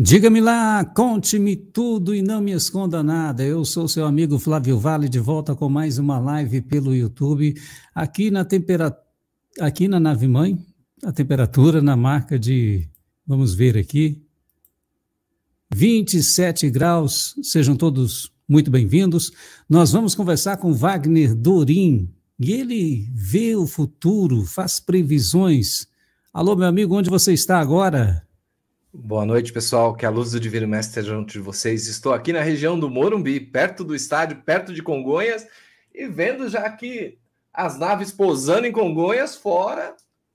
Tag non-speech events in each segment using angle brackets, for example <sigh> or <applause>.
Diga-me lá, conte-me tudo e não me esconda nada. Eu sou seu amigo Flávio Vale, de volta com mais uma live pelo YouTube, aqui na temperatura, aqui na Nave Mãe, a temperatura na marca de, vamos ver aqui, 27 graus. Sejam todos muito bem-vindos. Nós vamos conversar com Wagner Dorim, e ele vê o futuro, faz previsões. Alô, meu amigo, onde você está agora? Boa noite, pessoal. Que a luz do Divino Mestre esteja junto de vocês. Estou aqui na região do Morumbi, perto do estádio, perto de Congonhas, e vendo já que as naves pousando em Congonhas, fora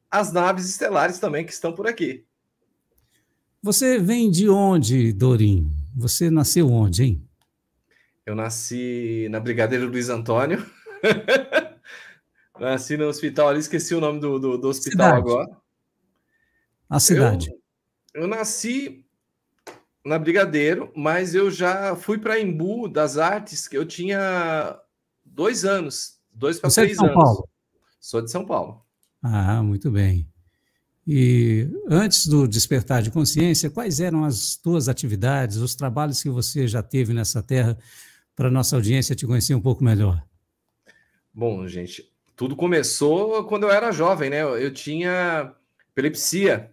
as naves estelares também que estão por aqui. Você vem de onde, Dorim? Você nasceu onde, hein? Eu nasci na Brigadeiro Luiz Antônio. <laughs> nasci no hospital ali, esqueci o nome do, do, do hospital cidade. agora. A cidade. Eu eu nasci na Brigadeiro, mas eu já fui para Embu das Artes, que eu tinha dois anos, dois para três é de São anos. Paulo? Sou de São Paulo. Ah, muito bem. E antes do despertar de consciência, quais eram as tuas atividades, os trabalhos que você já teve nessa terra para nossa audiência te conhecer um pouco melhor? Bom, gente, tudo começou quando eu era jovem, né? Eu tinha epilepsia.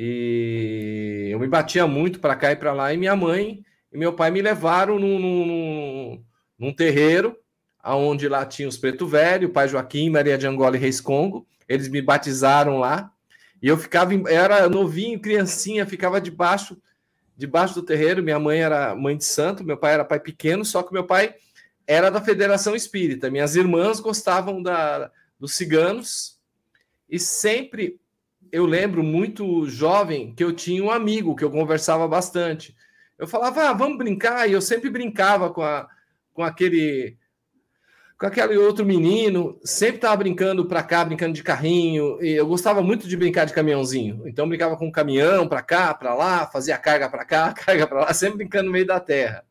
E eu me batia muito para cá e para lá, e minha mãe e meu pai me levaram num, num, num terreiro, aonde lá tinha os Preto Velho, Pai Joaquim, Maria de Angola e Reis Congo. Eles me batizaram lá. E eu ficava, era novinho, criancinha, ficava debaixo debaixo do terreiro. Minha mãe era mãe de santo, meu pai era pai pequeno, só que meu pai era da Federação Espírita. Minhas irmãs gostavam da, dos ciganos e sempre eu lembro muito jovem que eu tinha um amigo que eu conversava bastante. Eu falava, ah, vamos brincar, e eu sempre brincava com, a, com aquele com aquele outro menino, sempre estava brincando para cá, brincando de carrinho, e eu gostava muito de brincar de caminhãozinho. Então brincava com o caminhão para cá, para lá, fazia carga para cá, <laughs> carga para lá, sempre brincando no meio da terra.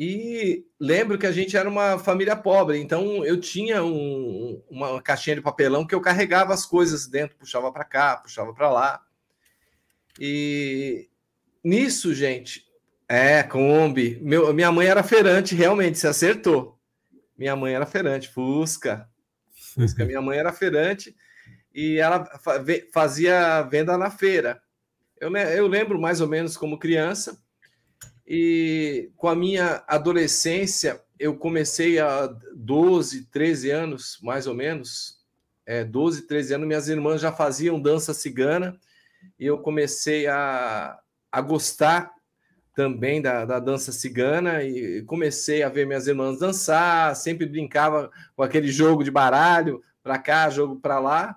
E lembro que a gente era uma família pobre, então eu tinha um, uma caixinha de papelão que eu carregava as coisas dentro, puxava para cá, puxava para lá. E nisso, gente, é, Kombi. Meu, minha mãe era feirante, realmente, você acertou. Minha mãe era feirante, Fusca. Fusca, minha mãe era feirante e ela fazia venda na feira. Eu, eu lembro mais ou menos como criança e com a minha adolescência, eu comecei a 12, 13 anos, mais ou menos. É, 12, 13 anos, minhas irmãs já faziam dança cigana e eu comecei a, a gostar também da, da dança cigana e comecei a ver minhas irmãs dançar, sempre brincava com aquele jogo de baralho, para cá, jogo para lá,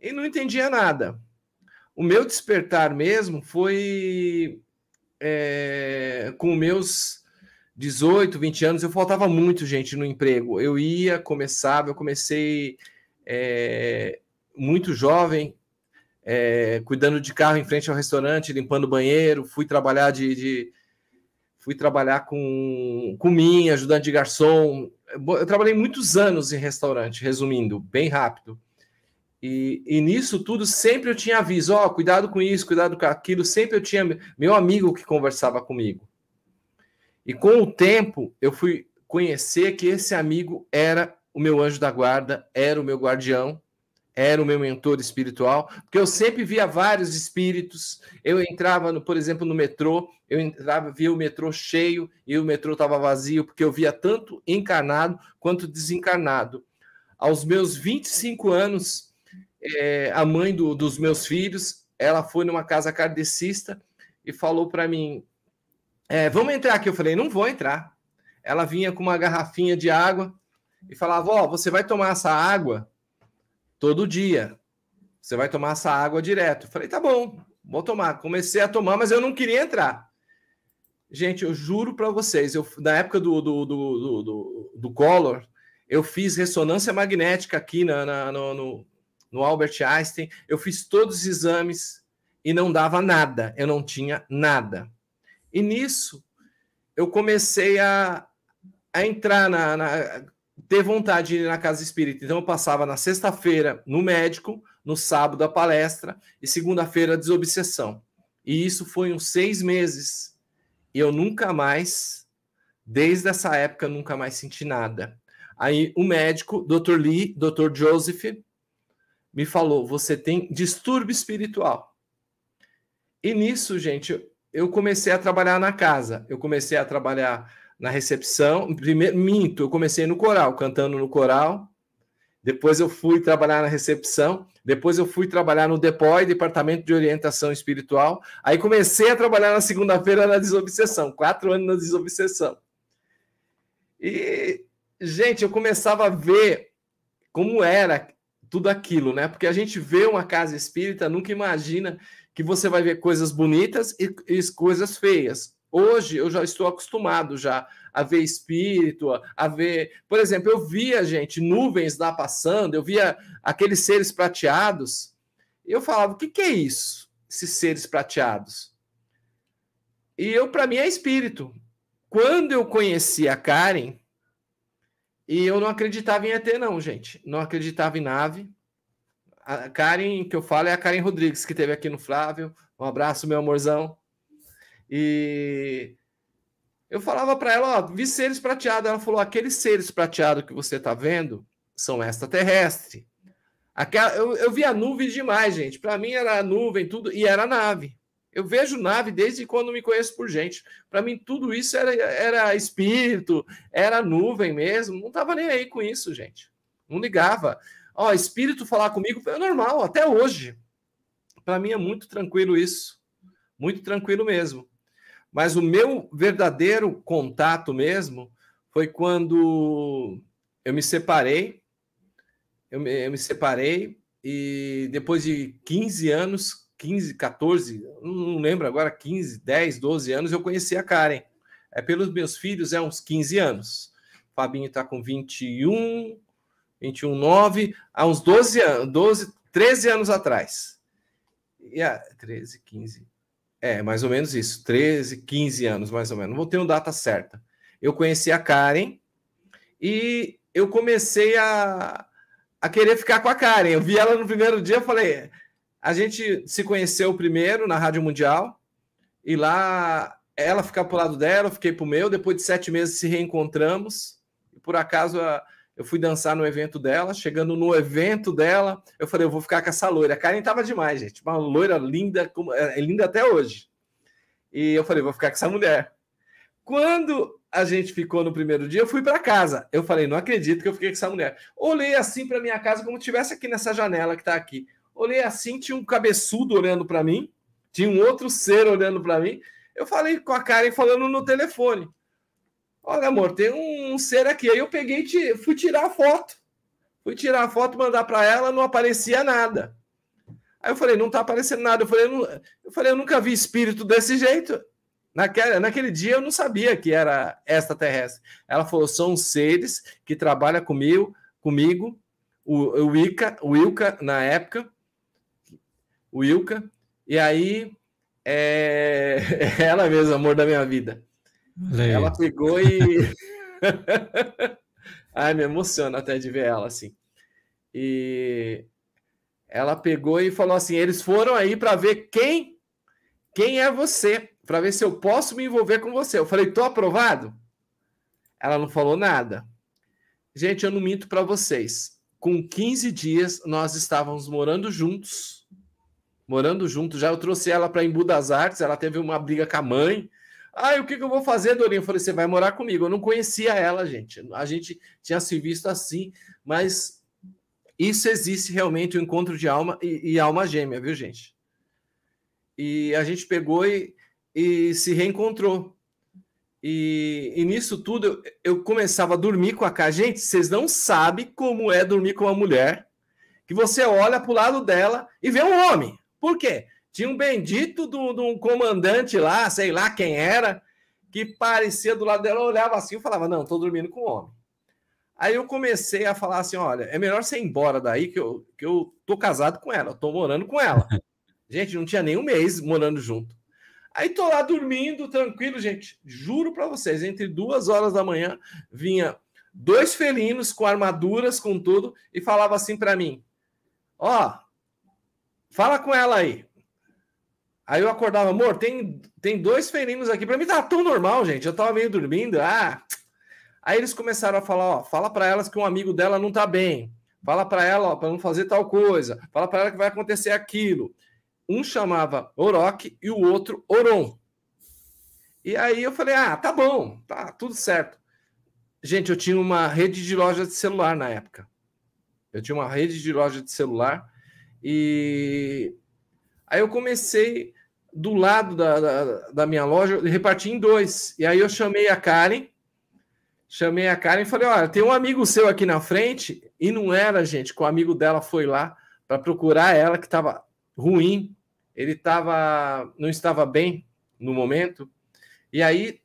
e não entendia nada. O meu despertar mesmo foi é, com meus 18, 20 anos, eu faltava muito, gente, no emprego. Eu ia, começava, eu comecei é, muito jovem, é, cuidando de carro em frente ao restaurante, limpando o banheiro, fui trabalhar de, de fui trabalhar com, com mim, ajudante de garçom. Eu trabalhei muitos anos em restaurante, resumindo, bem rápido. E, e, nisso tudo sempre eu tinha aviso, ó, oh, cuidado com isso, cuidado com aquilo, sempre eu tinha meu amigo que conversava comigo. E com o tempo eu fui conhecer que esse amigo era o meu anjo da guarda, era o meu guardião, era o meu mentor espiritual, porque eu sempre via vários espíritos. Eu entrava, no, por exemplo, no metrô, eu entrava, via o metrô cheio e o metrô estava vazio, porque eu via tanto encarnado quanto desencarnado. Aos meus 25 anos, é, a mãe do, dos meus filhos, ela foi numa casa cardecista e falou para mim: é, Vamos entrar aqui. Eu falei: Não vou entrar. Ela vinha com uma garrafinha de água e falava: Ó, oh, você vai tomar essa água todo dia. Você vai tomar essa água direto. Eu falei: Tá bom, vou tomar. Comecei a tomar, mas eu não queria entrar. Gente, eu juro para vocês, eu, na época do, do, do, do, do Collor, eu fiz ressonância magnética aqui na, na no, no, no Albert Einstein. Eu fiz todos os exames e não dava nada, eu não tinha nada. E nisso eu comecei a, a entrar na, na ter vontade de ir na casa espírita. Então eu passava na sexta-feira no médico, no sábado a palestra e segunda-feira a desobsessão. E isso foi uns seis meses. E eu nunca mais, desde essa época, nunca mais senti nada. Aí o médico, Dr. Lee, Dr. Joseph, me falou: você tem distúrbio espiritual. E nisso, gente, eu comecei a trabalhar na casa, eu comecei a trabalhar na recepção. Primeiro, minto, eu comecei no coral, cantando no coral. Depois eu fui trabalhar na recepção, depois eu fui trabalhar no DEPOI, Departamento de Orientação Espiritual. Aí comecei a trabalhar na segunda-feira na desobsessão, quatro anos na desobsessão. E, gente, eu começava a ver como era tudo aquilo, né? Porque a gente vê uma casa espírita, nunca imagina que você vai ver coisas bonitas e, e coisas feias. Hoje eu já estou acostumado já a ver espírito, a ver, por exemplo, eu via gente nuvens lá passando, eu via aqueles seres prateados. e Eu falava, o que, que é isso? Esses seres prateados? E eu para mim é espírito. Quando eu conheci a Karen, e eu não acreditava em ET, não, gente. Não acreditava em nave. A Karen, que eu falo, é a Karen Rodrigues, que teve aqui no Flávio. Um abraço, meu amorzão. E eu falava para ela, ó, vi seres prateados. Ela falou, aqueles seres prateados que você tá vendo são extraterrestres. Aquela, eu, eu via nuvem demais, gente. Para mim era nuvem, tudo, e era nave. Eu vejo nave desde quando me conheço por gente. Para mim, tudo isso era, era espírito, era nuvem mesmo. Não estava nem aí com isso, gente. Não ligava. Ó, espírito falar comigo é normal, até hoje. Para mim é muito tranquilo isso. Muito tranquilo mesmo. Mas o meu verdadeiro contato mesmo foi quando eu me separei. eu me, eu me separei e depois de 15 anos, 15, 14, não lembro agora, 15, 10, 12 anos, eu conheci a Karen. É, pelos meus filhos, é uns 15 anos. O Fabinho está com 21, 21, 9, há uns 12 anos, 12, 13 anos atrás. E a, 13, 15. É, mais ou menos isso, 13, 15 anos, mais ou menos. Não vou ter uma data certa. Eu conheci a Karen e eu comecei a, a querer ficar com a Karen. Eu vi ela no primeiro dia e falei, a gente se conheceu primeiro na Rádio Mundial e lá ela ficava pro lado dela, eu fiquei pro meu. Depois de sete meses se reencontramos e por acaso eu fui dançar no evento dela. Chegando no evento dela, eu falei, eu vou ficar com essa loira. A Karen tava demais, gente. Uma loira linda, como, é, é linda até hoje. E eu falei, vou ficar com essa mulher. Quando a gente ficou no primeiro dia, eu fui para casa. Eu falei, não acredito que eu fiquei com essa mulher. Olhei assim para minha casa como se estivesse aqui nessa janela que está aqui. Olhei assim, tinha um cabeçudo olhando para mim, tinha um outro ser olhando para mim. Eu falei com a Karen falando no telefone. Olha, amor, tem um ser aqui. Aí eu peguei e fui tirar a foto. Fui tirar a foto, mandar para ela, não aparecia nada. Aí eu falei, não tá aparecendo nada. Eu falei, eu, eu falei, eu nunca vi espírito desse jeito. Naquele, naquele dia eu não sabia que era extraterrestre. Ela falou: são seres que trabalham comigo, comigo o, o, Ica, o Ilka na época, o Ilka, e aí é... é <laughs> ela mesma, amor da minha vida. Leia. Ela pegou e. <laughs> Ai, me emociona até de ver ela assim. E ela pegou e falou assim: eles foram aí para ver quem quem é você, para ver se eu posso me envolver com você. Eu falei: tô aprovado? Ela não falou nada. Gente, eu não minto para vocês. Com 15 dias nós estávamos morando juntos morando junto já. Eu trouxe ela para Embu das Artes, ela teve uma briga com a mãe. Ah, o que, que eu vou fazer, Dorinha? Eu falei, você vai morar comigo. Eu não conhecia ela, gente. A gente tinha se visto assim, mas isso existe realmente, o encontro de alma e, e, alma gêmea, viu, gente? E a gente pegou e, e se reencontrou. E, e nisso tudo, eu, eu, começava a dormir com a cara. Gente, vocês não sabem como é dormir com uma mulher que você olha para o lado dela e vê um homem. Por quê? Tinha um bendito de um comandante lá, sei lá quem era, que parecia do lado dela, olhava assim e falava: Não, tô dormindo com o homem. Aí eu comecei a falar assim: Olha, é melhor você ir embora daí, que eu, que eu tô casado com ela, tô morando com ela. <laughs> gente, não tinha nem um mês morando junto. Aí tô lá dormindo, tranquilo, gente. Juro para vocês, entre duas horas da manhã vinha dois felinos com armaduras, com tudo, e falava assim para mim: Ó, oh, Fala com ela aí. Aí eu acordava, amor, tem, tem dois felinos aqui. Para mim tá tão normal, gente. Eu tava meio dormindo. Ah. Aí eles começaram a falar, ó, fala para elas que um amigo dela não tá bem. Fala para ela, ó para não fazer tal coisa. Fala para ela que vai acontecer aquilo. Um chamava Oroque e o outro Oron. E aí eu falei, ah, tá bom, tá tudo certo. Gente, eu tinha uma rede de loja de celular na época. Eu tinha uma rede de loja de celular e aí eu comecei do lado da, da, da minha loja, reparti em dois. E aí eu chamei a Karen, chamei a Karen e falei: Olha, tem um amigo seu aqui na frente. E não era, gente, que o amigo dela foi lá para procurar ela, que estava ruim, ele tava, não estava bem no momento. E aí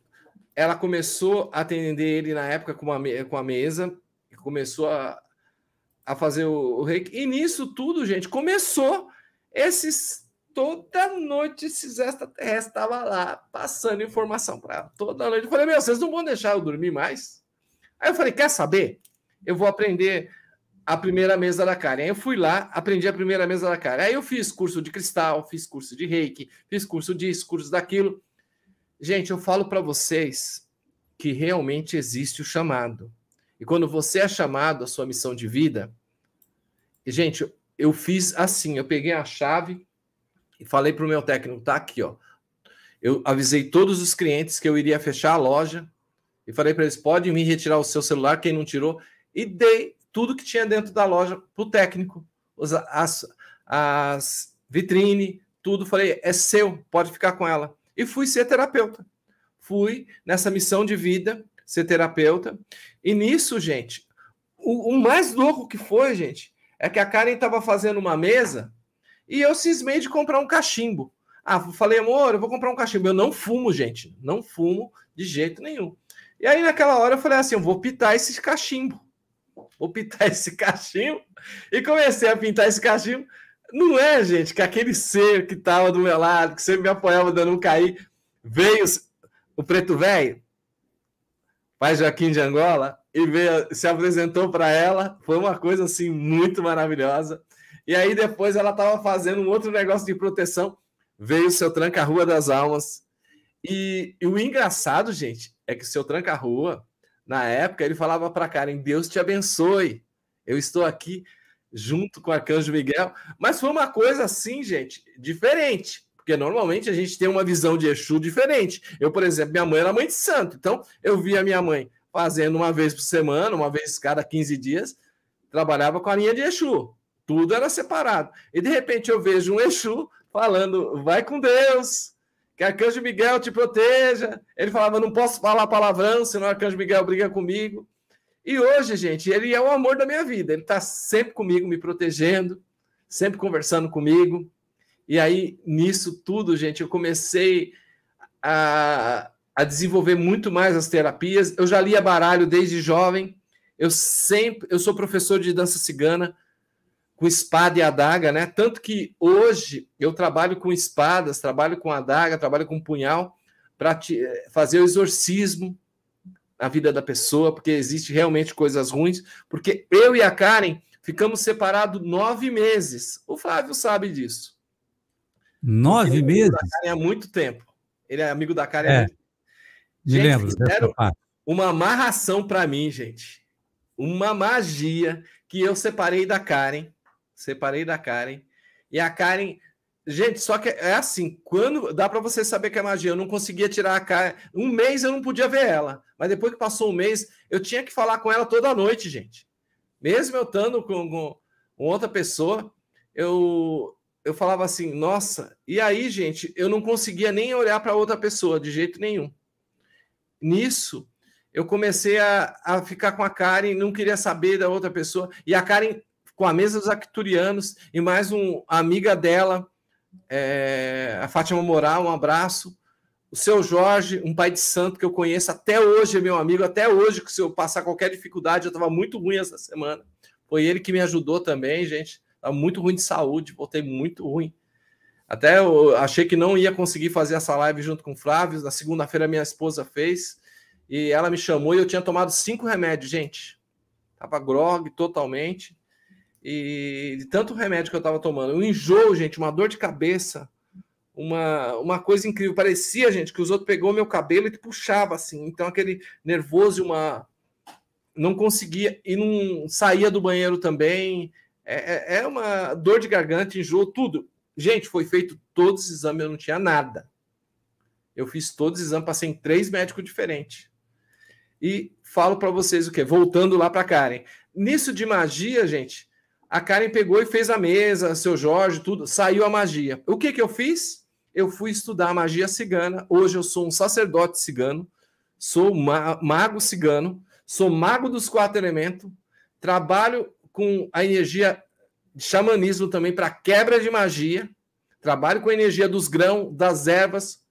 ela começou a atender ele na época com, uma, com a mesa, começou a, a fazer o, o reiki. E nisso tudo, gente, começou esses. Toda noite esses extraterrestres estavam lá passando informação para ela. Toda noite. Eu falei, meu, vocês não vão deixar eu dormir mais? Aí eu falei, quer saber? Eu vou aprender a primeira mesa da cara. Aí eu fui lá, aprendi a primeira mesa da cara. Aí eu fiz curso de cristal, fiz curso de reiki, fiz curso disso, curso daquilo. Gente, eu falo para vocês que realmente existe o chamado. E quando você é chamado à sua missão de vida, e, gente, eu fiz assim, eu peguei a chave e falei para o meu técnico, tá aqui, ó. Eu avisei todos os clientes que eu iria fechar a loja e falei para eles, pode me retirar o seu celular, quem não tirou, e dei tudo que tinha dentro da loja para o técnico, as, as vitrine, tudo. Falei, é seu, pode ficar com ela. E fui ser terapeuta. Fui nessa missão de vida ser terapeuta. E nisso, gente, o, o, mais louco que foi, gente, é que a Karen estava fazendo uma mesa e eu cismei de comprar um cachimbo. Ah, falei, amor, eu vou comprar um cachimbo. Eu não fumo, gente, não fumo de jeito nenhum. E aí, naquela hora, eu falei assim: eu vou pitar esse cachimbo. Vou pitar <laughs> esse cachimbo. E comecei a pintar esse cachimbo. Não é, gente, que aquele ser que estava do meu lado, que sempre me apoiava dando um cair, veio o preto velho, pai Joaquim de Angola, e veio, se apresentou para ela. Foi uma coisa assim muito maravilhosa. E aí depois ela estava fazendo um outro negócio de proteção, veio o seu tranca-rua das almas. E, e, o engraçado, gente, é que o seu tranca-rua, na época, ele falava para Karen: Deus te abençoe, eu estou aqui junto com o Arcanjo Miguel. Mas foi uma coisa assim, gente, diferente. Porque normalmente a gente tem uma visão de Exu diferente. Eu, por exemplo, minha mãe era mãe de santo. Então, eu via minha mãe fazendo uma vez por semana, uma vez cada 15 dias, trabalhava com a linha de Exu. Tudo era separado. E de repente eu vejo um Exu falando: vai com Deus, que Arcanjo Miguel te proteja. Ele falava: não posso falar palavrão, senão Arcanjo Miguel briga comigo. E hoje, gente, ele é o amor da minha vida. Ele está sempre comigo, me protegendo, sempre conversando comigo. E aí, nisso tudo, gente, eu comecei a, a desenvolver muito mais as terapias. Eu já lia baralho desde jovem. Eu sempre, eu sou professor de dança cigana com espada e adaga, né? Tanto que hoje eu trabalho com espadas, trabalho com adaga, trabalho com punhal para eh, fazer o exorcismo na vida da pessoa, porque existe realmente coisas ruins. Porque eu e a Karen ficamos separados nove meses. O Flávio sabe disso. Nove é meses? É há muito tempo. Ele é amigo da Karen. É. Muito... Me lembro. uma amarração para mim, gente. Uma magia que eu separei da Karen. Separei da Karen. E a Karen. Gente, só que é assim, quando dá para você saber que é magia, eu não conseguia tirar a Karen Um mês eu não podia ver ela, mas depois que passou um mês, eu tinha que falar com ela toda noite, gente. Mesmo eu estando com, com outra pessoa, eu eu falava assim, nossa, e aí, gente, eu não conseguia nem olhar para outra pessoa de jeito nenhum. Nisso, eu comecei a, a ficar com a Karen, não queria saber da outra pessoa, e a Karen com a mesa dos acturianos e mais um amiga dela, é, a Fátima Moral, um abraço. O seu Jorge, um pai de santo que eu conheço até hoje, é meu amigo, até hoje, que se eu passar qualquer dificuldade, eu estava muito ruim essa semana. Foi ele que me ajudou também, gente tá muito ruim de saúde, voltei muito ruim. Até eu achei que não ia conseguir fazer essa live junto com o Flávio. Na segunda-feira, minha esposa fez e ela me chamou e eu tinha tomado cinco remédios, gente. Tava grog totalmente. E de tanto remédio que eu tava tomando, um enjoo, gente, uma dor de cabeça, uma, uma coisa incrível. Parecia, gente, que os outros pegou meu cabelo e puxava assim. Então aquele nervoso e uma não conseguia e não saía do banheiro também. É, é, é uma dor de garganta, enjoo, tudo. Gente, foi feito todos os exames, eu não tinha nada. Eu fiz todos os exames, passei em três médicos diferentes. E falo para vocês o quê? Voltando lá para Karen. Nisso de magia, gente, a Karen pegou e fez a mesa, seu Jorge, tudo, saiu a magia. O que que eu fiz? Eu fui estudar magia cigana. Hoje eu sou um sacerdote cigano, sou ma mago cigano, sou mago dos quatro elementos, trabalho com a energia de xamanismo também para quebra de magia. Trabalho com a energia dos grãos, das ervas.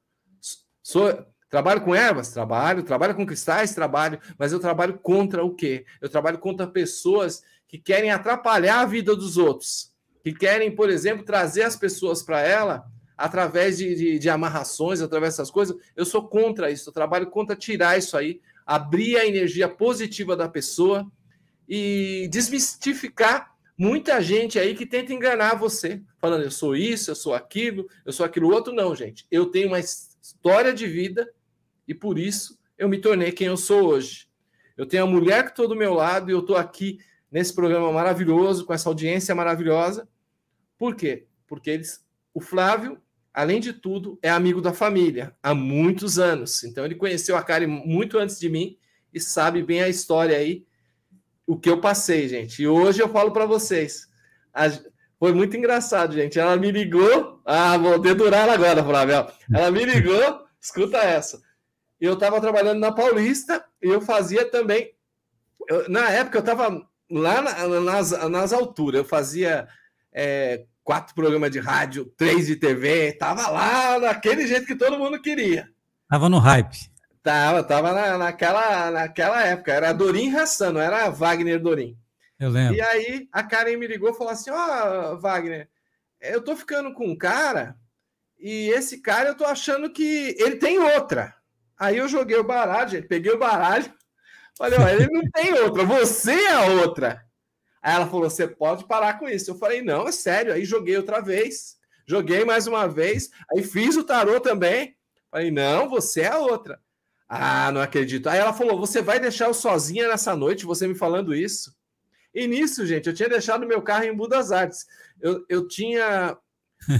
Sou, trabalho com ervas? Trabalho. Trabalho com cristais? Trabalho. Mas eu trabalho contra o quê? Eu trabalho contra pessoas que querem atrapalhar a vida dos outros. Que querem, por exemplo, trazer as pessoas para ela através de, de, de, amarrações, através dessas coisas. Eu sou contra isso. Eu trabalho contra tirar isso aí. Abrir a energia positiva da pessoa e desmistificar muita gente aí que tenta enganar você, falando eu sou isso, eu sou aquilo, eu sou aquilo outro. Não, gente. Eu tenho uma história de vida e por isso eu me tornei quem eu sou hoje. Eu tenho a mulher que estou do meu lado e eu estou aqui nesse programa maravilhoso, com essa audiência maravilhosa. Por quê? Porque eles, o Flávio, além de tudo, é amigo da família há muitos anos. Então ele conheceu a Karen muito antes de mim e sabe bem a história aí o que eu passei, gente. E hoje eu falo para vocês. A... Foi muito engraçado, gente. Ela me ligou. Ah, vou dedurar ela agora, Flávio. Ela me ligou. <laughs> Escuta essa. Eu estava trabalhando na Paulista e eu fazia também. Eu, na época, eu estava lá na, nas, nas alturas. Eu fazia é, quatro programas de rádio, três de TV. Tava lá daquele jeito que todo mundo queria. Tava no hype. Tava, tava na, naquela, naquela época. Era Dorim Hassan, não era Wagner Dorim. Eu lembro. E aí a Karen me ligou e falou assim: Ó, oh, Wagner, eu tô ficando com um cara e esse cara eu tô achando que ele tem outra. Aí eu joguei o baralho, peguei o baralho, <laughs> falei: Ó, ele não tem outra, você é a outra. Aí ela falou: Você pode parar com isso. Eu falei: Não, é sério. Aí joguei outra vez, joguei mais uma vez, aí fiz o tarô também. Falei: Não, você é a outra. Ah, não acredito. Aí ela falou: Você vai deixar eu sozinha nessa noite, você me falando isso? E nisso, gente, eu tinha deixado meu carro em Budas Artes. Eu, eu tinha.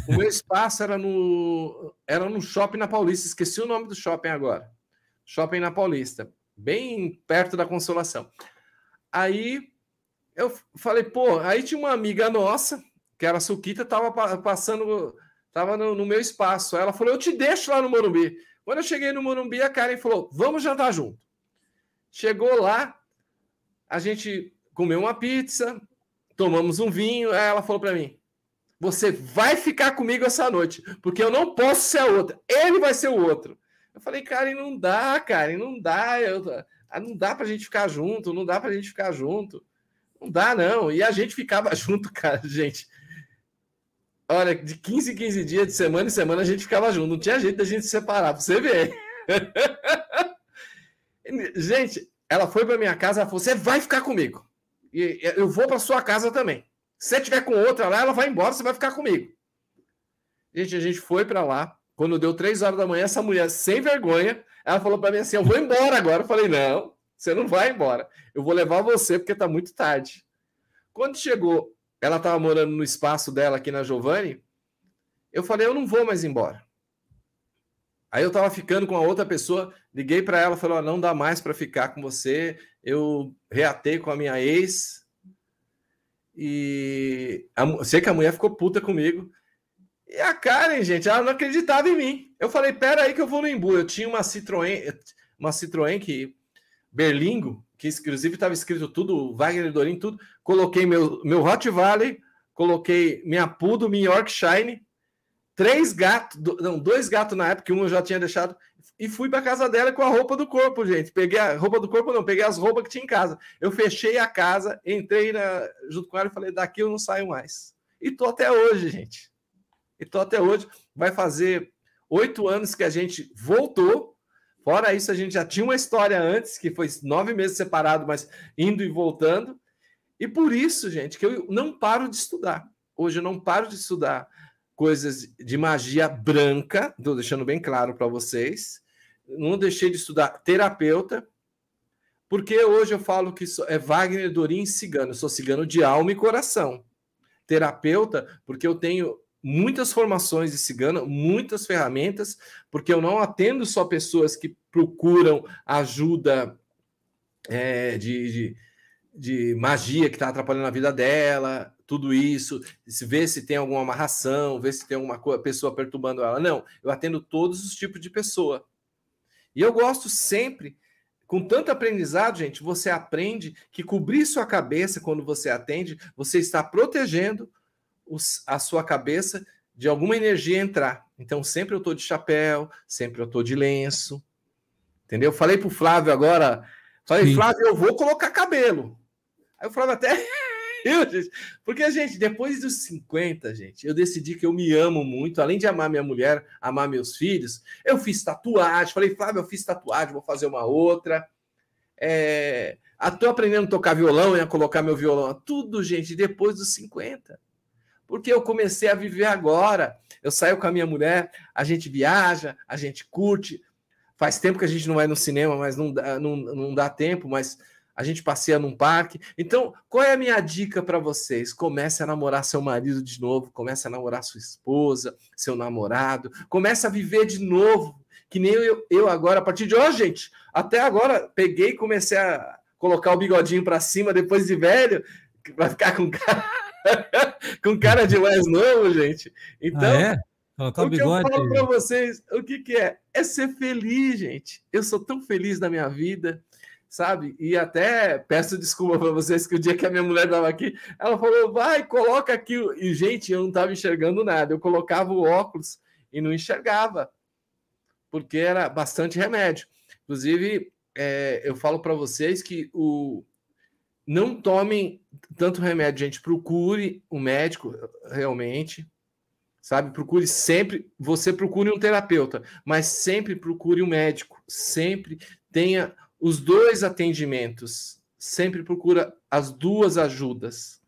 O meu espaço era no, era no shopping na Paulista. Esqueci o nome do shopping agora. Shopping na Paulista, bem perto da Consolação. Aí eu falei, pô, aí tinha uma amiga nossa, que era Suquita, tava passando, tava no, no meu espaço. Aí ela falou: Eu te deixo lá no Morumbi. Quando eu cheguei no Morumbi, a Karen falou: vamos jantar junto. Chegou lá, a gente comeu uma pizza, tomamos um vinho. Aí ela falou para mim: você vai ficar comigo essa noite, porque eu não posso ser a outra. Ele vai ser o outro. Eu falei, Karen, não dá, Karen, não dá. Eu, ah, não dá pra gente ficar junto, não dá pra gente ficar junto. Não dá, não. E a gente ficava <laughs> junto, cara, gente. Olha, de 15 em 15 dias, de semana em semana, a gente ficava junto. Não tinha jeito da gente se separar, pra você ver. <laughs> gente, ela foi pra minha casa, ela falou, você vai ficar comigo. E eu vou pra sua casa também. Se você tiver com outra lá, ela vai embora, você vai ficar comigo. Gente, a gente foi pra lá. Quando deu 3 horas da manhã, essa mulher, sem vergonha, ela falou pra mim assim, eu vou embora agora. Eu falei, não, você não vai embora. Eu vou levar você, porque tá muito tarde. Quando chegou ela tava morando no espaço dela aqui na Giovanni. Eu falei, eu não vou mais embora. Aí eu tava ficando com a outra pessoa, liguei para ela, falei, não dá mais para ficar com você. Eu reatei com a minha ex. E a, sei que a mulher ficou puta comigo. E a Karen, gente, ela não acreditava em mim. Eu falei, pera aí que eu vou no Embu. Eu tinha uma Citroën, uma Citroën que Berlingo, que inclusive estava escrito tudo, Wagner Dorim, tudo coloquei meu, meu Valley, coloquei minha Pudo, minha Yorkshire, três gatos, não, dois gatos na época, que um eu já tinha deixado, e fui para casa dela com a roupa do corpo, gente. Peguei a roupa do corpo, não, peguei as roupas que tinha em casa. Eu fechei a casa, entrei na, junto com ela e falei: daqui eu não saio mais. E tô até hoje, gente. E tô até hoje. Vai fazer oito anos que a gente voltou. Fora isso, a gente já tinha uma história antes, que foi nove meses separado, mas indo e voltando. E por isso, gente, que eu não paro de estudar. Hoje eu não paro de estudar coisas de magia branca, estou deixando bem claro para vocês. Não deixei de estudar terapeuta, porque hoje eu falo que é Wagner Dorim cigano. Eu sou cigano de alma e coração. Terapeuta, porque eu tenho muitas formações de cigano, muitas ferramentas, porque eu não atendo só pessoas que procuram ajuda é, de, de de magia que está atrapalhando a vida dela, tudo isso, se ver se tem alguma amarração, ver se tem alguma pessoa perturbando ela. Não, eu atendo todos os tipos de pessoa. E eu gosto sempre, com tanto aprendizado, gente, você aprende que cobrir sua cabeça quando você atende, você está protegendo os, a sua cabeça de alguma energia entrar. Então sempre eu estou de chapéu, sempre eu estou de lenço. Entendeu? Falei para o Flávio agora, falei, Sim. Flávio, eu vou colocar cabelo. Eu falava até <laughs> eu, gente. Porque, gente, depois dos 50, gente, eu decidi que eu me amo muito. Além de amar minha mulher, amar meus filhos, eu fiz tatuagem. Falei, Flávio, eu fiz tatuagem, vou fazer uma outra. É... Estou ah, aprendendo a tocar violão e a colocar meu violão. Tudo, gente, depois dos 50. Porque eu comecei a viver agora. Eu saio com a minha mulher, a gente viaja, a gente curte. Faz tempo que a gente não vai no cinema, mas não dá, não, não dá tempo, mas a gente passeia num parque. Então, qual é a minha dica para vocês? Comece a namorar seu marido de novo, comece a namorar sua esposa, seu namorado, comece a viver de novo. Que nem eu, eu agora, a partir de hoje, gente, até agora peguei e comecei a colocar o bigodinho para cima depois de velho, vai ficar com cara, <laughs> com cara de mais novo, gente. Então, ah, é? Colocar o, bigode. bigode. eu falo para vocês, o que, que é? É ser feliz, gente. Eu sou tão feliz na minha vida sabe? E até peço desculpa para vocês que o dia que a minha mulher estava aqui, ela falou: vai, coloca aqui. E, gente, eu não estava enxergando nada. Eu colocava o óculos e não enxergava, porque era bastante remédio. Inclusive, é, eu falo para vocês que o. Não tomem tanto remédio, gente. Procure um médico, realmente, sabe? Procure sempre, você procure um terapeuta, mas sempre procure um médico, sempre tenha os dois atendimentos, sempre procura as duas ajudas,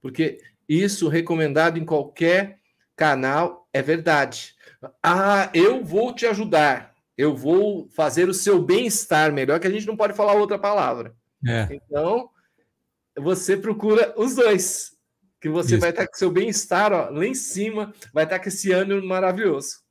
porque isso recomendado em qualquer canal é verdade. Ah, eu vou te ajudar, eu vou fazer o seu bem-estar melhor, que a gente não pode falar outra palavra. É. Então, você procura os dois, que você isso. vai estar com seu bem-estar lá em cima, vai estar com esse ânimo maravilhoso.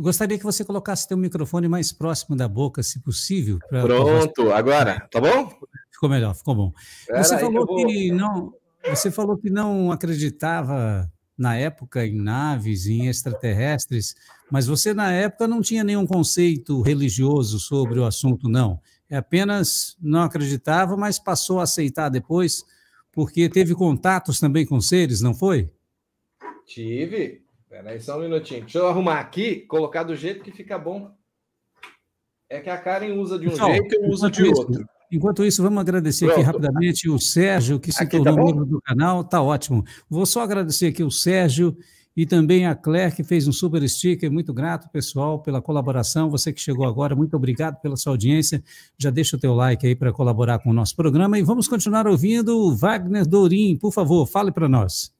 Gostaria que você colocasse seu microfone mais próximo da boca, se possível. Pra, Pronto, agora, tá bom? Ficou melhor, ficou bom. Pera você aí, falou vou... que não, você falou que não acreditava na época em naves, em extraterrestres, mas você na época não tinha nenhum conceito religioso sobre o assunto, não. É apenas não acreditava, mas passou a aceitar depois, porque teve contatos também com seres, não foi? Tive, Peraí, só um minutinho. Deixa eu arrumar aqui, colocar do jeito que fica bom. É que a Karen usa de um Não, jeito e eu uso de isso, outro. Enquanto isso, vamos agradecer Pronto. aqui rapidamente o Sérgio, que se aqui tá tornou tá membro do canal. Está ótimo. Vou só agradecer aqui o Sérgio e também a Claire, que fez um super sticker. Muito grato, pessoal, pela colaboração. Você que chegou agora, muito obrigado pela sua audiência. Já deixa o teu like aí para colaborar com o nosso programa. E vamos continuar ouvindo o Wagner Dourim. Por favor, fale para nós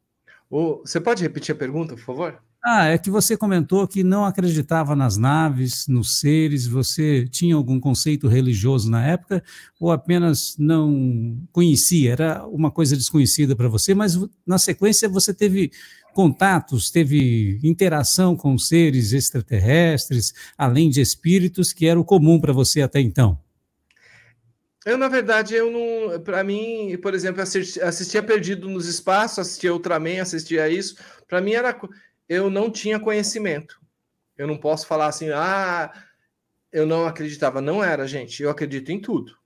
você pode repetir a pergunta, por favor? Ah, é que você comentou que não acreditava nas naves, nos seres. Você tinha algum conceito religioso na época ou apenas não conhecia? Era uma coisa desconhecida para você, mas na sequência você teve contatos, teve interação com seres extraterrestres, além de espíritos, que era o comum para você até então. Eu, na verdade, eu não. Para mim, por exemplo, assisti, assistia Perdido nos Espaços, assistia Ultraman, assistia isso. Para mim era. Eu não tinha conhecimento. Eu não posso falar assim, ah, eu não acreditava. Não era, gente. Eu acredito em tudo.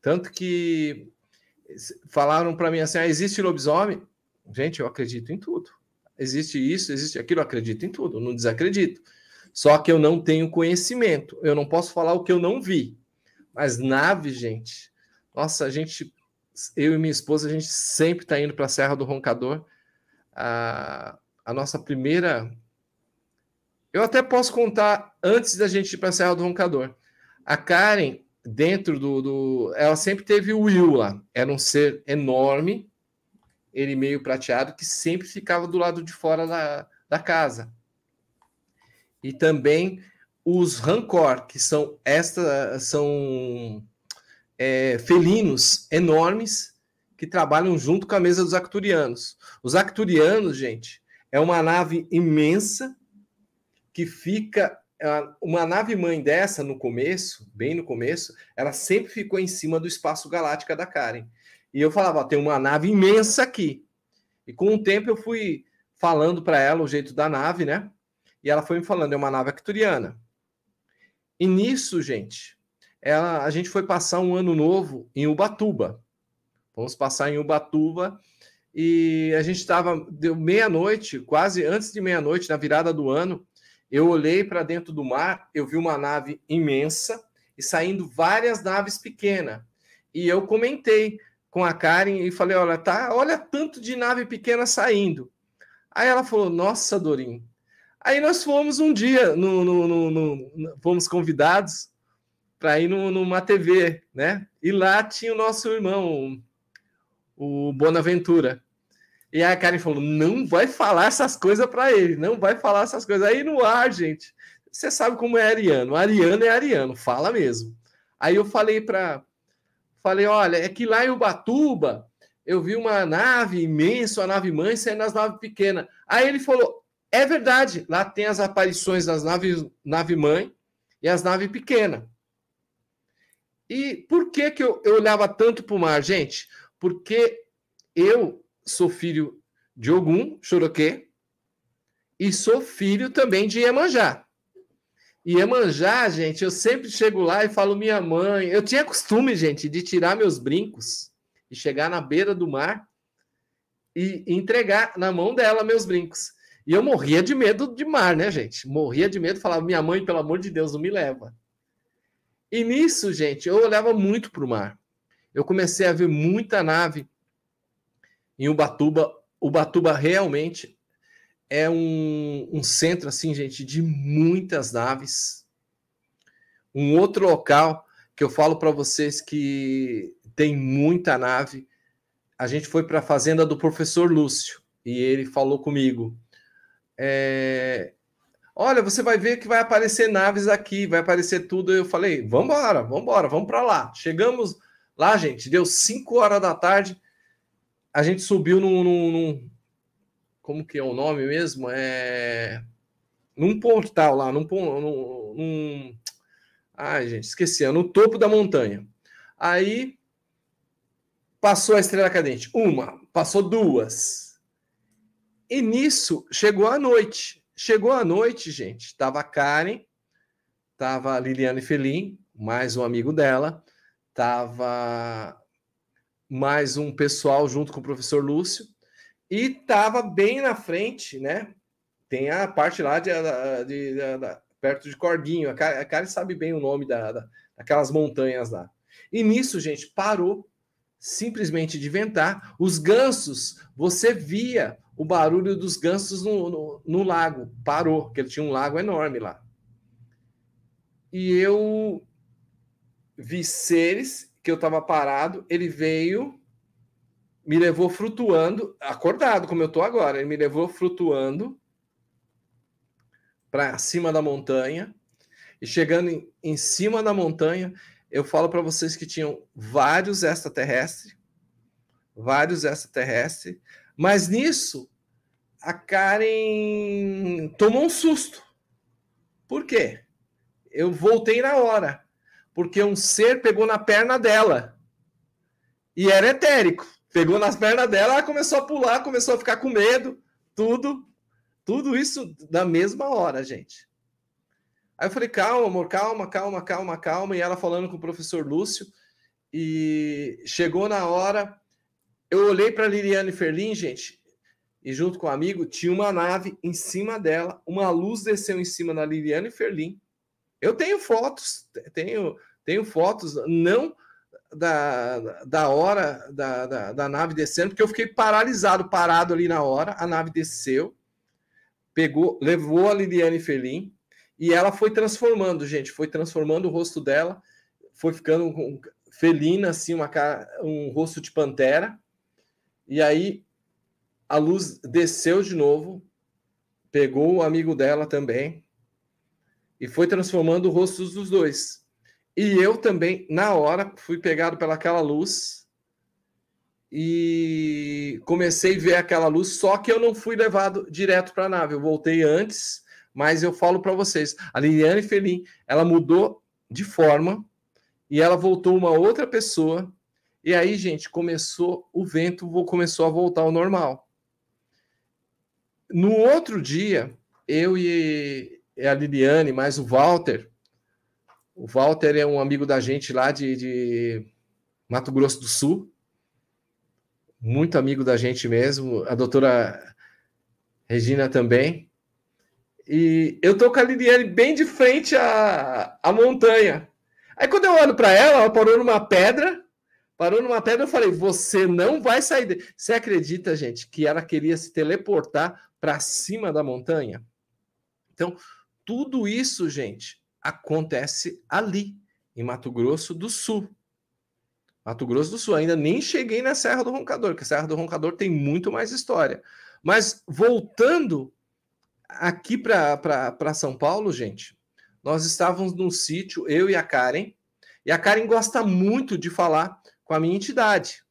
Tanto que falaram para mim assim, ah, existe lobisomem? Gente, eu acredito em tudo. Existe isso, existe aquilo, eu acredito em tudo, eu não desacredito. Só que eu não tenho conhecimento, eu não posso falar o que eu não vi. Mas nave, gente, nossa, a gente, eu e minha esposa, a gente sempre está indo para a Serra do Roncador. A, a nossa primeira. Eu até posso contar antes da gente ir para a Serra do Roncador. A Karen, dentro do, do, Ela sempre teve o Will lá. Era um ser enorme, ele meio prateado, que sempre ficava do lado de fora da, da casa. E também os rancor, que são estas são é, felinos enormes que trabalham junto com a mesa dos acturianos. Os acturianos, gente, é uma nave imensa que fica uma nave mãe dessa no começo, bem no começo, ela sempre ficou em cima do espaço galáctico da Karen. E eu falava, tem uma nave imensa aqui. E com o tempo eu fui falando para ela o jeito da nave, né? E ela foi me falando, é uma nave acturiana. E nisso, gente, ela, a gente foi passar um ano novo em Ubatuba. Vamos passar em Ubatuba. E a gente estava, deu meia-noite, quase antes de meia-noite, na virada do ano. Eu olhei para dentro do mar, eu vi uma nave imensa e saindo várias naves pequenas. E eu comentei com a Karen e falei: olha, tá, olha tanto de nave pequena saindo. Aí ela falou: nossa, Dorim, Aí nós fomos um dia, no, no, no, fomos convidados para ir numa TV, né? E lá tinha o nosso irmão, o Bonaventura. E a Karen falou: não vai falar essas coisas para ele, não vai falar essas coisas. Aí no ar, gente, você sabe como é ariano. Ariano é ariano, fala mesmo. Aí eu falei para. Falei: olha, é que lá em Ubatuba eu vi uma nave imensa, a nave mãe saindo nas naves pequenas. Aí ele falou: é verdade, lá tem as aparições das naves nave-mãe e as nave pequena. E por que, que eu, eu olhava tanto para o mar, gente? Porque eu sou filho de Ogum, Choroquê, e sou filho também de Iemanjá. E Iemanjá, gente, eu sempre chego lá e falo, minha mãe. Eu tinha costume, gente, de tirar meus brincos e chegar na beira do mar e entregar na mão dela meus brincos. E eu morria de medo de mar, né, gente? Morria de medo, falava, minha mãe, pelo amor de Deus, não me leva. E nisso, gente, eu olhava muito para o mar. Eu comecei a ver muita nave em Ubatuba. Ubatuba realmente é um, um centro, assim, gente, de muitas naves. Um outro local que eu falo para vocês que tem muita nave. A gente foi para a fazenda do professor Lúcio e ele falou comigo é, olha, você vai ver que vai aparecer naves aqui, vai aparecer tudo. Eu falei, vambora, vambora, vamos para lá. Chegamos lá, gente, deu 5 horas da tarde, a gente subiu num, num, num, Como que é o nome mesmo? É... Num portal lá, num... num, Ai, gente, esqueci, é no topo da montanha. Aí, passou a estrela cadente. Uma, passou duas, e nisso chegou a noite. Chegou a noite, gente. Tava a Karen, tava a Liliane Felim, mais um amigo dela, tava mais um pessoal junto com o professor Lúcio e tava bem na frente, né? Tem a parte lá de, de, de, de perto de Corguinho. A Karen sabe bem o nome da, da, daquelas montanhas lá. E nisso, gente, parou simplesmente de ventar. Os gansos, você via o barulho dos gansos no, no, no lago, parou, que ele tinha um lago enorme lá. E eu vi seres que eu estava parado, ele veio, me levou flutuando, acordado como eu estou agora, ele me levou flutuando para cima da montanha. E chegando em, em cima da montanha, eu falo para vocês que tinham vários extraterrestres, vários extraterrestres, mas nisso a Karen tomou um susto. Por quê? Eu voltei na hora, porque um ser pegou na perna dela e era etérico. Pegou nas pernas dela, ela começou a pular, começou a ficar com medo, tudo, tudo isso da mesma hora, gente. Aí eu falei, calma, amor, calma, calma, calma, calma. E ela falando com o professor Lúcio. E chegou na hora, eu olhei para Liliane Ferlin, gente, e junto com o um amigo, tinha uma nave em cima dela, uma luz desceu em cima da Liliane Ferlin. Eu tenho fotos, tenho, tenho fotos, não da, da hora da, da, da nave descendo, porque eu fiquei paralisado, parado ali na hora, a nave desceu, pegou, levou a Liliane Ferlin, e ela foi transformando, gente, foi transformando o rosto dela, foi ficando felina, assim, uma cara, um rosto de pantera. E aí a luz desceu de novo, pegou o amigo dela também e foi transformando o rosto dos dois. E eu também, na hora, fui pegado pelaquela luz e comecei a ver aquela luz, só que eu não fui levado direto para a nave, eu voltei antes mas eu falo para vocês, a Liliane Felim, ela mudou de forma e ela voltou uma outra pessoa. E aí, gente, começou o vento, começou a voltar ao normal. No outro dia, eu e a Liliane, mais o Walter, o Walter é um amigo da gente lá de, de Mato Grosso do Sul, muito amigo da gente mesmo, a doutora Regina também. E eu tô com a Liliane bem de frente à, à montanha. Aí quando eu olho para ela, ela parou numa pedra, parou numa pedra, eu falei: "Você não vai sair". De... Você acredita, gente, que ela queria se teleportar para cima da montanha? Então, tudo isso, gente, acontece ali, em Mato Grosso do Sul. Mato Grosso do Sul, ainda nem cheguei na Serra do Roncador, porque a Serra do Roncador tem muito mais história. Mas voltando aqui para São Paulo, gente, nós estávamos num sítio, eu e a Karen, e a Karen gosta muito de falar com a minha entidade,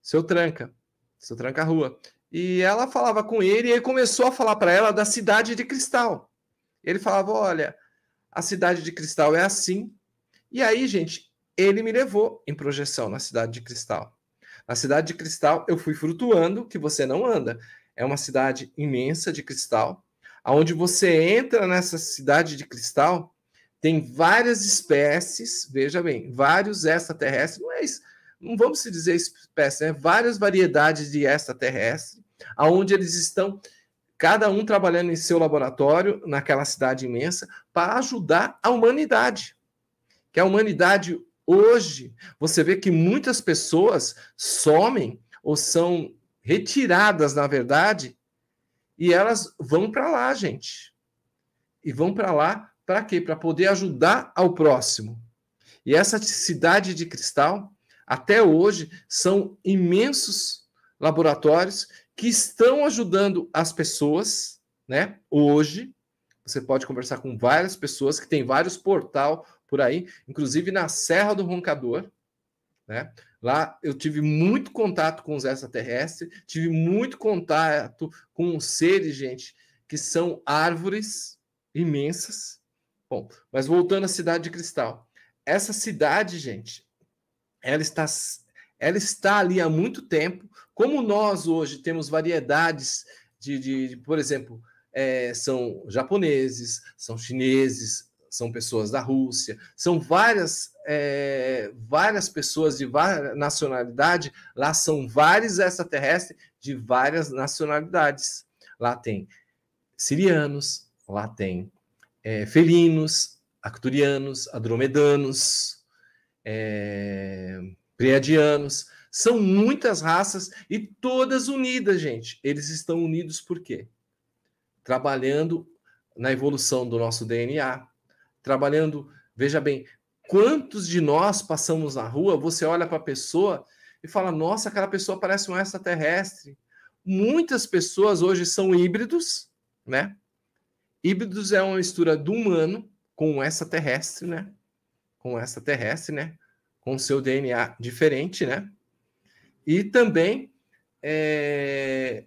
seu Tranca, seu Tranca Rua. E ela falava com ele e ele começou a falar para ela da cidade de cristal. Ele falava: Olha, a cidade de cristal é assim. E aí, gente, ele me levou em projeção na cidade de cristal. Na cidade de cristal, eu fui flutuando, que você não anda é uma cidade imensa de cristal, aonde você entra nessa cidade de cristal, tem várias espécies, veja bem, vários extraterrestres, não é não vamos se dizer espécie, né? várias variedades de extraterrestres, aonde eles estão cada um trabalhando em seu laboratório naquela cidade imensa para ajudar a humanidade. Que a humanidade hoje, você vê que muitas pessoas somem ou são retiradas, na verdade, e elas vão para lá, gente. E vão para lá para quê? Para poder ajudar ao próximo. E essa cidade de cristal, até hoje, são imensos laboratórios que estão ajudando as pessoas, né? Hoje, você pode conversar com várias pessoas que tem vários portal por aí, inclusive na Serra do Roncador, né? Lá eu tive muito contato com os extraterrestres, tive muito contato com seres, gente, que são árvores imensas. Bom, mas voltando à cidade de cristal. Essa cidade, gente, ela está, ela está ali há muito tempo. Como nós hoje temos variedades de, de, de por exemplo, é, são japoneses, são chineses, são pessoas da Rússia, são várias, é, várias pessoas de várias nacionalidade, lá são vários extraterrestres de várias nacionalidades. Lá tem sirianos, lá tem é, felinos, acturianos, adromedanos, é, preadianos. São muitas raças e todas unidas, gente. Eles estão unidos por quê? Trabalhando na evolução do nosso DNA, trabalhando. Veja bem, quantos de nós passamos na rua, você olha para a pessoa e fala: nossa, aquela pessoa parece um extraterrestre. Muitas pessoas hoje são híbridos, né? Híbridos é uma mistura do humano com o extraterrestre, né? Com o extraterrestre, né? Com seu DNA diferente, né? E também é...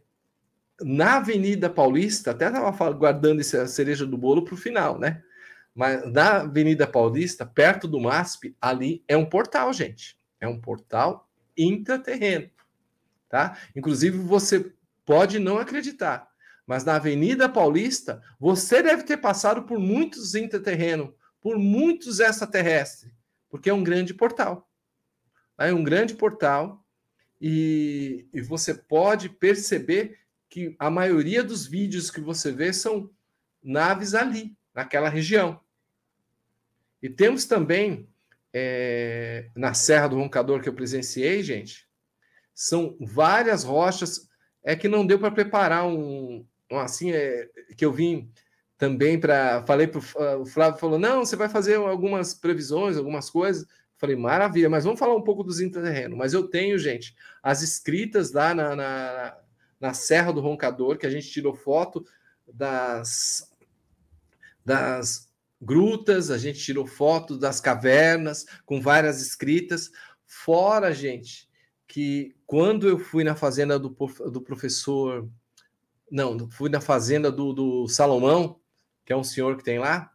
na Avenida Paulista, até estava guardando essa cereja do bolo para o final, né? Mas na Avenida Paulista, perto do MASP, ali é um portal, gente. É um portal intraterreno, tá? Inclusive, você pode não acreditar, mas na Avenida Paulista, você deve ter passado por muitos intraterreno, por muitos extraterrestres, porque é um grande portal. É um grande portal e, e você pode perceber que a maioria dos vídeos que você vê são naves ali, naquela região. E temos também, é, na Serra do Roncador que eu presenciei, gente, são várias rochas. É que não deu para preparar um, um assim, é, que eu vim também para. Falei para ah, o Flávio, falou: não, você vai fazer algumas previsões, algumas coisas. Falei, maravilha, mas vamos falar um pouco dos interterrenos. Mas eu tenho, gente, as escritas lá na, na, na, Serra do Roncador, que a gente tirou foto das, das grutas, a gente tirou fotos das cavernas com várias escritas. Fora, gente, que quando eu fui na fazenda do, do professor. Não, fui na fazenda do, do Salomão, que é um senhor que tem lá.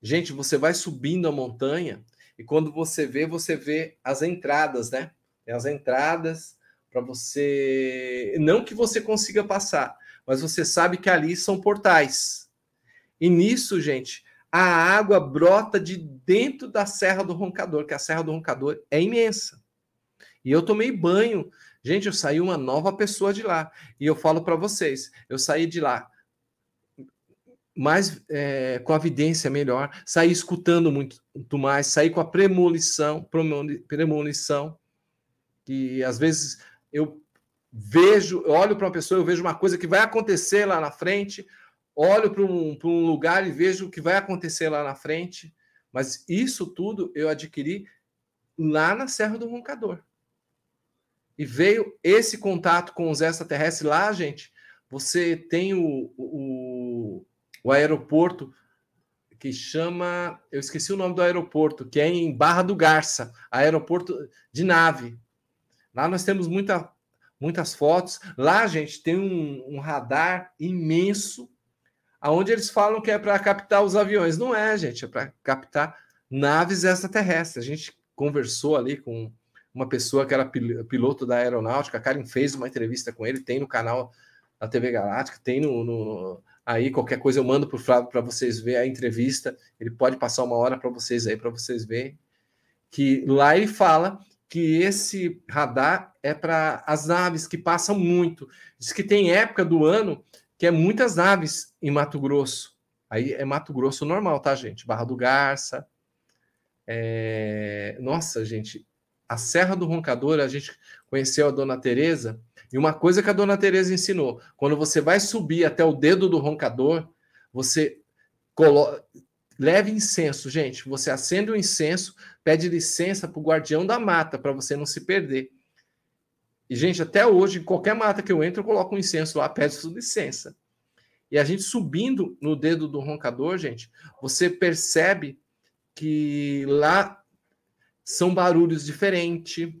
Gente, você vai subindo a montanha e quando você vê, você vê as entradas, né? Tem as entradas para você. Não que você consiga passar, mas você sabe que ali são portais. E nisso, gente, a água brota de dentro da Serra do Roncador, que a Serra do Roncador é imensa. E eu tomei banho. Gente, eu saí uma nova pessoa de lá. E eu falo para vocês, eu saí de lá mais é, com a melhor, saí escutando muito, mais, saí com a premonição, premonição, que às vezes eu vejo, olho para uma pessoa, eu vejo uma coisa que vai acontecer lá na frente, olho para um, um lugar e vejo o que vai acontecer lá na frente. Mas isso tudo eu adquiri lá na Serra do Roncador. E veio esse contato com os extraterrestres lá, gente. Você tem o, o, o aeroporto que chama. Eu esqueci o nome do aeroporto, que é em Barra do Garça aeroporto de nave. Lá nós temos muita, muitas fotos. Lá, gente, tem um, um radar imenso aonde eles falam que é para captar os aviões. Não é, gente, é para captar naves extraterrestres. A gente conversou ali com uma pessoa que era piloto da aeronáutica, a Karen fez uma entrevista com ele, tem no canal da TV Galáctica, tem no, no aí qualquer coisa eu mando para o Flávio para vocês ver a entrevista, ele pode passar uma hora para vocês aí, para vocês verem, que lá ele fala que esse radar é para as naves que passam muito. Diz que tem época do ano que é muitas aves em Mato Grosso. Aí é Mato Grosso normal, tá, gente? Barra do Garça. É... Nossa, gente, a Serra do Roncador, a gente conheceu a Dona Teresa, e uma coisa que a Dona Teresa ensinou, quando você vai subir até o dedo do roncador, você colo... leve incenso, gente, você acende o incenso, pede licença para o guardião da mata, para você não se perder. E, gente, até hoje, em qualquer mata que eu entro, eu coloco um incenso lá, peço licença. E a gente subindo no dedo do roncador, gente, você percebe que lá são barulhos diferentes.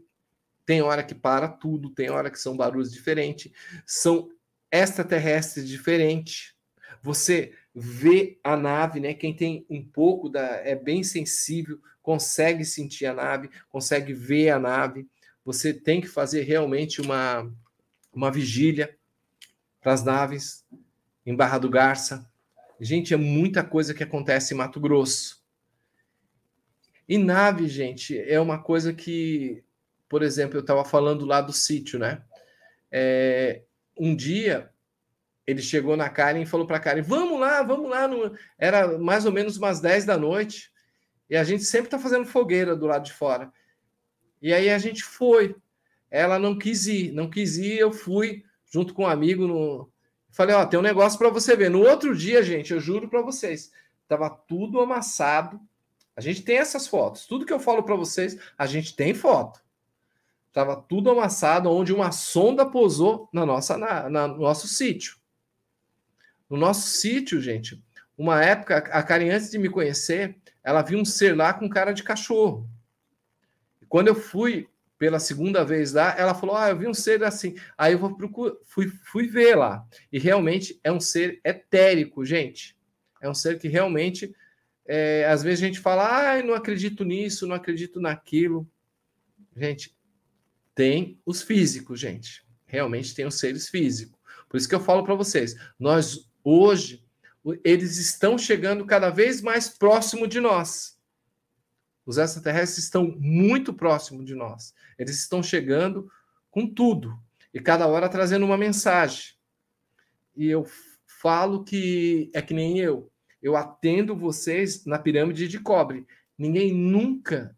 Tem hora que para tudo, tem hora que são barulhos diferentes, são extraterrestres diferentes. Você vê a nave, né? Quem tem um pouco da é bem sensível, consegue sentir a nave, consegue ver a nave você tem que fazer realmente uma, uma vigília para as naves em Barra do Garça. Gente, é muita coisa que acontece em Mato Grosso. E nave, gente, é uma coisa que, por exemplo, eu estava falando lá do sítio, né? É, um dia ele chegou na Karen e falou para a Karen: Vamos lá, vamos lá. Era mais ou menos umas 10 da noite e a gente sempre está fazendo fogueira do lado de fora. E aí a gente foi. Ela não quis ir, não quis ir, eu fui junto com um amigo no Falei, ó, tem um negócio para você ver. No outro dia, gente, eu juro para vocês, tava tudo amassado. A gente tem essas fotos. Tudo que eu falo para vocês, a gente tem foto. Tava tudo amassado, onde uma sonda pousou na nossa, na, na no nosso sítio. No nosso sítio, gente, uma época, a Karen, antes de me conhecer, ela viu um ser lá com cara de cachorro. Quando eu fui pela segunda vez lá, ela falou: Ah, eu vi um ser assim. Aí eu vou procurar, fui, fui ver lá. E realmente é um ser etérico, gente. É um ser que realmente, é, às vezes a gente fala: Ah, não acredito nisso, não acredito naquilo. Gente, tem os físicos, gente. Realmente tem os seres físicos. Por isso que eu falo para vocês: nós hoje, eles estão chegando cada vez mais próximo de nós. Os extraterrestres estão muito próximos de nós. Eles estão chegando com tudo e cada hora trazendo uma mensagem. E eu falo que é que nem eu. Eu atendo vocês na pirâmide de cobre. Ninguém nunca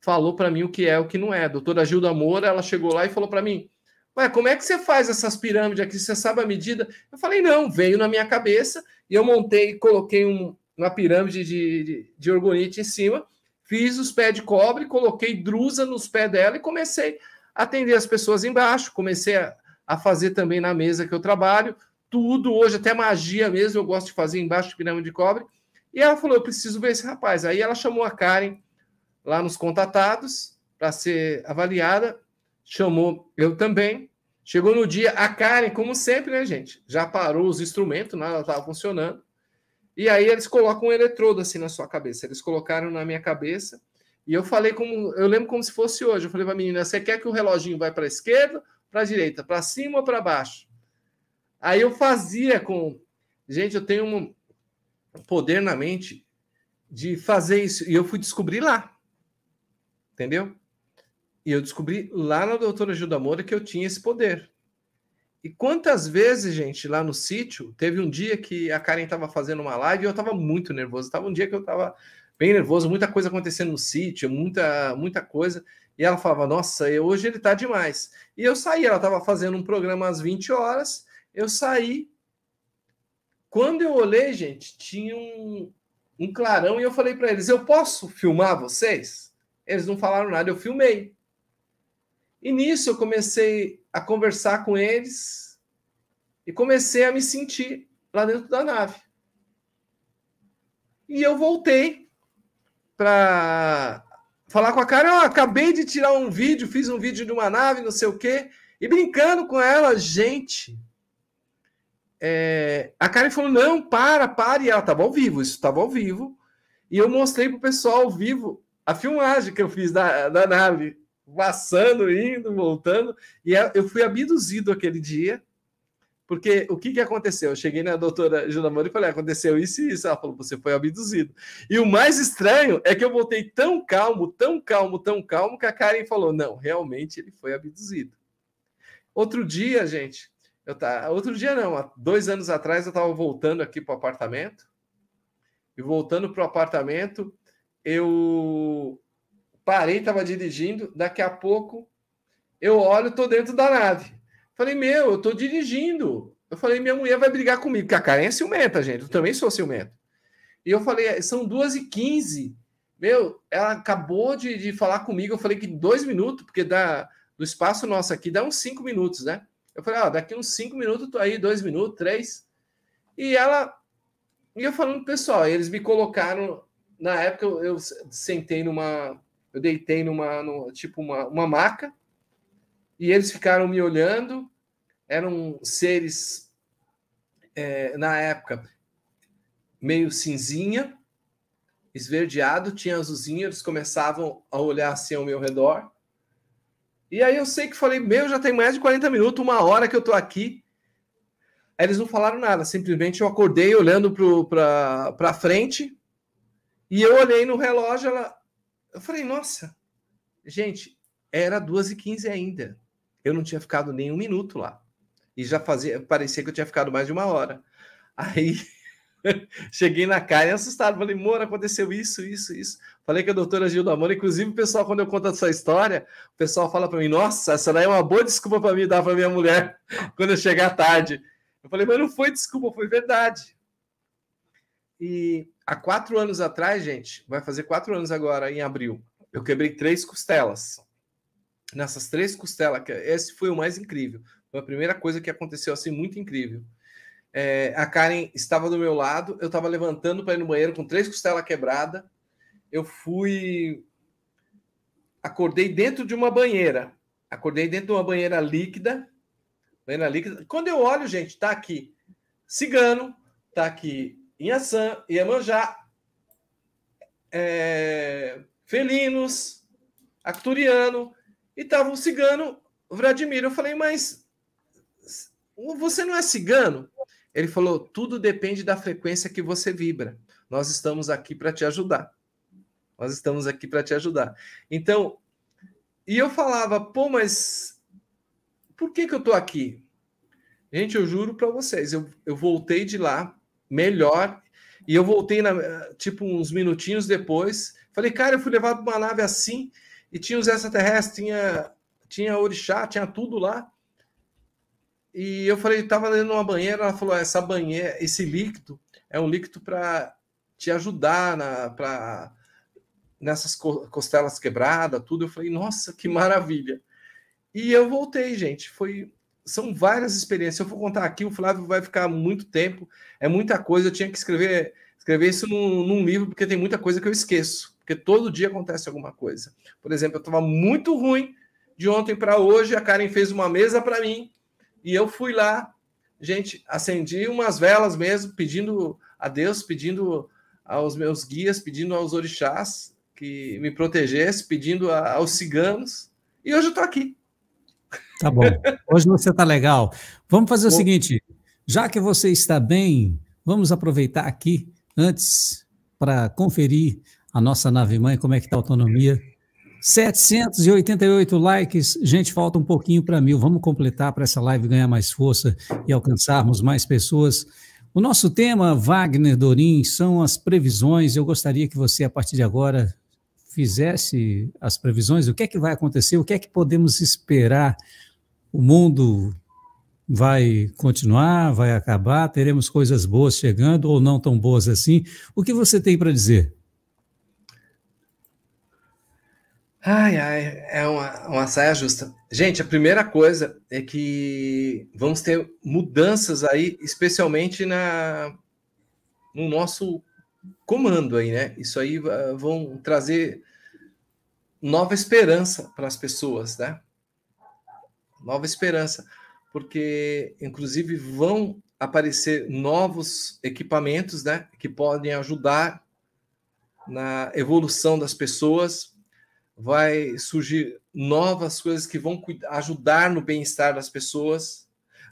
falou para mim o que é, o que não é. A doutora Gilda Moura, ela chegou lá e falou para mim: Ué, como é que você faz essas pirâmides aqui? Você sabe a medida? Eu falei: Não, veio na minha cabeça e eu montei, coloquei um, uma pirâmide de, de, de orgonite em cima Fiz os pés de cobre, coloquei drusa nos pés dela e comecei a atender as pessoas embaixo. Comecei a, a fazer também na mesa que eu trabalho. Tudo hoje, até magia mesmo, eu gosto de fazer embaixo de pirâmide de cobre. E ela falou: Eu preciso ver esse rapaz. Aí ela chamou a Karen lá nos contatados para ser avaliada. Chamou eu também. Chegou no dia, a Karen, como sempre, né, gente? Já parou os instrumentos, nada estava funcionando. E aí eles colocam um eletrodo assim na sua cabeça. Eles colocaram na minha cabeça. E eu falei como. Eu lembro como se fosse hoje. Eu falei para a menina: você quer que o reloginho vá para a esquerda, para a direita, para cima ou para baixo? Aí eu fazia com. Gente, eu tenho um poder na mente de fazer isso. E eu fui descobrir lá. Entendeu? E eu descobri lá na doutora Gilda Moura que eu tinha esse poder. E quantas vezes, gente, lá no sítio, teve um dia que a Karen estava fazendo uma live e eu estava muito nervoso. Tava um dia que eu estava bem nervoso, muita coisa acontecendo no sítio, muita, muita coisa. E ela falava, nossa, hoje ele tá demais. E eu saí, ela estava fazendo um programa às 20 horas, eu saí. Quando eu olhei, gente, tinha um, um clarão e eu falei para eles, eu posso filmar vocês? Eles não falaram nada, eu filmei. E nisso eu comecei a conversar com eles e comecei a me sentir lá dentro da nave. E eu voltei para falar com a cara, oh, acabei de tirar um vídeo, fiz um vídeo de uma nave, não sei o quê, e brincando com ela, gente. É... a Karen falou: não, para, para. E ela estava ao vivo, isso estava ao vivo. E eu mostrei para o pessoal ao vivo a filmagem que eu fiz da, da nave passando, indo, voltando. E é, eu fui abduzido aquele dia, porque o que, que aconteceu? Eu cheguei na doutora Julamora e falei: ah, aconteceu isso e isso. Ela falou: você foi abduzido. E o mais estranho é que eu voltei tão calmo, tão calmo, tão calmo, que a Karen falou: não, realmente ele foi abduzido. Outro dia, gente, eu tá, outro dia não, há dois anos atrás eu estava voltando aqui para o apartamento. E voltando para o apartamento, eu Parei, estava dirigindo. Daqui a pouco eu olho, tô dentro da nave. Falei, meu, eu tô dirigindo. Eu falei, minha mulher vai brigar comigo, porque a Karen é ciumenta, gente. Eu também sou ciumento E eu falei, é, são duas e quinze Meu, ela acabou de, de falar comigo. Eu falei que dois minutos, porque dá, do espaço nosso aqui dá uns cinco minutos, né? Eu falei, ó, ah, daqui uns cinco minutos, tô aí, dois minutos, três. E ela. E eu falando, pessoal, eles me colocaram. Na época eu, eu sentei numa eu deitei numa, numa tipo uma, uma maca e eles ficaram me olhando. Eram seres é, na época meio cinzinha, esverdeado, tinha azulzinho. Eles começavam a olhar assim ao meu redor. E aí eu sei que falei, meu, já tem mais de 40 minutos, uma hora que eu tô aqui. eles não falaram nada, simplesmente eu acordei olhando para frente e eu olhei no relógio, ela, eu falei, nossa, gente, era 2 e 15 ainda. Eu não tinha ficado nem um minuto lá. E já fazia, parecia que eu tinha ficado mais de uma hora. Aí <laughs> cheguei na Karen assustado. Falei, Mora, aconteceu isso, isso, isso. Falei que a doutora Gilda Amor, inclusive, o pessoal, quando eu conto essa história, o pessoal fala para mim: Nossa, essa daí é uma boa desculpa para mim dar para minha mulher <laughs> quando eu chegar tarde. Eu falei, mas não foi desculpa, foi verdade. E Há quatro anos atrás, gente, vai fazer quatro anos agora, em abril, eu quebrei três costelas. Nessas três costelas, esse foi o mais incrível. Foi a primeira coisa que aconteceu assim, muito incrível. É, a Karen estava do meu lado, eu estava levantando para ir no banheiro com três costelas quebradas. Eu fui. Acordei dentro de uma banheira. Acordei dentro de uma banheira líquida. Banheira líquida. Quando eu olho, gente, tá aqui cigano, tá aqui Inhaçã, Iemanjá, é, Felinos, Acturiano, e tava um cigano, Vladimir. Eu falei, mas você não é cigano? Ele falou, tudo depende da frequência que você vibra. Nós estamos aqui para te ajudar. Nós estamos aqui para te ajudar. Então, e eu falava, pô, mas por que, que eu tô aqui? Gente, eu juro para vocês, eu, eu voltei de lá melhor. E eu voltei, na, tipo, uns minutinhos depois. Falei, cara, eu fui levado para uma nave assim e tinha os extraterrestres, tinha, tinha orixá, tinha tudo lá. E eu falei, tava dentro de uma banheira, ela falou, ah, essa banheira, esse líquido é um líquido para te ajudar na, pra, nessas costelas quebradas, tudo. Eu falei, nossa, que maravilha. E eu voltei, gente. Foi são várias experiências. Se eu for contar aqui, o Flávio vai ficar muito tempo, é muita coisa. Eu tinha que escrever, escrever isso num, num livro, porque tem muita coisa que eu esqueço, porque todo dia acontece alguma coisa. Por exemplo, eu estava muito ruim de ontem para hoje, a Karen fez uma mesa para mim, e eu fui lá, gente, acendi umas velas mesmo, pedindo a Deus, pedindo aos meus guias, pedindo aos orixás que me protegesse, pedindo a, aos ciganos, e hoje eu estou aqui. Tá bom. Hoje você está legal. Vamos fazer o seguinte: já que você está bem, vamos aproveitar aqui antes para conferir a nossa nave mãe, como é que está a autonomia. 788 likes. Gente, falta um pouquinho para mil. Vamos completar para essa live ganhar mais força e alcançarmos mais pessoas. O nosso tema, Wagner Dorim, são as previsões. Eu gostaria que você, a partir de agora, fizesse as previsões, o que é que vai acontecer, o que é que podemos esperar? O mundo vai continuar, vai acabar, teremos coisas boas chegando ou não tão boas assim. O que você tem para dizer? Ai, ai, é uma, uma saia justa. Gente, a primeira coisa é que vamos ter mudanças aí, especialmente na, no nosso comando aí, né? Isso aí ah, vão trazer nova esperança para as pessoas, né? Nova esperança, porque inclusive vão aparecer novos equipamentos, né? Que podem ajudar na evolução das pessoas, vai surgir novas coisas que vão ajudar no bem-estar das pessoas,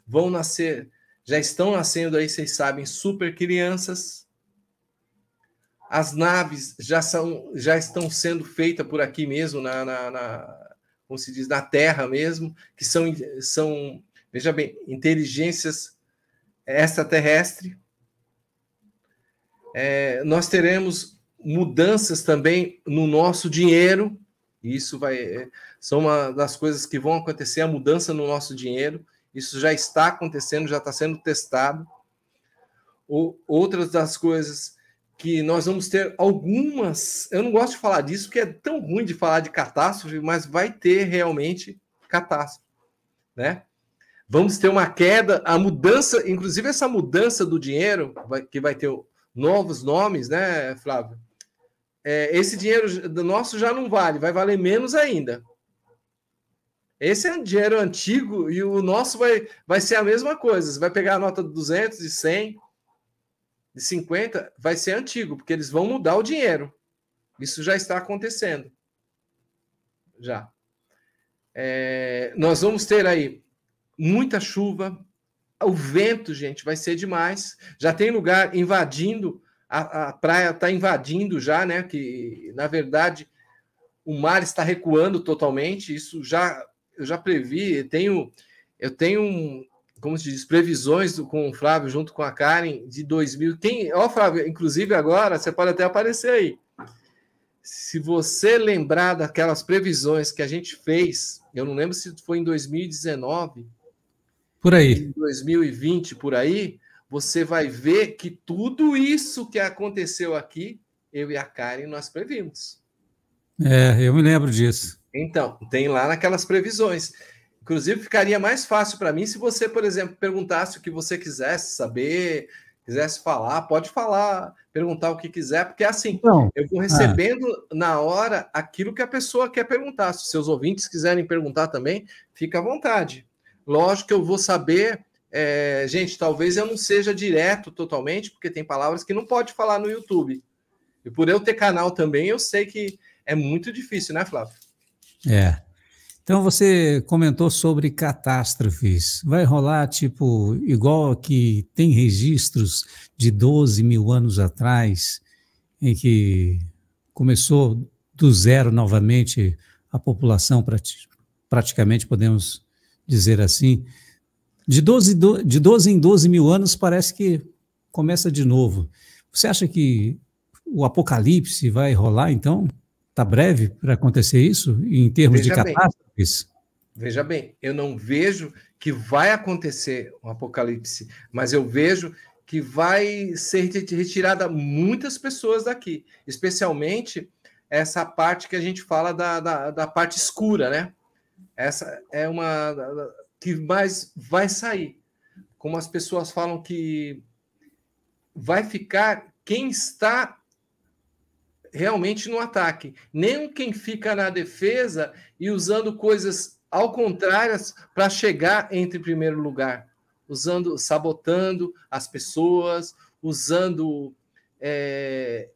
vão nascer, já estão nascendo aí, vocês sabem, super crianças, as naves já, são, já estão sendo feitas por aqui mesmo, na, na, na como se diz, na Terra mesmo, que são, são veja bem, inteligências extraterrestres. É, nós teremos mudanças também no nosso dinheiro. Isso vai é, são uma das coisas que vão acontecer, a mudança no nosso dinheiro. Isso já está acontecendo, já está sendo testado. O, outras das coisas que nós vamos ter algumas. Eu não gosto de falar disso, porque é tão ruim de falar de catástrofe, mas vai ter realmente catástrofe, né? Vamos ter uma queda, a mudança, inclusive essa mudança do dinheiro, que vai ter novos nomes, né, Flávio? É, esse dinheiro do nosso já não vale, vai valer menos ainda. Esse é um dinheiro antigo e o nosso vai, vai ser a mesma coisa. Você vai pegar a nota de 200, de 100, de 50 vai ser antigo, porque eles vão mudar o dinheiro. Isso já está acontecendo. Já. É, nós vamos ter aí muita chuva, o vento, gente, vai ser demais. Já tem lugar invadindo, a, a praia está invadindo já, né? Que na verdade o mar está recuando totalmente. Isso já eu já previ. Eu tenho, eu tenho um, como se diz, previsões do, com o Flávio junto com a Karen de 2000. Quem, ó, Flávio, inclusive agora você pode até aparecer aí. Se você lembrar daquelas previsões que a gente fez, eu não lembro se foi em 2019, por aí, em 2020 por aí, você vai ver que tudo isso que aconteceu aqui, eu e a Karen nós previmos. É, eu me lembro disso. Então, tem lá naquelas previsões. Inclusive, ficaria mais fácil para mim se você, por exemplo, perguntasse o que você quisesse saber, quisesse falar, pode falar, perguntar o que quiser, porque assim, então, eu vou ah. recebendo na hora aquilo que a pessoa quer perguntar. Se seus ouvintes quiserem perguntar também, fica à vontade. Lógico que eu vou saber é, gente, talvez eu não seja direto totalmente, porque tem palavras que não pode falar no YouTube. E por eu ter canal também, eu sei que é muito difícil, né, Flávio? É. Então você comentou sobre catástrofes. Vai rolar tipo igual que tem registros de 12 mil anos atrás, em que começou do zero novamente a população, praticamente podemos dizer assim. De 12, de 12 em 12 mil anos parece que começa de novo. Você acha que o apocalipse vai rolar então? Está breve para acontecer isso em termos Veja de catástrofe? Bem isso. Veja bem, eu não vejo que vai acontecer um apocalipse, mas eu vejo que vai ser retirada muitas pessoas daqui, especialmente essa parte que a gente fala da, da, da parte escura, né? Essa é uma que mais vai sair. Como as pessoas falam que vai ficar quem está realmente no ataque. Nem quem fica na defesa e usando coisas ao contrário para chegar entre primeiro lugar, usando, sabotando as pessoas, usando, é,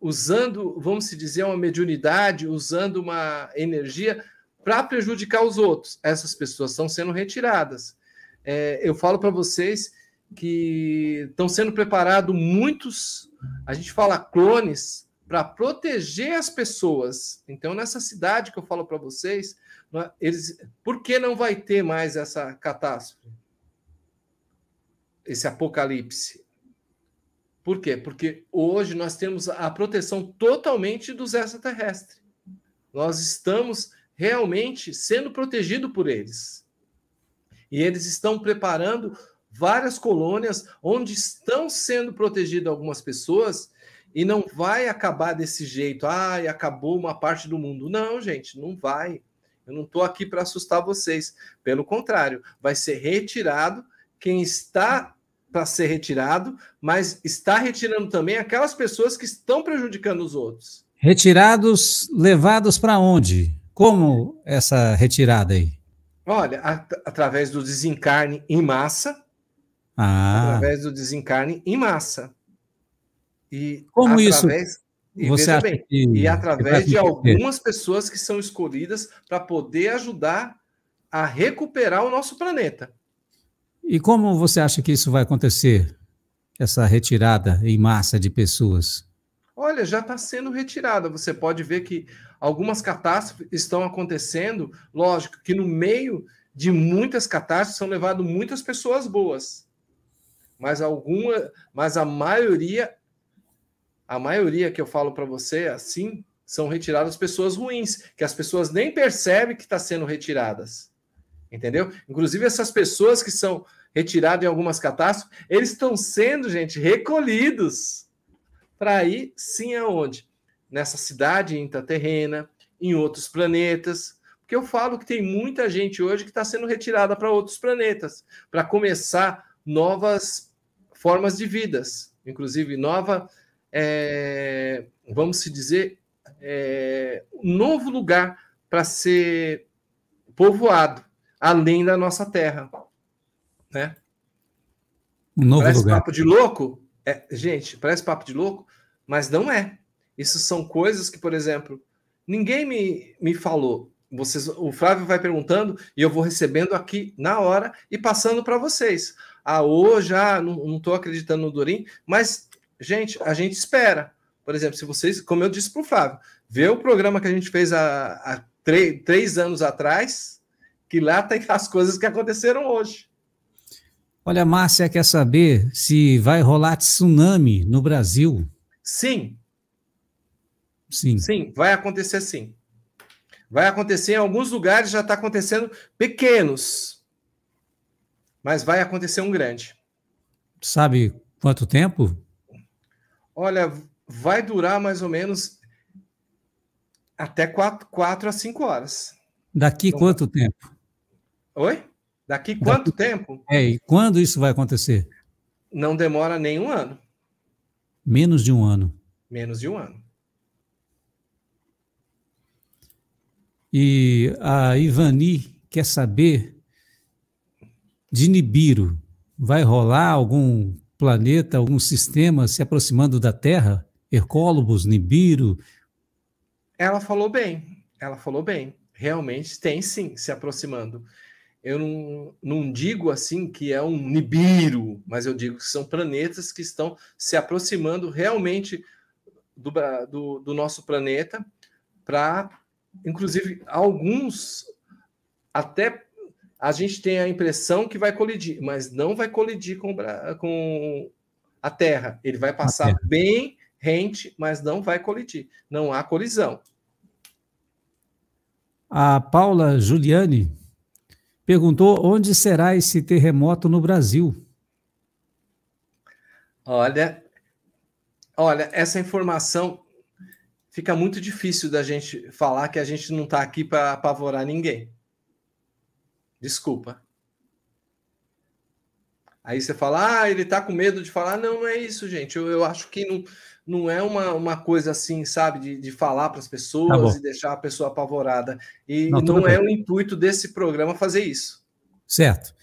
usando, vamos se dizer, uma mediunidade, usando uma energia para prejudicar os outros. Essas pessoas estão sendo retiradas. É, eu falo para vocês que estão sendo preparados muitos, a gente fala clones, para proteger as pessoas. Então, nessa cidade que eu falo para vocês, é, eles, por que não vai ter mais essa catástrofe? Esse apocalipse? Por quê? Porque hoje nós temos a proteção totalmente dos extraterrestres. Nós estamos realmente sendo protegidos por eles. E eles estão preparando várias colônias onde estão sendo protegidas algumas pessoas e não vai acabar desse jeito, ah, acabou uma parte do mundo. Não, gente, não vai. Eu não estou aqui para assustar vocês. Pelo contrário, vai ser retirado quem está para ser retirado, mas está retirando também aquelas pessoas que estão prejudicando os outros. Retirados, levados para onde? Como essa retirada aí? Olha, at através do desencarne em massa. Ah. Através do desencarne em massa. E Como através, isso? E você bem, que, e através de algumas pessoas que são escolhidas para poder ajudar a recuperar o nosso planeta. E como você acha que isso vai acontecer? Essa retirada em massa de pessoas? Olha, já está sendo retirada. Você pode ver que algumas catástrofes estão acontecendo. Lógico que no meio de muitas catástrofes são levadas muitas pessoas boas, mas alguma, mas a maioria a maioria que eu falo para você assim são retiradas pessoas ruins, que as pessoas nem percebem que está sendo retiradas. Entendeu? Inclusive, essas pessoas que são retiradas em algumas catástrofes, eles estão sendo, gente, recolhidos para ir sim aonde? Nessa cidade intraterrena, em outros planetas. Porque eu falo que tem muita gente hoje que está sendo retirada para outros planetas, para começar novas formas de vidas, inclusive nova é, vamos se dizer, é, um novo lugar para ser povoado, além da nossa terra. Né? Um novo parece lugar. papo de louco? É, gente, parece papo de louco, mas não é. Isso são coisas que, por exemplo, ninguém me, me falou. Vocês, o Flávio vai perguntando e eu vou recebendo aqui na hora e passando para vocês. Ah, hoje, ah, não estou acreditando no Dorim, mas gente, a gente espera. Por exemplo, se vocês, como eu disse para o Flávio, vê o programa que a gente fez há, há três, três anos atrás, que lá tem tá <laughs> as coisas que aconteceram hoje. Olha, Márcia quer saber se vai rolar tsunami no Brasil. Sim. Sim. Sim, vai acontecer sim. Vai acontecer em alguns lugares, já está acontecendo pequenos. Mas vai acontecer um grande. Sabe quanto tempo? Olha, vai durar mais ou menos até 4, a 5 horas. Daqui então, quanto tempo? Oi? Daqui quanto Daqui... tempo? É, e quando isso vai acontecer? Não demora nenhum ano. Menos de um ano. Menos de um ano. E a Ivani quer saber de Nibiru. Vai rolar algum planeta, algum sistema se aproximando da Terra? Hercólobos, Nibiru? Ela falou bem, ela falou bem. Realmente tem sim se aproximando. Eu não, não digo assim que é um Nibiru, mas eu digo que são planetas que estão se aproximando realmente do, do, do nosso planeta para, inclusive, alguns até a gente tem a impressão que vai colidir, mas não vai colidir com, com a Terra. Ele vai passar bem rente, mas não vai colidir. Não há colisão. A Paula Giuliani perguntou onde será esse terremoto no Brasil. Olha, olha, essa informação fica muito difícil da gente falar que a gente não está aqui para apavorar ninguém. Desculpa. Aí você fala, ah, ele tá com medo de falar. Não, não é isso, gente. Eu, eu acho que não, não é uma, uma coisa assim, sabe, de, de falar para as pessoas tá e deixar a pessoa apavorada. E não, não é o intuito desse programa fazer isso. Certo.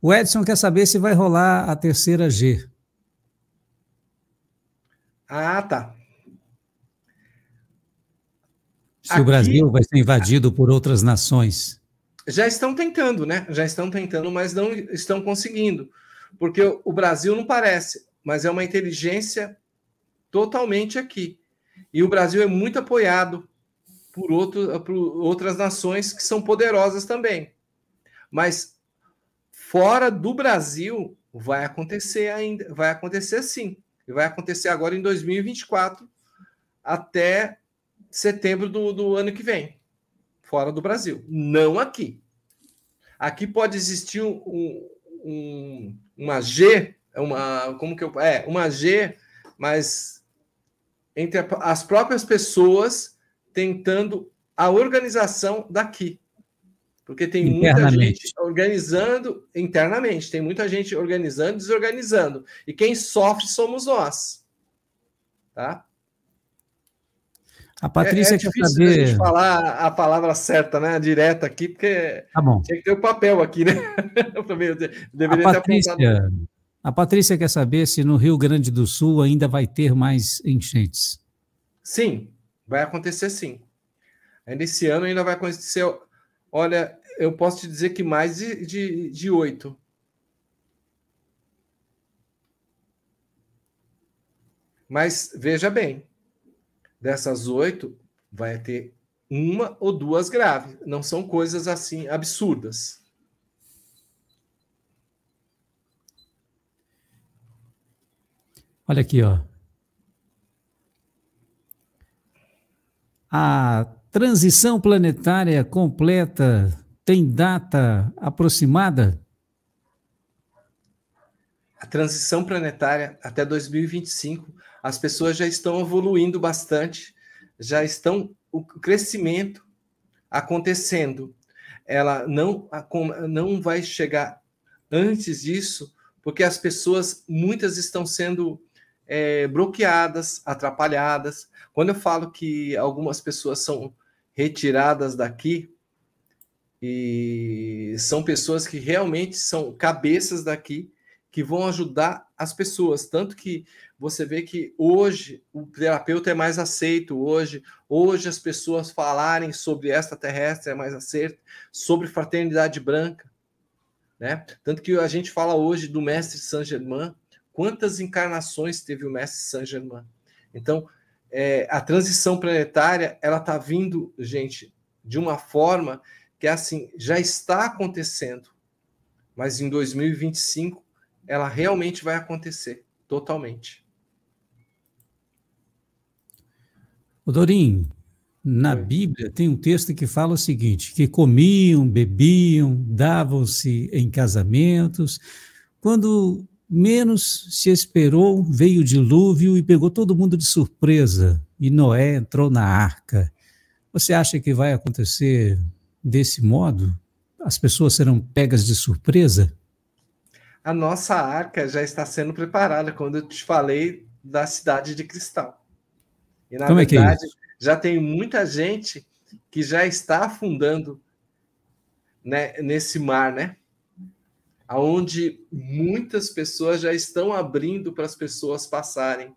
O Edson quer saber se vai rolar a terceira G. Ah, tá. Se Aqui... o Brasil vai ser invadido por outras nações já estão tentando, né? Já estão tentando, mas não estão conseguindo. Porque o Brasil não parece, mas é uma inteligência totalmente aqui. E o Brasil é muito apoiado por, outro, por outras nações que são poderosas também. Mas fora do Brasil vai acontecer ainda, vai acontecer sim. E vai acontecer agora em 2024 até setembro do, do ano que vem fora do Brasil, não aqui. Aqui pode existir um, um, uma G, é uma como que eu, é uma G, mas entre a, as próprias pessoas tentando a organização daqui, porque tem muita gente organizando internamente, tem muita gente organizando, desorganizando, e quem sofre somos nós, tá? A Patrícia é, é quer saber. De falar a palavra certa, né? Direta aqui, porque tá bom. tinha que ter o um papel aqui, né? <laughs> Eu também deveria a Patrícia, apontado... A Patrícia quer saber se no Rio Grande do Sul ainda vai ter mais enchentes. Sim, vai acontecer sim. Ainda esse ano ainda vai acontecer. Olha, eu posso te dizer que mais de oito. De, Mas veja bem, Dessas oito, vai ter uma ou duas graves. Não são coisas assim absurdas. Olha aqui, ó. A transição planetária completa tem data aproximada? A transição planetária até 2025 as pessoas já estão evoluindo bastante, já estão o crescimento acontecendo. Ela não, não vai chegar antes disso, porque as pessoas, muitas estão sendo é, bloqueadas, atrapalhadas. Quando eu falo que algumas pessoas são retiradas daqui, e são pessoas que realmente são cabeças daqui, que vão ajudar as pessoas. Tanto que você vê que hoje o terapeuta é mais aceito hoje, hoje as pessoas falarem sobre esta terrestre é mais aceito, sobre fraternidade branca, né? Tanto que a gente fala hoje do mestre Saint-Germain, quantas encarnações teve o mestre Saint-Germain? Então, é, a transição planetária, ela está vindo, gente, de uma forma que assim, já está acontecendo, mas em 2025 ela realmente vai acontecer totalmente. O Dorim, na Oi. Bíblia tem um texto que fala o seguinte: que comiam, bebiam, davam-se em casamentos. Quando menos se esperou, veio o dilúvio e pegou todo mundo de surpresa. E Noé entrou na arca. Você acha que vai acontecer desse modo? As pessoas serão pegas de surpresa? A nossa arca já está sendo preparada, quando eu te falei da cidade de cristal. E na Como é é verdade, é é já tem muita gente que já está afundando né, nesse mar, né? Aonde muitas pessoas já estão abrindo para as pessoas passarem.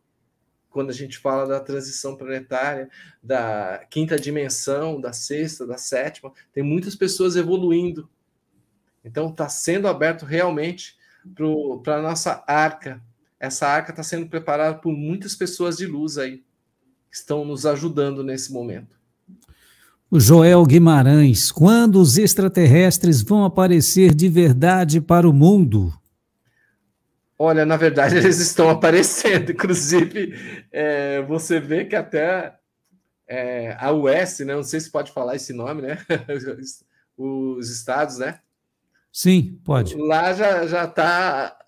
Quando a gente fala da transição planetária, da quinta dimensão, da sexta, da sétima, tem muitas pessoas evoluindo. Então, está sendo aberto realmente para a nossa arca. Essa arca está sendo preparada por muitas pessoas de luz aí estão nos ajudando nesse momento. O Joel Guimarães, quando os extraterrestres vão aparecer de verdade para o mundo? Olha, na verdade, <laughs> eles estão aparecendo. Inclusive, é, você vê que até é, a US, né? Não sei se pode falar esse nome, né? <laughs> Os estados, né? Sim, pode. Lá já está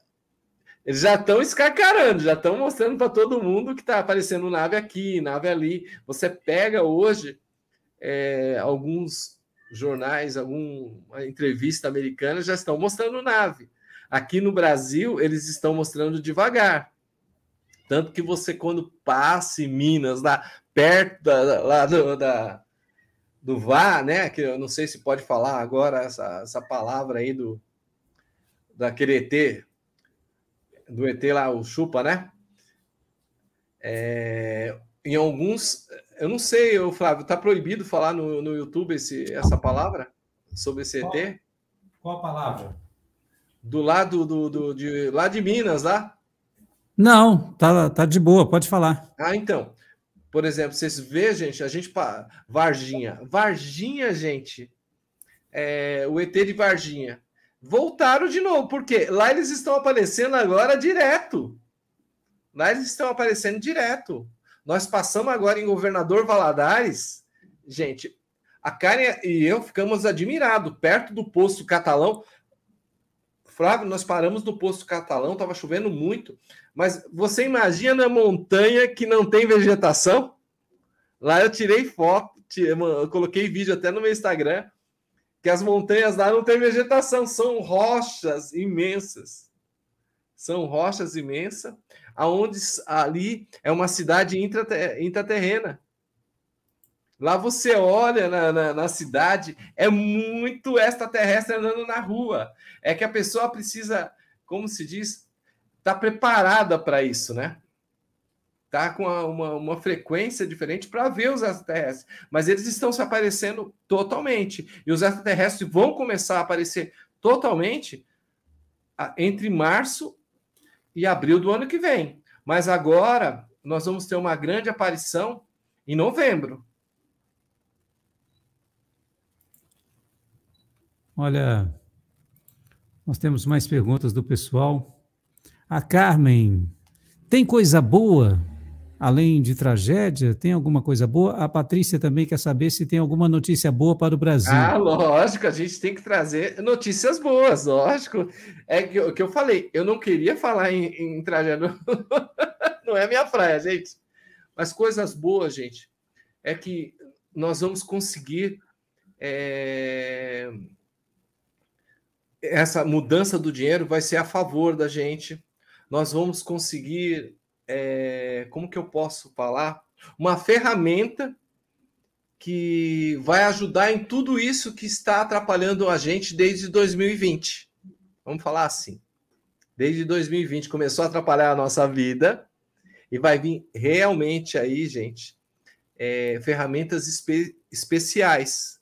eles já estão escacarando, já estão mostrando para todo mundo que está aparecendo nave aqui, nave ali. Você pega hoje é, alguns jornais, alguma entrevista americana já estão mostrando nave. Aqui no Brasil, eles estão mostrando devagar. Tanto que você, quando passa em Minas, lá perto da, lá do, da, do VAR, né? Que eu não sei se pode falar agora essa, essa palavra aí do daquele ET, do ET lá, o Chupa, né? É, em alguns. Eu não sei, eu, Flávio, tá proibido falar no, no YouTube esse, essa palavra sobre esse qual, ET? Qual a palavra? Do lado do, do, de, lá de Minas, lá? Não, tá, tá de boa, pode falar. Ah, então. Por exemplo, vocês veem gente, a gente. Varginha. Varginha, gente. É, o ET de Varginha. Voltaram de novo, porque lá eles estão aparecendo agora direto. Lá eles estão aparecendo direto. Nós passamos agora em Governador Valadares. Gente, a Karen e eu ficamos admirados, perto do posto catalão. Flávio, nós paramos no posto catalão, estava chovendo muito. Mas você imagina na montanha que não tem vegetação? Lá eu tirei foto, eu coloquei vídeo até no meu Instagram que as montanhas lá não têm vegetação, são rochas imensas. São rochas imensas, aonde ali é uma cidade intraterrena. Lá você olha na, na, na, cidade, é muito extraterrestre andando na rua. É que a pessoa precisa, como se diz, estar tá preparada para isso, né? tá com uma, uma, uma frequência diferente para ver os extraterrestres. Mas eles estão se aparecendo totalmente. E os extraterrestres vão começar a aparecer totalmente entre março e abril do ano que vem. Mas agora nós vamos ter uma grande aparição em novembro. Olha, nós temos mais perguntas do pessoal. A Carmen, tem coisa boa além de tragédia, tem alguma coisa boa? A Patrícia também quer saber se tem alguma notícia boa para o Brasil. Ah, lógico, a gente tem que trazer notícias boas, lógico. É que, o que eu falei, eu não queria falar em, em tragédia, <laughs> não é minha praia, gente. Mas coisas boas, gente, é que nós vamos conseguir é... essa mudança do dinheiro vai ser a favor da gente. Nós vamos conseguir é, como que eu posso falar? Uma ferramenta que vai ajudar em tudo isso que está atrapalhando a gente desde 2020. Vamos falar assim. Desde 2020 começou a atrapalhar a nossa vida e vai vir realmente aí, gente, é, ferramentas espe especiais.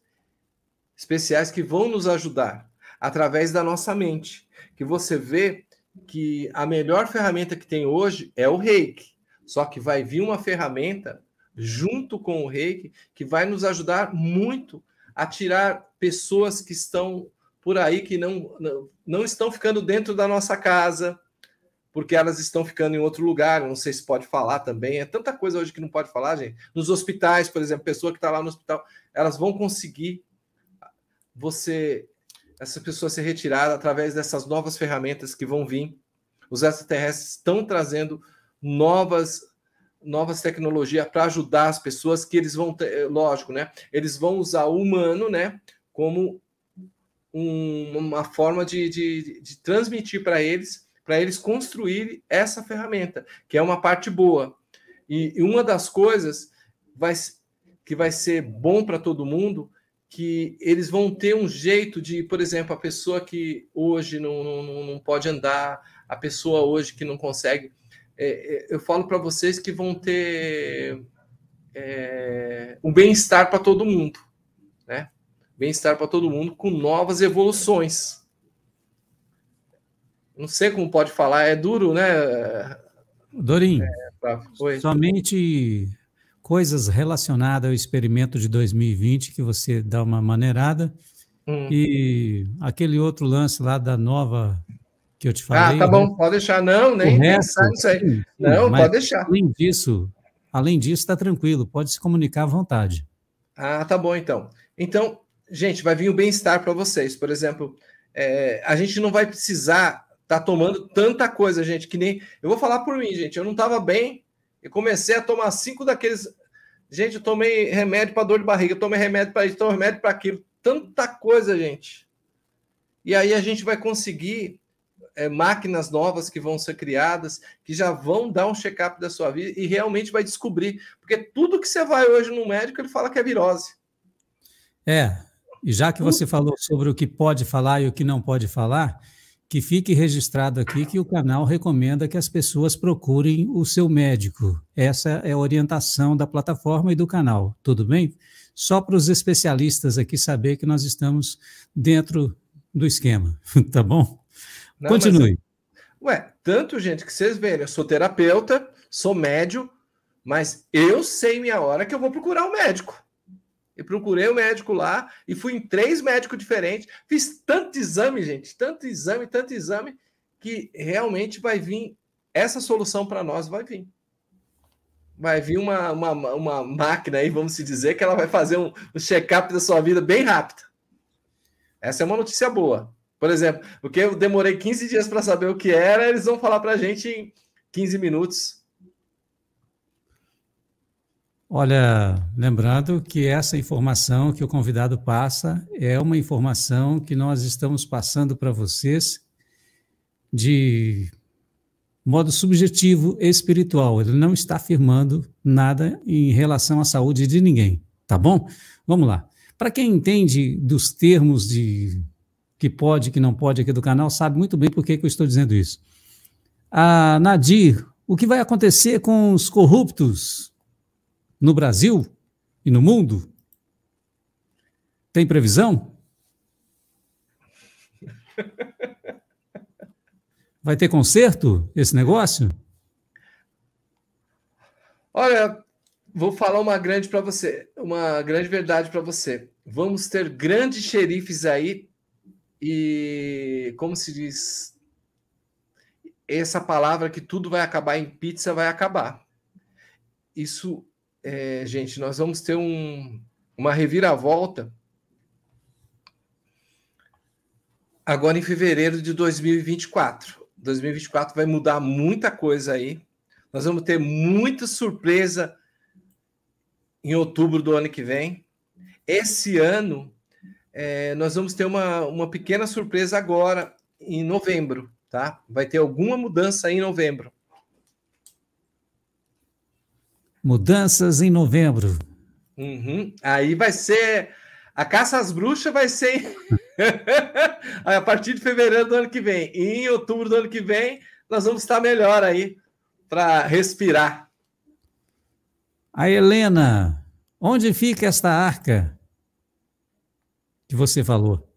Especiais que vão nos ajudar através da nossa mente. Que você vê que a melhor ferramenta que tem hoje é o reiki. Só que vai vir uma ferramenta junto com o reiki que vai nos ajudar muito a tirar pessoas que estão por aí, que não, não, não estão ficando dentro da nossa casa, porque elas estão ficando em outro lugar. Não sei se pode falar também. É tanta coisa hoje que não pode falar, gente. Nos hospitais, por exemplo, pessoa que está lá no hospital, elas vão conseguir você essa pessoa ser retirada através dessas novas ferramentas que vão vir. Os extraterrestres estão trazendo novas novas tecnologias para ajudar as pessoas que eles vão ter, lógico, né? Eles vão usar o humano, né? Como um, uma forma de, de, de transmitir para eles, para eles construírem essa ferramenta, que é uma parte boa. E, e uma das coisas vai, que vai ser bom para todo mundo que eles vão ter um jeito de, por exemplo, a pessoa que hoje não, não, não pode andar, a pessoa hoje que não consegue. É, é eu falo para vocês que vão ter é, um bem-estar para todo mundo, né? Bem-estar para todo mundo com novas evoluções. Não sei como pode falar, é duro, né? Dorim, é, pra... Tá, somente coisas relacionadas ao experimento de 2020 que você dá uma maneirada. Hum. E aquele outro lance lá da nova que eu te ah, falei. Ah, tá né? bom, né? pode deixar. Não, nem nisso aí. não, pode deixar. Além disso, além disso, está tranquilo, pode se comunicar à vontade. Ah, tá bom então. Então, gente, vai vir o bem-estar para vocês. Por exemplo, é, a gente não vai precisar estar tá tomando tanta coisa, gente, que nem. Eu vou falar por mim, gente. Eu não estava bem. Eu comecei a tomar cinco daqueles Gente, eu tomei remédio para dor de barriga, eu tomei remédio para isso, tomei remédio para aquilo. Tanta coisa, gente. E aí a gente vai conseguir é, máquinas novas que vão ser criadas, que já vão dar um check-up da sua vida e realmente vai descobrir. Porque tudo que você vai hoje no médico, ele fala que é virose. É. E já que você falou sobre o que pode falar e o que não pode falar, que fique registrado aqui que o canal recomenda que as pessoas procurem o seu médico. Essa é a orientação da plataforma e do canal, tudo bem? Só para os especialistas aqui saber que nós estamos dentro do esquema, <laughs> tá bom? Não, Continue. Mas, ué, tanto gente que vocês veem, né? eu sou terapeuta, sou médio, mas eu sei minha hora que eu vou procurar um médico. Eu procurei o um médico lá e fui em três médicos diferentes. Fiz tanto exame, gente, tanto exame, tanto exame, que realmente vai vir essa solução para nós, vai vir. Vai vir uma, uma, uma máquina aí, vamos se dizer, que ela vai fazer um, um check-up da sua vida bem rápido. Essa é uma notícia boa. Por exemplo, porque eu demorei 15 dias para saber o que era, eles vão falar para a gente em 15 minutos Olha, lembrando que essa informação que o convidado passa é uma informação que nós estamos passando para vocês de modo subjetivo espiritual. Ele não está afirmando nada em relação à saúde de ninguém, tá bom? Vamos lá. Para quem entende dos termos de que pode, que não pode aqui do canal, sabe muito bem por que, que eu estou dizendo isso. A ah, Nadir, o que vai acontecer com os corruptos? no Brasil e no mundo? Tem previsão? Vai ter conserto esse negócio? Olha, vou falar uma grande para você, uma grande verdade para você. Vamos ter grandes xerifes aí e como se diz essa palavra que tudo vai acabar em pizza vai acabar. Isso é, gente, nós vamos ter um, uma reviravolta agora em fevereiro de 2024. 2024 vai mudar muita coisa aí. Nós vamos ter muita surpresa em outubro do ano que vem. Esse ano, é, nós vamos ter uma, uma pequena surpresa agora, em novembro, tá? Vai ter alguma mudança em novembro. Mudanças em novembro. Uhum. Aí vai ser. A caça às bruxas vai ser <laughs> a partir de fevereiro do ano que vem. E em outubro do ano que vem, nós vamos estar melhor aí para respirar. A Helena, onde fica esta arca que você falou?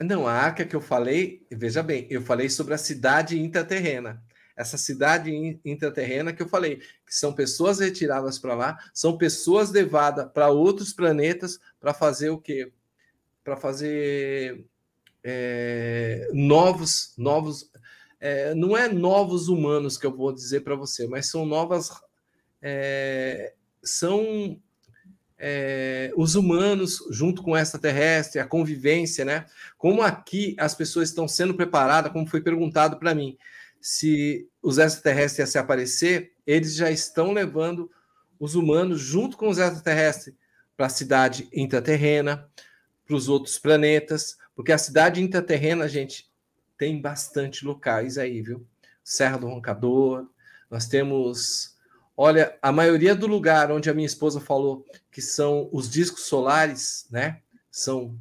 Não, a arca que eu falei, veja bem, eu falei sobre a cidade intraterrena essa cidade intraterrena que eu falei, que são pessoas retiradas para lá, são pessoas levadas para outros planetas para fazer o quê? Para fazer é, novos, novos, é, não é novos humanos que eu vou dizer para você, mas são novas, é, são é, os humanos junto com essa terrestre, a convivência, né? Como aqui as pessoas estão sendo preparadas, como foi perguntado para mim, se os extraterrestres iam se aparecer, eles já estão levando os humanos junto com os extraterrestres para a cidade intraterrena, para os outros planetas, porque a cidade intraterrena, gente, tem bastante locais aí, viu? Serra do Roncador, nós temos. Olha, a maioria do lugar onde a minha esposa falou que são os discos solares, né? São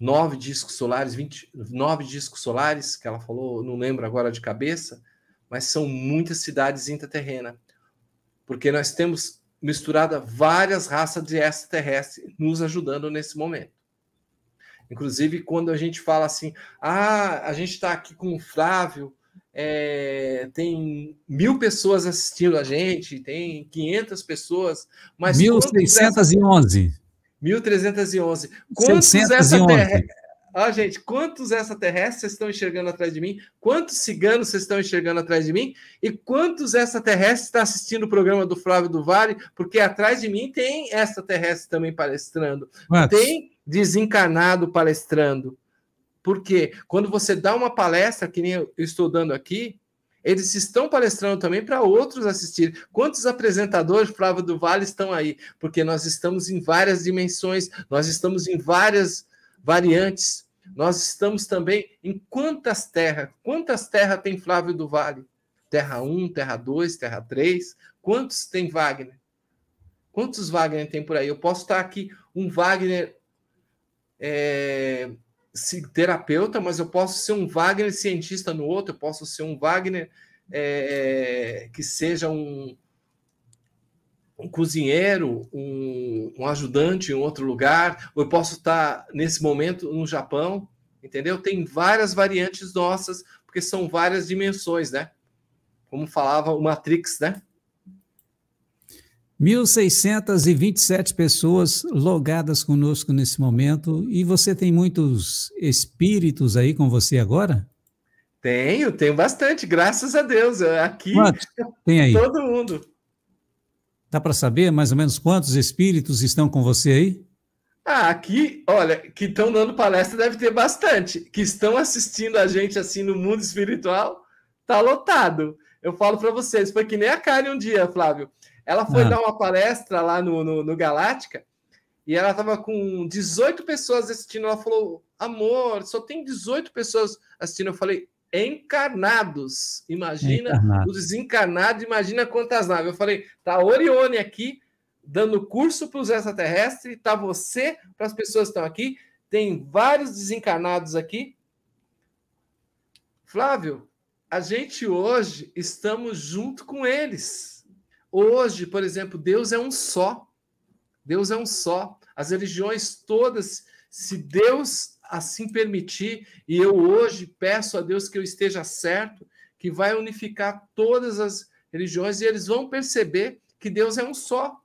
nove discos solares, 20, nove discos solares, que ela falou, não lembro agora de cabeça, mas são muitas cidades intraterrenas, porque nós temos misturada várias raças de extraterrestre nos ajudando nesse momento. Inclusive, quando a gente fala assim, ah, a gente está aqui com o Flávio, é, tem mil pessoas assistindo a gente, tem 500 pessoas, mas... 1.611. É Essas... 1311. Quantos 611. Essa ah, gente, quantos extraterrestres vocês estão enxergando atrás de mim? Quantos ciganos vocês estão enxergando atrás de mim? E quantos extraterrestres estão assistindo o programa do Flávio do Vale? Porque atrás de mim tem extraterrestre também palestrando. Mas... Tem desencarnado palestrando. Porque quando você dá uma palestra, que nem eu estou dando aqui, eles estão palestrando também para outros assistir. Quantos apresentadores, Flávio do Vale, estão aí? Porque nós estamos em várias dimensões, nós estamos em várias variantes, nós estamos também em quantas terras? Quantas terras tem Flávio do Vale? Terra 1, Terra 2, Terra 3? Quantos tem Wagner? Quantos Wagner tem por aí? Eu posso estar aqui um Wagner é, terapeuta, mas eu posso ser um Wagner cientista no outro, eu posso ser um Wagner é, é, que seja um, um cozinheiro, um, um, ajudante em outro lugar, ou eu posso estar nesse momento no Japão, entendeu? Tem várias variantes nossas, porque são várias dimensões, né? Como falava o Matrix, né? 1.627 pessoas logadas conosco nesse momento. E você tem muitos espíritos aí com você agora? Tenho, tenho bastante, graças a Deus. Aqui, tem aí. todo mundo. Dá para saber mais ou menos quantos espíritos estão com você aí? Ah, aqui, olha, que estão dando palestra deve ter bastante. Que estão assistindo a gente assim no mundo espiritual, tá lotado. Eu falo para vocês, foi que nem a Karen um dia, Flávio. Ela foi ah. dar uma palestra lá no, no, no Galáctica e ela estava com 18 pessoas assistindo. Ela falou: Amor, só tem 18 pessoas assistindo. Eu falei: Encarnados. Imagina Encarnado. o desencarnado, imagina quantas naves. Eu falei: Tá Orione aqui dando curso para os extraterrestres, tá você para as pessoas que estão aqui. Tem vários desencarnados aqui. Flávio, a gente hoje estamos junto com eles. Hoje, por exemplo, Deus é um só. Deus é um só. As religiões todas, se Deus assim permitir, e eu hoje peço a Deus que eu esteja certo, que vai unificar todas as religiões e eles vão perceber que Deus é um só.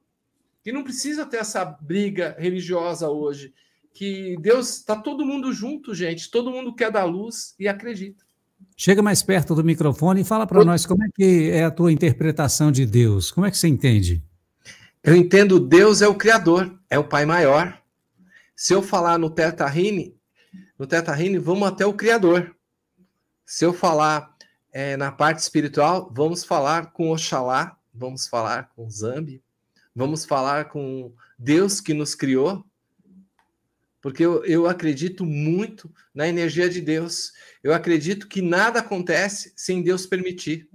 Que não precisa ter essa briga religiosa hoje. Que Deus está todo mundo junto, gente. Todo mundo quer dar luz e acredita. Chega mais perto do microfone e fala para nós como é que é a tua interpretação de Deus. Como é que você entende? Eu entendo Deus é o Criador, é o Pai Maior. Se eu falar no Tetahine, no Tetarrine, vamos até o Criador. Se eu falar é, na parte espiritual, vamos falar com Oxalá, vamos falar com Zambi, vamos falar com Deus que nos criou, porque eu, eu acredito muito na energia de Deus. Eu acredito que nada acontece sem Deus permitir.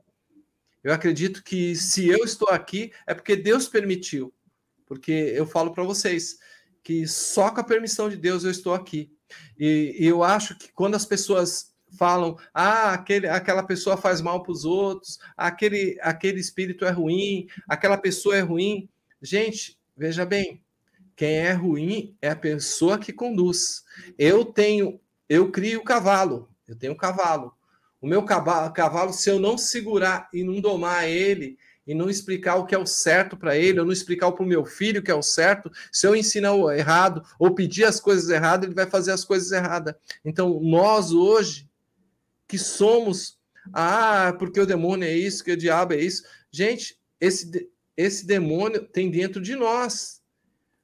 Eu acredito que se eu estou aqui é porque Deus permitiu. Porque eu falo para vocês que só com a permissão de Deus eu estou aqui. E, e eu acho que quando as pessoas falam, ah, aquele, aquela pessoa faz mal para os outros, aquele, aquele espírito é ruim, aquela pessoa é ruim. Gente, veja bem, quem é ruim é a pessoa que conduz. Eu tenho, eu crio o cavalo. Eu tenho um cavalo. O meu cavalo, se eu não segurar e não domar ele, e não explicar o que é o certo para ele, ou não explicar para o meu filho o que é o certo, se eu ensinar o errado, ou pedir as coisas erradas, ele vai fazer as coisas erradas. Então, nós hoje, que somos, ah, porque o demônio é isso, que o diabo é isso. Gente, esse, esse demônio tem dentro de nós.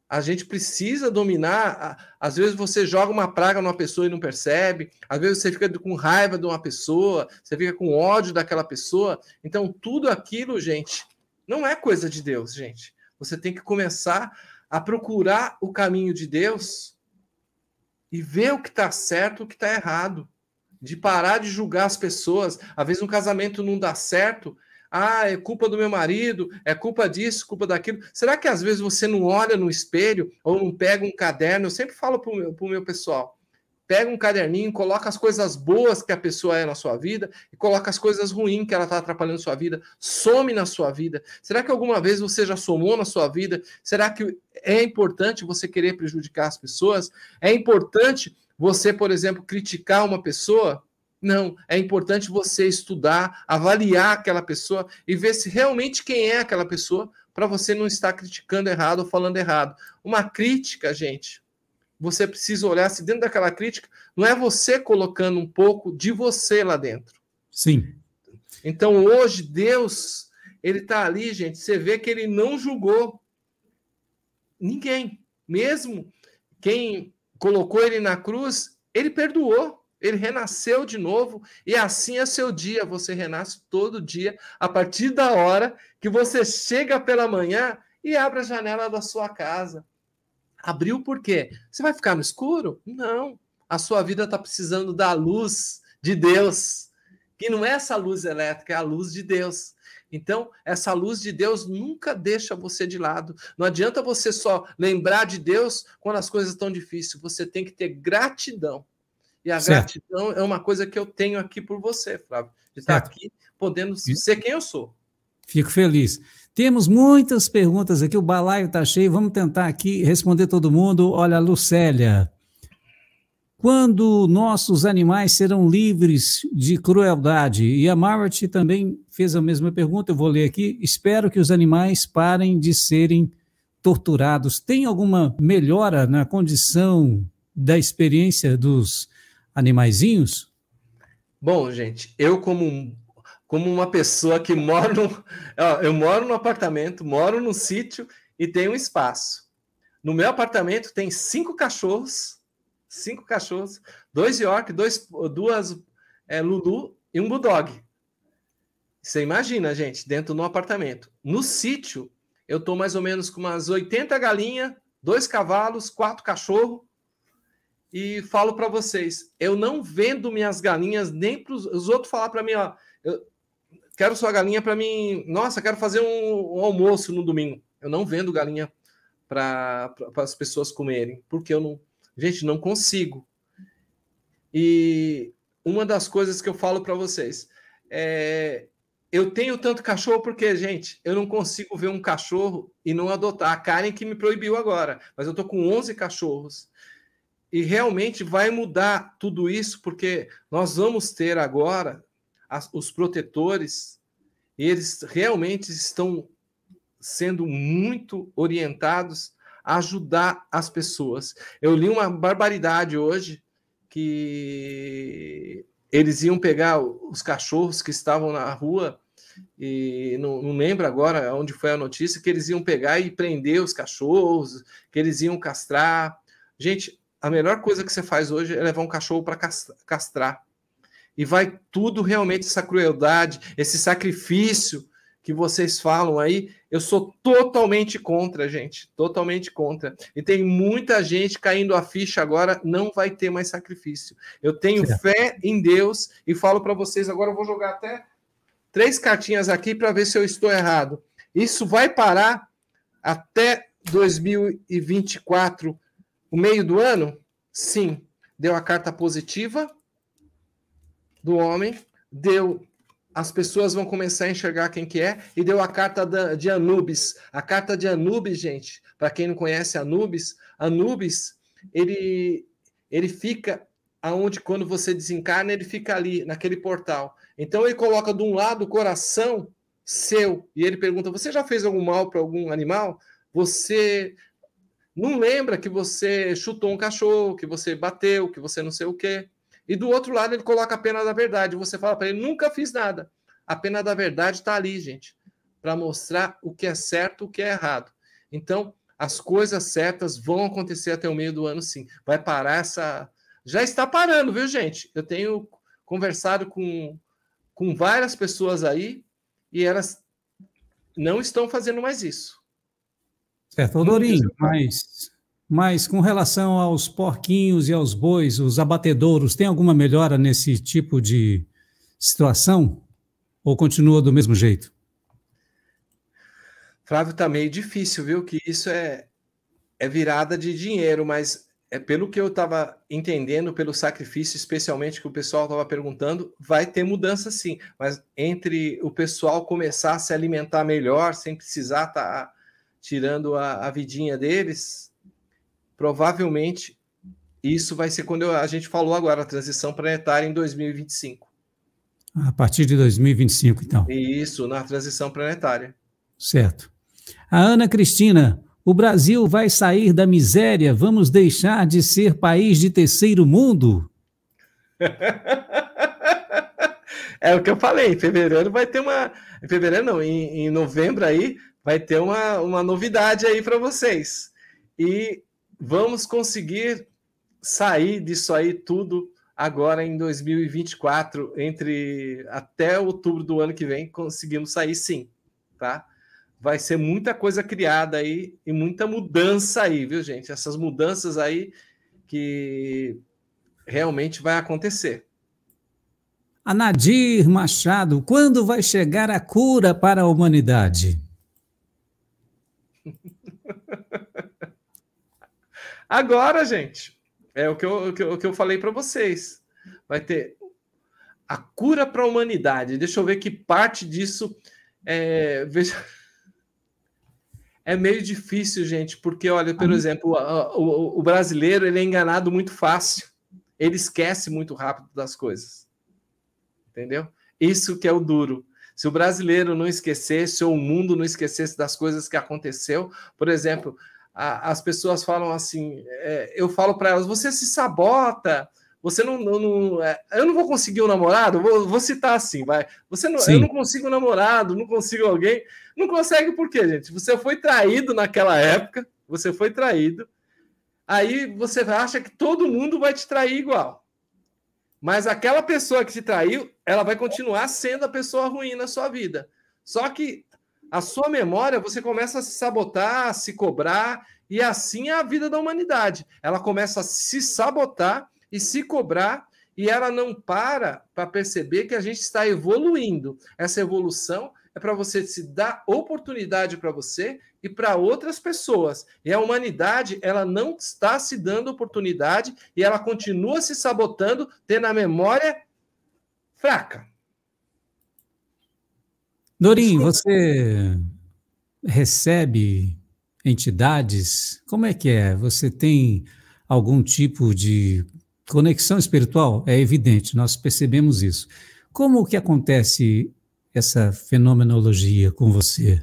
A gente precisa dominar. Às vezes você joga uma praga numa pessoa e não percebe, às vezes você fica com raiva de uma pessoa, você fica com ódio daquela pessoa. Então, tudo aquilo, gente, não é coisa de Deus, gente. Você tem que começar a procurar o caminho de Deus e ver o que está certo, o que está errado. De parar de julgar as pessoas. Às vezes um casamento não dá certo, ah, é culpa do meu marido, é culpa disso, culpa daquilo. Será que às vezes você não olha no espelho ou não pega um caderno? Eu sempre falo para o meu, meu pessoal: pega um caderninho, coloca as coisas boas que a pessoa é na sua vida e coloca as coisas ruins que ela está atrapalhando sua vida. Some na sua vida. Será que alguma vez você já somou na sua vida? Será que é importante você querer prejudicar as pessoas? É importante você, por exemplo, criticar uma pessoa? Não, é importante você estudar, avaliar aquela pessoa e ver se realmente quem é aquela pessoa para você não estar criticando errado ou falando errado. Uma crítica, gente, você precisa olhar se dentro daquela crítica não é você colocando um pouco de você lá dentro. Sim. Então hoje Deus, ele está ali, gente, você vê que ele não julgou ninguém, mesmo quem colocou ele na cruz, ele perdoou. Ele renasceu de novo e assim é seu dia. Você renasce todo dia a partir da hora que você chega pela manhã e abre a janela da sua casa. Abriu por quê? Você vai ficar no escuro? Não. A sua vida está precisando da luz de Deus, que não é essa luz elétrica, é a luz de Deus. Então, essa luz de Deus nunca deixa você de lado. Não adianta você só lembrar de Deus quando as coisas estão difíceis. Você tem que ter gratidão e a certo. gratidão é uma coisa que eu tenho aqui por você, Flávio, de estar certo. aqui podendo ser quem eu sou. Fico feliz. Temos muitas perguntas aqui, o balaio está cheio, vamos tentar aqui responder todo mundo. Olha, Lucélia, quando nossos animais serão livres de crueldade? E a Margaret também fez a mesma pergunta, eu vou ler aqui. Espero que os animais parem de serem torturados. Tem alguma melhora na condição da experiência dos animaizinhos? Bom, gente, eu como como uma pessoa que mora no, <laughs> eu moro num apartamento, moro num sítio e tenho um espaço. No meu apartamento tem cinco cachorros, cinco cachorros, dois York, dois, duas é, Lulu e um Bulldog. Você imagina, gente, dentro de um apartamento. No sítio, eu estou mais ou menos com umas 80 galinhas, dois cavalos, quatro cachorros e falo para vocês, eu não vendo minhas galinhas nem para os outros falar para mim, ó, eu quero sua galinha para mim, nossa, quero fazer um, um, almoço no domingo. Eu não vendo galinha para as pessoas comerem, porque eu não, gente, não consigo. E uma das coisas que eu falo para vocês é eu tenho tanto cachorro porque, gente, eu não consigo ver um cachorro e não adotar. A Karen que me proibiu agora, mas eu tô com 11 cachorros e realmente vai mudar tudo isso, porque nós vamos ter agora as, os protetores, eles realmente estão sendo muito orientados a ajudar as pessoas. Eu li uma barbaridade hoje que eles iam pegar os cachorros que estavam na rua e não, não, lembro agora onde foi a notícia que eles iam pegar e prender os cachorros, que eles iam castrar. Gente, a melhor coisa que você faz hoje é levar um cachorro para castrar. E vai tudo realmente essa crueldade, esse sacrifício que vocês falam aí, eu sou totalmente contra, gente, totalmente contra. E tem muita gente caindo a ficha agora, não vai ter mais sacrifício. Eu tenho Sim. fé em Deus e falo para vocês agora, eu vou jogar até três cartinhas aqui para ver se eu estou errado. Isso vai parar até 2024 o meio do ano? Sim. Deu a carta positiva do homem, deu as pessoas vão começar a enxergar quem que é, e deu a carta da, de Anubis. A carta de Anubis, gente, para quem não conhece Anubis, Anubis, ele, ele fica aonde quando você desencarna, ele fica ali, naquele portal. Então ele coloca de um lado o coração seu, e ele pergunta, você já fez algum mal para algum animal? Você não lembra que você chutou um cachorro, que você bateu, que você não sei o quê. E do outro lado ele coloca a pena da verdade. Você fala para ele: nunca fiz nada. A pena da verdade está ali, gente, para mostrar o que é certo, o que é errado. Então, as coisas certas vão acontecer até o meio do ano, sim. Vai parar essa. Já está parando, viu, gente? Eu tenho conversado com, com várias pessoas aí e elas não estão fazendo mais isso. Certo, é, Odorinho, mas, mas com relação aos porquinhos e aos bois, os abatedouros, tem alguma melhora nesse tipo de situação? Ou continua do mesmo jeito? Flávio, tá meio difícil, viu? Que isso é, é virada de dinheiro, mas é pelo que eu estava entendendo, pelo sacrifício, especialmente que o pessoal estava perguntando, vai ter mudança sim. Mas entre o pessoal começar a se alimentar melhor, sem precisar estar tá tirando a, a vidinha deles, provavelmente isso vai ser quando eu, a gente falou agora, a transição planetária em 2025. A partir de 2025, então. Isso, na transição planetária. Certo. A Ana Cristina, o Brasil vai sair da miséria, vamos deixar de ser país de terceiro mundo? <laughs> é o que eu falei, em fevereiro vai ter uma. Em fevereiro não, em, em novembro aí vai ter uma, uma novidade aí para vocês. E vamos conseguir sair disso aí tudo agora em 2024, entre até outubro do ano que vem, conseguimos sair sim, tá? Vai ser muita coisa criada aí e muita mudança aí, viu, gente? Essas mudanças aí que realmente vai acontecer. Anadir Machado, quando vai chegar a cura para a humanidade? <laughs> Agora, gente, é o que eu, o que eu, falei para vocês. Vai ter a cura para a humanidade. Deixa eu ver que parte disso é. <laughs> Veja. É meio difícil, gente, porque, olha, por exemplo, o, o, o brasileiro ele é enganado muito fácil. Ele esquece muito rápido das coisas. Entendeu? Isso que é o duro. Se o brasileiro não esquecesse, ou o mundo não esquecesse das coisas que aconteceu, por exemplo, a, as pessoas falam assim: é, eu falo para elas, você se sabota. Você não, não, não é, eu não vou conseguir um namorado. Vou, vou citar assim, vai. Você não, Sim. eu não consigo um namorado, não consigo alguém. Não consegue por quê, gente? Você foi traído naquela época. Você foi traído. Aí você acha que todo mundo vai te trair igual. Mas aquela pessoa que te traiu, ela vai continuar sendo a pessoa ruim na sua vida. Só que a sua memória, você começa a se sabotar, a se cobrar, e assim é a vida da humanidade. Ela começa a se sabotar e se cobrar, e ela não para para perceber que a gente está evoluindo. Essa evolução é para você se dar oportunidade para você e para outras pessoas. E a humanidade, ela não está se dando oportunidade e ela continua se sabotando, tendo a memória fraca. Dorim, você recebe entidades? Como é que é? Você tem algum tipo de conexão espiritual? É evidente, nós percebemos isso. Como que acontece essa fenomenologia com você?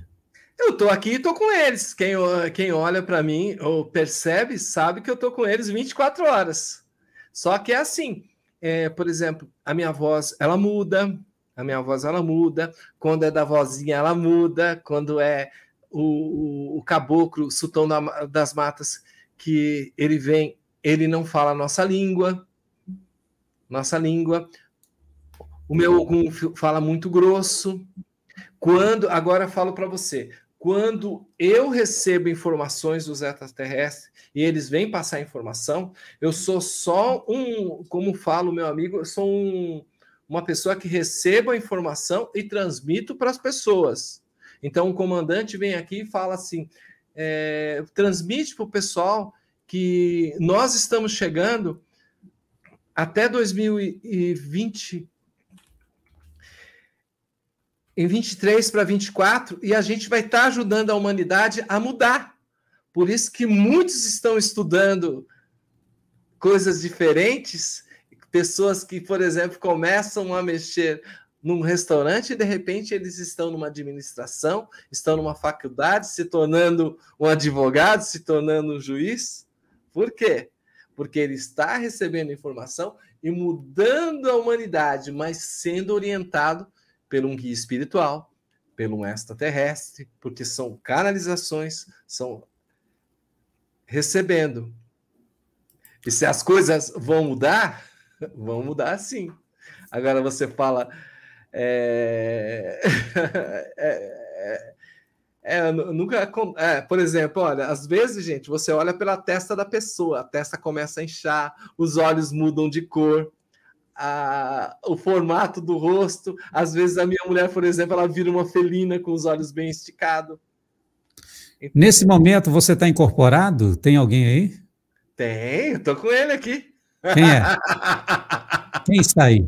Eu estou aqui e estou com eles. Quem, quem olha para mim ou percebe, sabe que eu estou com eles 24 horas. Só que é assim, é, por exemplo, a minha voz, ela muda, a minha voz, ela muda. Quando é da vozinha, ela muda. Quando é o, o, o caboclo, o sultão da, das matas, que ele vem, ele não fala a nossa língua. Nossa língua. O meu fala muito grosso. Quando, agora falo para você, quando eu recebo informações dos extraterrestres e eles vêm passar informação, eu sou só um, como fala o meu amigo, eu sou um, uma pessoa que recebo a informação e transmito para as pessoas. Então o comandante vem aqui e fala assim: é, transmite para o pessoal que nós estamos chegando até 2020 em 23 para 24 e a gente vai estar tá ajudando a humanidade a mudar. Por isso que muitos estão estudando coisas diferentes, pessoas que, por exemplo, começam a mexer num restaurante e de repente eles estão numa administração, estão numa faculdade, se tornando um advogado, se tornando um juiz. Por quê? Porque ele está recebendo informação e mudando a humanidade, mas sendo orientado pelo um guia espiritual, pelo um extraterrestre, porque são canalizações, são recebendo. E se as coisas vão mudar, <laughs> vão mudar sim. Agora você fala. É... <laughs> é, é, é nunca. É, por exemplo, olha, às vezes, gente, você olha pela testa da pessoa, a testa começa a inchar, os olhos mudam de cor, a, o formato do rosto. Às vezes a minha mulher, por exemplo, ela vira uma felina com os olhos bem esticados. Então, Nesse momento você está incorporado? Tem alguém aí? Tem, estou com ele aqui. Quem é? <laughs> Quem está aí?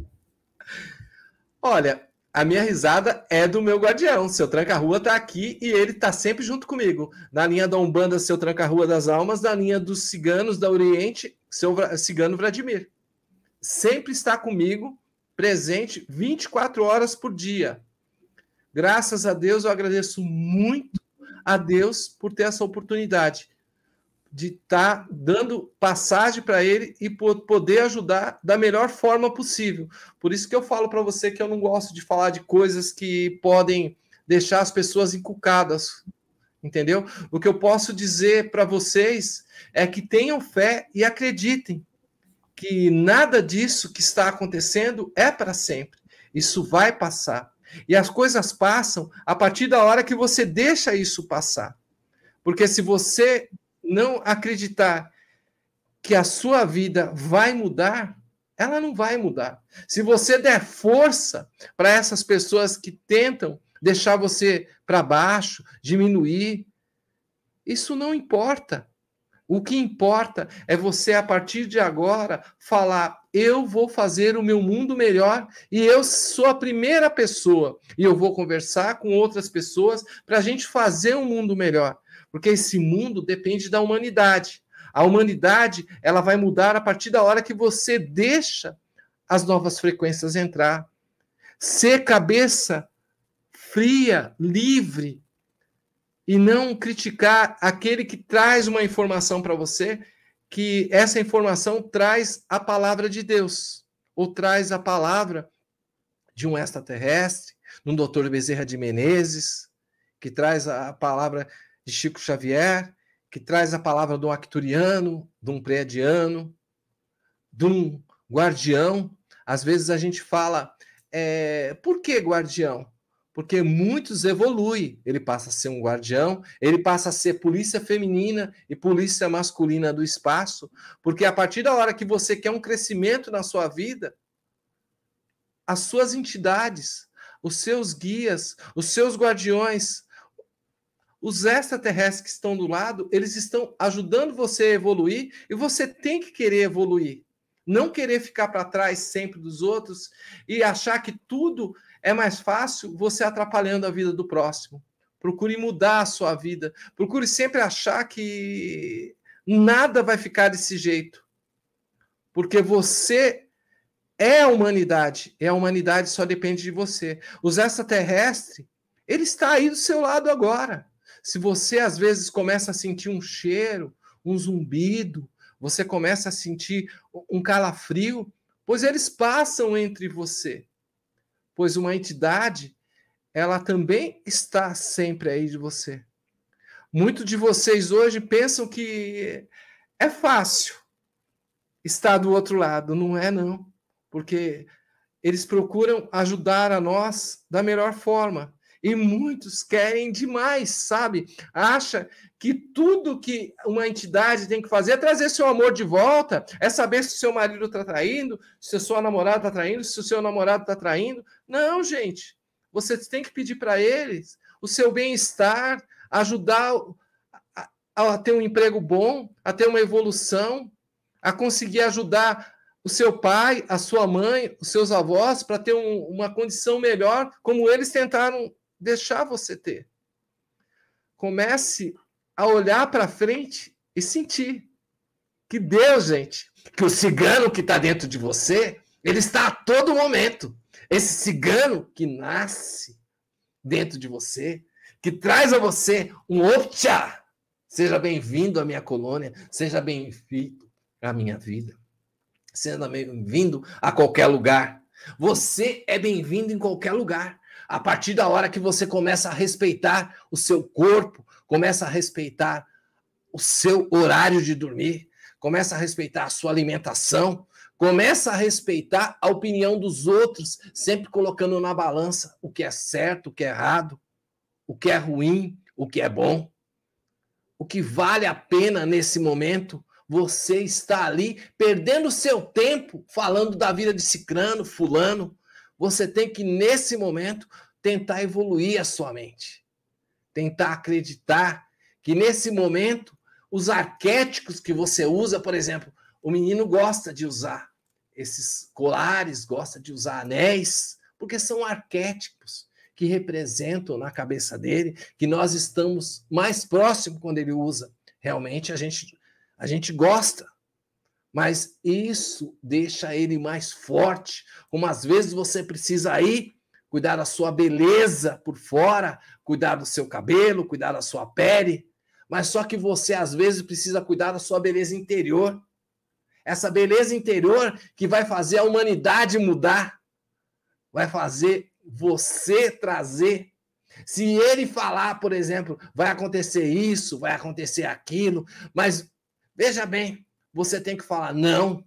Olha, a minha risada é do meu guardião. Seu tranca-rua tá aqui e ele tá sempre junto comigo. Na linha da Umbanda, seu tranca-rua das almas, na linha dos ciganos da Oriente, seu cigano Vladimir sempre está comigo, presente 24 horas por dia. Graças a Deus, eu agradeço muito a Deus por ter essa oportunidade de estar tá dando passagem para ele e poder ajudar da melhor forma possível. Por isso que eu falo para você que eu não gosto de falar de coisas que podem deixar as pessoas encucadas, entendeu? O que eu posso dizer para vocês é que tenham fé e acreditem que nada disso que está acontecendo é para sempre. Isso vai passar. E as coisas passam a partir da hora que você deixa isso passar. Porque se você não acreditar que a sua vida vai mudar, ela não vai mudar. Se você der força para essas pessoas que tentam deixar você para baixo, diminuir, isso não importa. O que importa é você, a partir de agora, falar: eu vou fazer o meu mundo melhor e eu sou a primeira pessoa. E eu vou conversar com outras pessoas para a gente fazer um mundo melhor. Porque esse mundo depende da humanidade. A humanidade ela vai mudar a partir da hora que você deixa as novas frequências entrar. Ser cabeça fria, livre, e não criticar aquele que traz uma informação para você que essa informação traz a palavra de Deus ou traz a palavra de um extraterrestre, de um doutor Bezerra de Menezes, que traz a palavra de Chico Xavier, que traz a palavra de um acturiano, de um prédiano, de um guardião. Às vezes a gente fala, é, por que guardião? porque muitos evoluem. Ele passa a ser um guardião, ele passa a ser polícia feminina e polícia masculina do espaço, porque a partir da hora que você quer um crescimento na sua vida, as suas entidades, os seus guias, os seus guardiões, os extraterrestres que estão do lado, eles estão ajudando você a evoluir e você tem que querer evoluir. Não querer ficar para trás sempre dos outros e achar que tudo é mais fácil você atrapalhando a vida do próximo. Procure mudar a sua vida. Procure sempre achar que nada vai ficar desse jeito. Porque você é a humanidade. E a humanidade só depende de você. Os extraterrestres, ele está aí do seu lado agora. Se você às vezes começa a sentir um cheiro, um zumbido, você começa a sentir um calafrio, pois eles passam entre você pois uma entidade, ela também está sempre aí de você. Muitos de vocês hoje pensam que é fácil estar do outro lado, não é não, porque eles procuram ajudar a nós da melhor forma. E muitos querem demais, sabe? Acha que tudo que uma entidade tem que fazer é trazer seu amor de volta, é saber se seu marido está traindo, se sua namorada está traindo, se o seu namorado está traindo. Não, gente. Você tem que pedir para eles o seu bem-estar, ajudar a, a ter um emprego bom, a ter uma evolução, a conseguir ajudar o seu pai, a sua mãe, os seus avós para ter um, uma condição melhor, como eles tentaram deixar você ter. Comece a olhar para frente e sentir que Deus, gente, que o cigano que está dentro de você, ele está a todo momento. Esse cigano que nasce dentro de você, que traz a você um opcha. Seja bem-vindo à minha colônia, seja bem-vindo à minha vida. Seja bem-vindo a qualquer lugar. Você é bem-vindo em qualquer lugar a partir da hora que você começa a respeitar o seu corpo, começa a respeitar o seu horário de dormir, começa a respeitar a sua alimentação, começa a respeitar a opinião dos outros, sempre colocando na balança o que é certo, o que é errado, o que é ruim, o que é bom. O que vale a pena nesse momento você está ali perdendo seu tempo falando da vida de Cicrano, Fulano, você tem que, nesse momento, tentar evoluir a sua mente. Tentar acreditar que, nesse momento, os arquétipos que você usa, por exemplo, o menino gosta de usar esses colares, gosta de usar anéis, porque são arquétipos que representam na cabeça dele que nós estamos mais próximo quando ele usa. Realmente a gente a gente gosta mas isso deixa ele mais forte. Como às vezes você precisa ir cuidar da sua beleza por fora, cuidar do seu cabelo, cuidar da sua pele, mas só que você às vezes precisa cuidar da sua beleza interior. Essa beleza interior que vai fazer a humanidade mudar, vai fazer você trazer se ele falar, por exemplo, vai acontecer isso, vai acontecer aquilo, mas veja bem, você tem que falar não.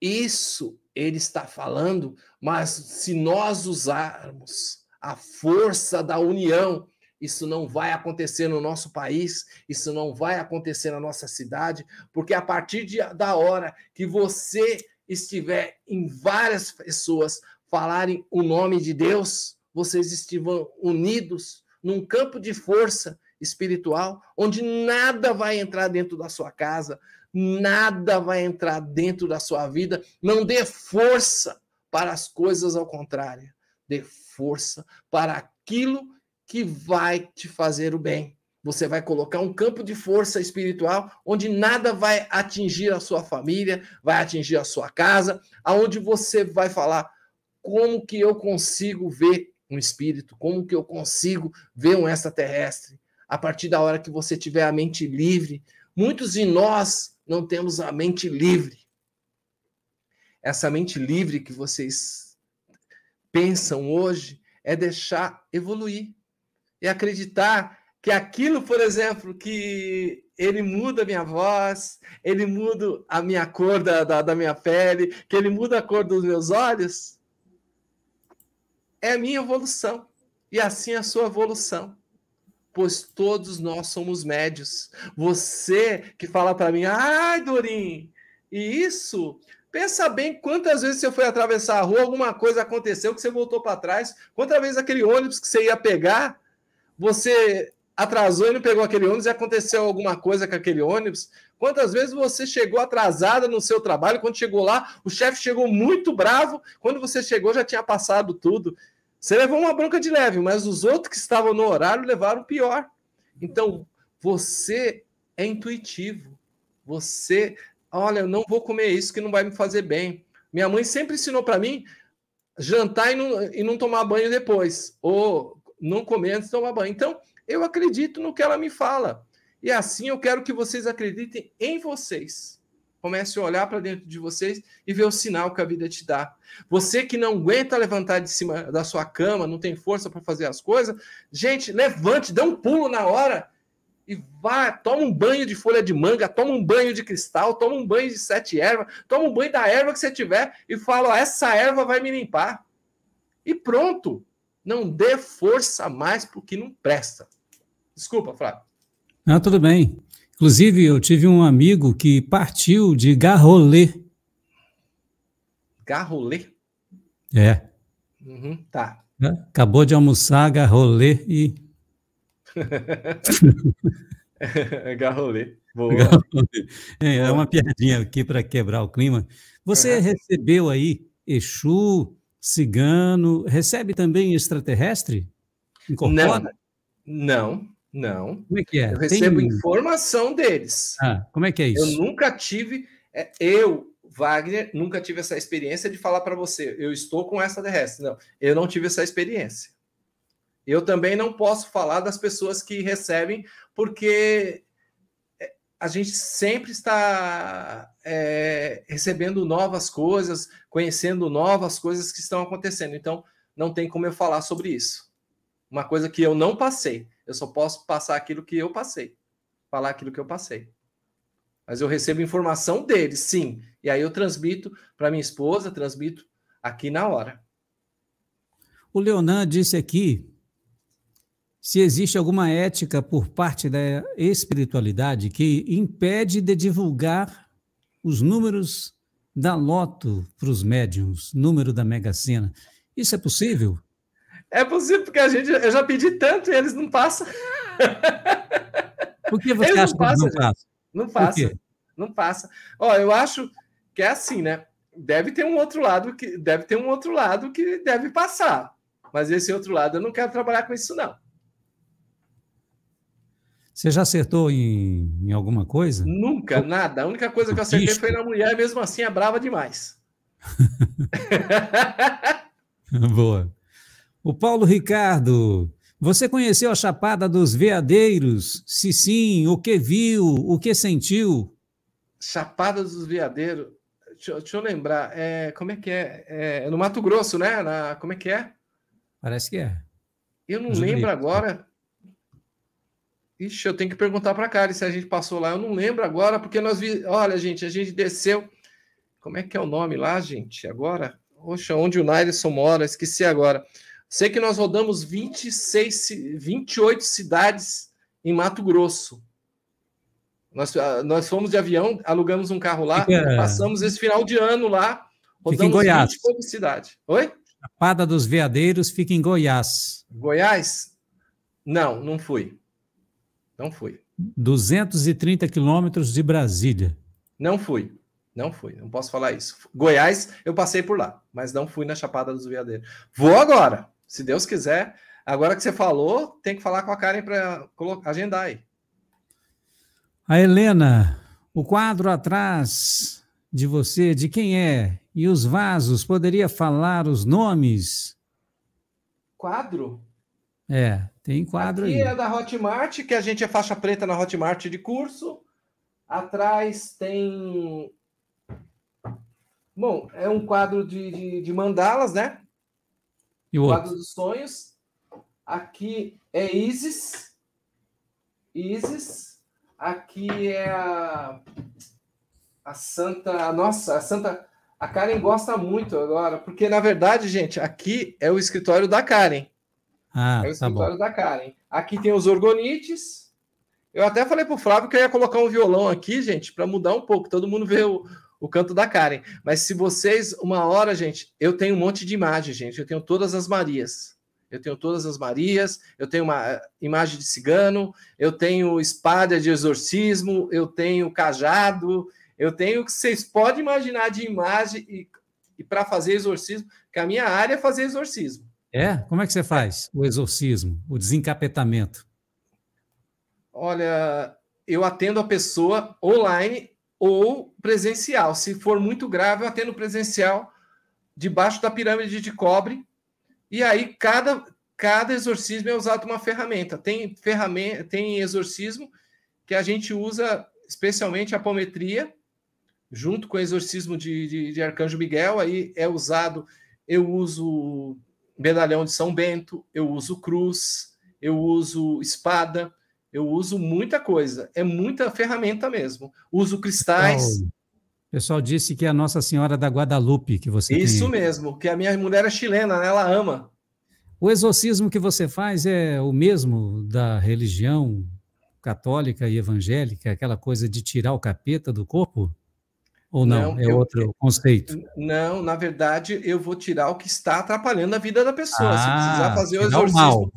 Isso ele está falando, mas se nós usarmos a força da união, isso não vai acontecer no nosso país, isso não vai acontecer na nossa cidade, porque a partir de, da hora que você estiver em várias pessoas falarem o nome de Deus, vocês estivam unidos num campo de força espiritual, onde nada vai entrar dentro da sua casa, nada vai entrar dentro da sua vida. Não dê força para as coisas ao contrário. Dê força para aquilo que vai te fazer o bem. Você vai colocar um campo de força espiritual onde nada vai atingir a sua família, vai atingir a sua casa, aonde você vai falar como que eu consigo ver um espírito, como que eu consigo ver um extraterrestre. A partir da hora que você tiver a mente livre, muitos de nós não temos a mente livre. Essa mente livre que vocês pensam hoje é deixar evoluir e acreditar que aquilo, por exemplo, que ele muda a minha voz, ele muda a minha cor da, da, da minha pele, que ele muda a cor dos meus olhos, é a minha evolução e assim é a sua evolução pois todos nós somos médios. Você que fala para mim, ai, Dorim, e isso Pensa bem quantas vezes você foi atravessar a rua, alguma coisa aconteceu que você voltou para trás. Quantas vezes aquele ônibus que você ia pegar, você atrasou e não pegou aquele ônibus e aconteceu alguma coisa com aquele ônibus? Quantas vezes você chegou atrasada no seu trabalho? Quando chegou lá, o chefe chegou muito bravo. Quando você chegou, já tinha passado tudo. Você levou uma bronca de leve, mas os outros que estavam no horário levaram pior. Então, você é intuitivo. Você, olha, eu não vou comer isso que não vai me fazer bem. Minha mãe sempre ensinou para mim jantar e não, e não tomar banho depois, ou não comer antes de tomar banho. Então, eu acredito no que ela me fala. E é assim eu quero que vocês acreditem em vocês. Comece a olhar para dentro de vocês e ver o sinal que a vida te dá. Você que não aguenta levantar de cima da sua cama, não tem força para fazer as coisas, gente, levante, dê um pulo na hora e vá, toma um banho de folha de manga, toma um banho de cristal, toma um banho de sete ervas, toma um banho da erva que você tiver e fala: ó, essa erva vai me limpar. E pronto. Não dê força mais porque não presta. Desculpa, Flávio. Ah, tudo bem. Inclusive, eu tive um amigo que partiu de Garrolê. Garrolê? É. Uhum, tá. Né? Acabou de almoçar, Garrolê e. <laughs> Garrolê. Boa. Garrolê. É, é uma piadinha aqui para quebrar o clima. Você uhum. recebeu aí Exu, cigano, recebe também extraterrestre? Incorpora? Não, não, não. Como é que é? Eu recebo Tem... informação deles. Ah, como é que é isso? Eu nunca tive. É, eu, Wagner, nunca tive essa experiência de falar para você, eu estou com essa terrestre. Não, eu não tive essa experiência. Eu também não posso falar das pessoas que recebem, porque é, a gente sempre está é, recebendo novas coisas, conhecendo novas coisas que estão acontecendo. Então, não tem como eu falar sobre isso. Uma coisa que eu não passei. Eu só posso passar aquilo que eu passei, falar aquilo que eu passei. Mas eu recebo informação deles, sim. E aí eu transmito para minha esposa, transmito aqui na hora. O Leonan disse aqui se existe alguma ética por parte da espiritualidade que impede de divulgar os números da loto para os médiums, número da Mega Sena. Isso é possível? É possível porque a gente, eu já pedi tanto e eles não passam. Por que <laughs> você eles acha não passa, que não passa? Não passa. Não passa. Ó, eu acho que é assim, né? Deve ter um outro lado que deve ter um outro lado que deve passar. Mas esse outro lado eu não quero trabalhar com isso não. Você já acertou em, em alguma coisa? Nunca, o, nada. A única coisa que eu acertei disco. foi na mulher, e mesmo assim é brava demais. <laughs> <laughs> Boa. O Paulo Ricardo, você conheceu a Chapada dos Veadeiros? Se sim, o que viu, o que sentiu? Chapada dos Veadeiros, deixa, deixa eu lembrar, é, como é que é? é? é? No Mato Grosso, né? Na, como é que é? Parece que é. Eu não lembro agora. Ixi, eu tenho que perguntar para a Karen se a gente passou lá. Eu não lembro agora, porque nós vi. Olha, gente, a gente desceu. Como é que é o nome lá, gente? Agora? Poxa, onde o Nairson mora? Esqueci agora. Sei que nós rodamos 26, 28 cidades em Mato Grosso. Nós, ah, nós fomos de avião, alugamos um carro lá, Fica... passamos esse final de ano lá, rodamos fica em Goiás. 20 cidades. Oi? Chapada dos Veadeiros fica em Goiás. Goiás? Não, não fui. Não fui. 230 quilômetros de Brasília. Não fui. Não fui, não posso falar isso. Goiás, eu passei por lá, mas não fui na Chapada dos Veadeiros. Vou agora. Se Deus quiser. Agora que você falou, tem que falar com a Karen para agendar aí. A Helena, o quadro atrás de você, de quem é? E os vasos, poderia falar os nomes? Quadro? É, tem quadro Aqui aí. Aqui é da Hotmart, que a gente é faixa preta na Hotmart de curso. Atrás tem. Bom, é um quadro de, de, de mandalas, né? E o Lago dos Sonhos. Aqui é Isis. Isis. Aqui é a, a Santa. A nossa, a Santa. A Karen gosta muito agora, porque na verdade, gente, aqui é o escritório da Karen. Ah, é o tá escritório tá da Karen. Aqui tem os orgonites. Eu até falei pro Flávio que eu ia colocar um violão aqui, gente, para mudar um pouco. Todo mundo vê o, o canto da Karen. Mas se vocês, uma hora, gente, eu tenho um monte de imagens, gente. Eu tenho todas as Marias. Eu tenho todas as Marias, eu tenho uma eh, imagem de cigano, eu tenho espada de exorcismo, eu tenho cajado, eu tenho o que vocês podem imaginar de imagem e, e para fazer exorcismo, que a minha área é fazer exorcismo. É? Como é que você faz o exorcismo, o desencapetamento? Olha, eu atendo a pessoa online ou presencial. Se for muito grave, eu atendo presencial debaixo da pirâmide de cobre. E aí, cada, cada exorcismo é usado uma ferramenta. Tem, ferramenta. tem exorcismo que a gente usa especialmente a apometria, junto com o exorcismo de, de, de Arcanjo Miguel. Aí é usado, eu uso medalhão de São Bento, eu uso cruz, eu uso espada, eu uso muita coisa, é muita ferramenta mesmo. Uso cristais. Oh. O pessoal disse que é a Nossa Senhora da Guadalupe que você Isso tem... mesmo, que a minha mulher é chilena, né? ela ama. O exorcismo que você faz é o mesmo da religião católica e evangélica, aquela coisa de tirar o capeta do corpo? Ou não? não é eu... outro conceito? Não, na verdade, eu vou tirar o que está atrapalhando a vida da pessoa. Ah, Se precisar fazer o exorcismo.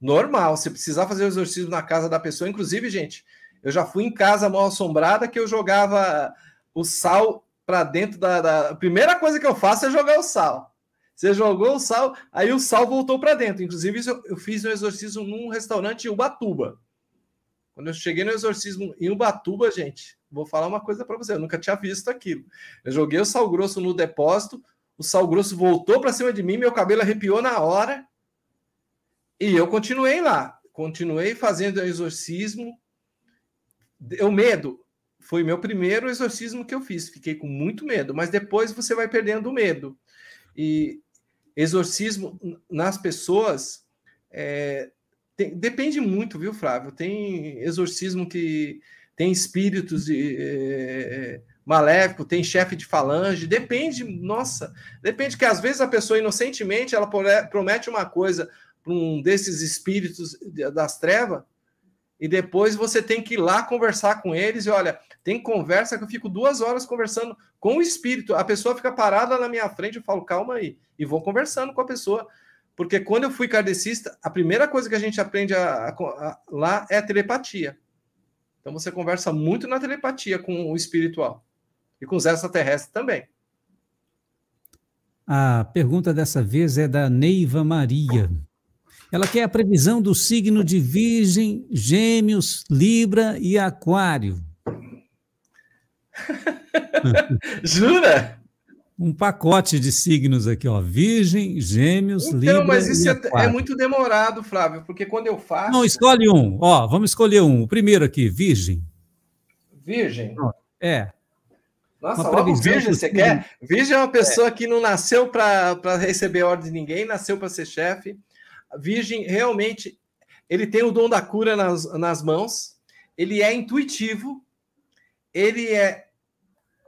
Normal, se precisar fazer o exorcismo na casa da pessoa, inclusive, gente, eu já fui em casa mal assombrada que eu jogava o sal para dentro da, da, A primeira coisa que eu faço é jogar o sal. Você jogou o sal, aí o sal voltou para dentro. Inclusive, eu, eu, fiz um exorcismo num restaurante em Ubatuba. Quando eu cheguei no exorcismo em Ubatuba, gente, vou falar uma coisa para você, eu nunca tinha visto aquilo. Eu joguei o sal grosso no depósito, o sal grosso voltou para cima de mim, meu cabelo arrepiou na hora. E eu continuei lá, continuei fazendo exorcismo. Deu medo foi meu primeiro exorcismo que eu fiz, fiquei com muito medo, mas depois você vai perdendo o medo. E exorcismo nas pessoas é, tem, depende muito, viu, Flávio? Tem exorcismo que tem espíritos de, é, é maléfico, tem chefe de falange, depende, nossa, depende que às vezes a pessoa inocentemente ela promete uma coisa para um desses espíritos das trevas, e depois você tem que ir lá conversar com eles. E olha, tem conversa que eu fico duas horas conversando com o espírito. A pessoa fica parada na minha frente, eu falo, calma aí, e vou conversando com a pessoa. Porque quando eu fui cardecista a primeira coisa que a gente aprende a, a, a, lá é a telepatia. Então você conversa muito na telepatia com o espiritual e com os extraterrestres também. A pergunta dessa vez é da Neiva Maria. Ela quer a previsão do signo de Virgem, Gêmeos, Libra e Aquário. <laughs> Jura? Um pacote de signos aqui, ó. Virgem, Gêmeos, então, Libra. Então, mas isso é, é, muito demorado, Flávio, porque quando eu faço. Não, escolhe um. Ó, vamos escolher um. O primeiro aqui, Virgem. Virgem? É. Nossa, logo virgem você quer? Virgem é uma pessoa é. que não nasceu para receber ordem de ninguém, nasceu para ser chefe. Virgem realmente ele tem o dom da cura nas, nas mãos, ele é intuitivo, ele é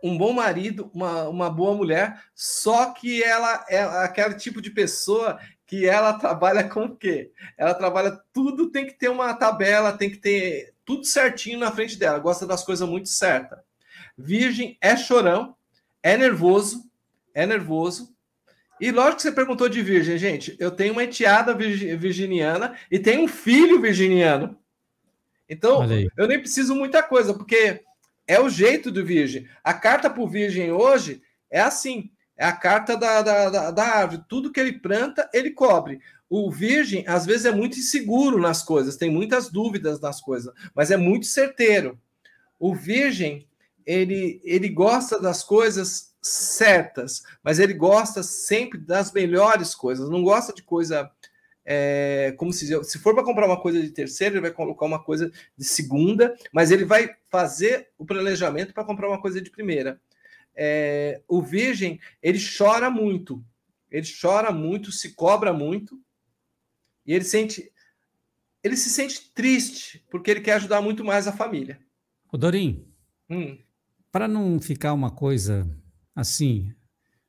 um bom marido, uma, uma boa mulher, só que ela é aquele tipo de pessoa que ela trabalha com o quê? Ela trabalha tudo, tem que ter uma tabela, tem que ter tudo certinho na frente dela, gosta das coisas muito certas. Virgem é chorão, é nervoso, é nervoso, e lógico que você perguntou de virgem, gente. Eu tenho uma enteada virginiana e tenho um filho virginiano. Então, eu nem preciso muita coisa, porque é o jeito do virgem. A carta para o virgem hoje é assim. É a carta da, da, da, da árvore. Tudo que ele planta, ele cobre. O virgem, às vezes, é muito inseguro nas coisas. Tem muitas dúvidas nas coisas. Mas é muito certeiro. O virgem, ele, ele gosta das coisas certas, mas ele gosta sempre das melhores coisas, não gosta de coisa. É, como se se for para comprar uma coisa de terceira, ele vai colocar uma coisa de segunda, mas ele vai fazer o planejamento para comprar uma coisa de primeira. É, o Virgem, ele chora muito, ele chora muito, se cobra muito, e ele sente. Ele se sente triste, porque ele quer ajudar muito mais a família. O Dorim, hum. para não ficar uma coisa assim,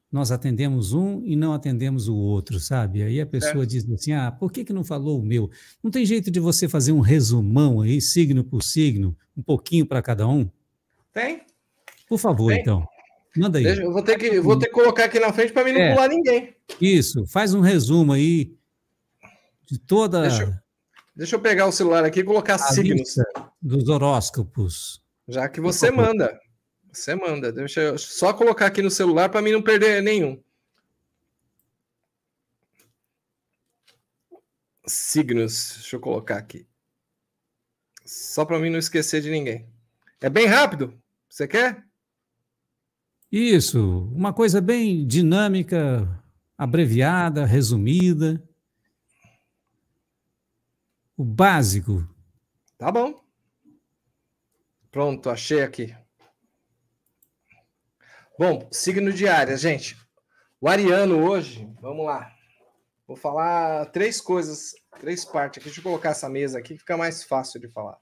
nós atendemos um e não atendemos o outro, sabe? Aí a pessoa é. diz assim: ah, por que, que não falou o meu? Não tem jeito de você fazer um resumão aí, signo por signo, um pouquinho para cada um? Tem. Por favor, tem. então. Manda aí. Deixa, eu vou ter, que, vou ter que colocar aqui na frente para mim não é. pular ninguém. Isso, faz um resumo aí de toda. Deixa eu, deixa eu pegar o celular aqui e colocar signos. Dos horóscopos. Já que você manda. Você manda. Deixa eu só colocar aqui no celular para mim não perder nenhum. Signos, deixa eu colocar aqui. Só para mim não esquecer de ninguém. É bem rápido. Você quer? Isso, uma coisa bem dinâmica, abreviada, resumida. O básico. Tá bom. Pronto, achei aqui. Bom, signo de área, gente. O ariano hoje, vamos lá. Vou falar três coisas, três partes aqui. Deixa eu colocar essa mesa aqui, fica mais fácil de falar.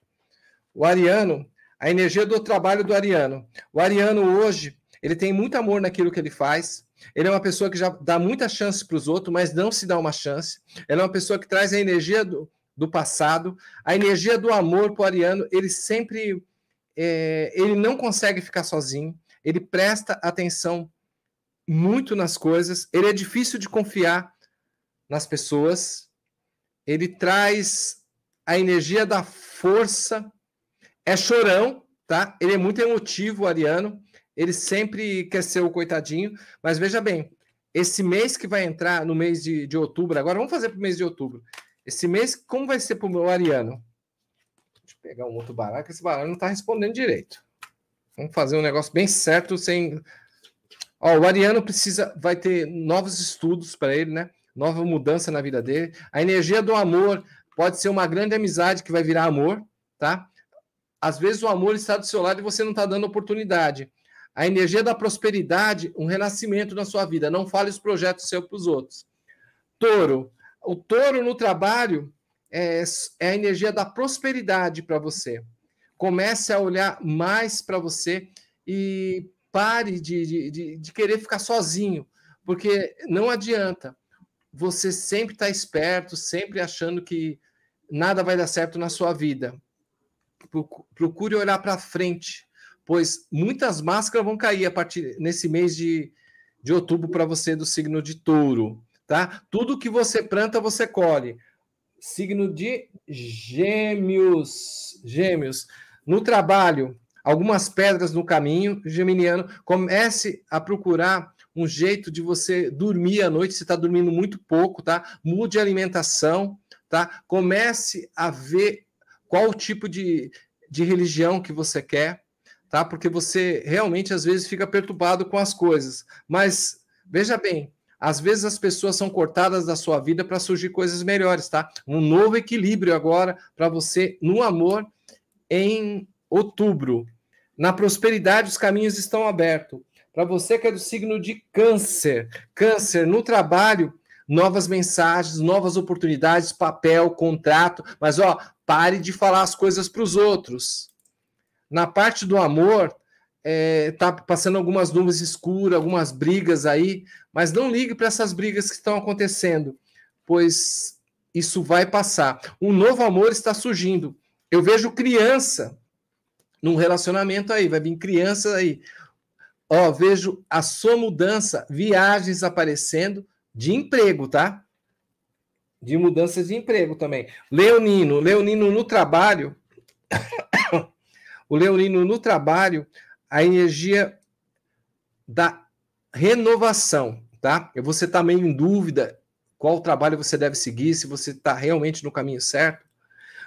O ariano, a energia do trabalho do ariano. O ariano hoje, ele tem muito amor naquilo que ele faz. Ele é uma pessoa que já dá muita chance para os outros, mas não se dá uma chance. Ele é uma pessoa que traz a energia do, do passado, a energia do amor para o ariano. Ele sempre. É, ele não consegue ficar sozinho ele presta atenção muito nas coisas, ele é difícil de confiar nas pessoas, ele traz a energia da força, é chorão, tá? Ele é muito emotivo, ariano, ele sempre quer ser o coitadinho, mas veja bem, esse mês que vai entrar no mês de, de outubro, agora vamos fazer para o mês de outubro. Esse mês, como vai ser para o meu ariano? Deixa eu pegar um outro baralho, que esse baralho não está respondendo direito. Vamos fazer um negócio bem certo, sem. Ó, o Ariano precisa, vai ter novos estudos para ele, né? Nova mudança na vida dele. A energia do amor pode ser uma grande amizade que vai virar amor, tá? Às vezes o amor está do seu lado e você não está dando oportunidade. A energia da prosperidade, um renascimento na sua vida. Não fale os projetos seus para os outros. Touro. O touro no trabalho é, é a energia da prosperidade para você Comece a olhar mais para você e pare de, de, de, de, querer ficar sozinho, porque não adianta. Você sempre está esperto, sempre achando que nada vai dar certo na sua vida. Procure olhar para frente, pois muitas máscaras vão cair a partir nesse mês de, de outubro para você do signo de touro. Tá? Tudo que você planta, você colhe signo de Gêmeos. Gêmeos. No trabalho, algumas pedras no caminho, Geminiano, comece a procurar um jeito de você dormir à noite, se está dormindo muito pouco, tá? Mude a alimentação, tá? Comece a ver qual tipo de, de religião que você quer, tá? Porque você realmente às vezes fica perturbado com as coisas. Mas veja bem, às vezes as pessoas são cortadas da sua vida para surgir coisas melhores, tá? Um novo equilíbrio agora para você no amor em outubro. Na prosperidade, os caminhos estão abertos. Para você que é do signo de Câncer, Câncer no trabalho, novas mensagens, novas oportunidades, papel, contrato, mas ó, pare de falar as coisas para os outros. Na parte do amor, é, tá passando algumas nuvens escuras, algumas brigas aí, mas não ligue para essas brigas que estão acontecendo, pois isso vai passar. Um novo amor está surgindo. Eu vejo criança num relacionamento aí, vai vir criança aí. Ó, vejo a sua mudança, viagens aparecendo de emprego, tá? De mudanças de emprego também. Leonino, Leonino no trabalho. <coughs> o Leonino no trabalho, a energia da renovação, tá? Você está meio em dúvida qual trabalho você deve seguir, se você está realmente no caminho certo.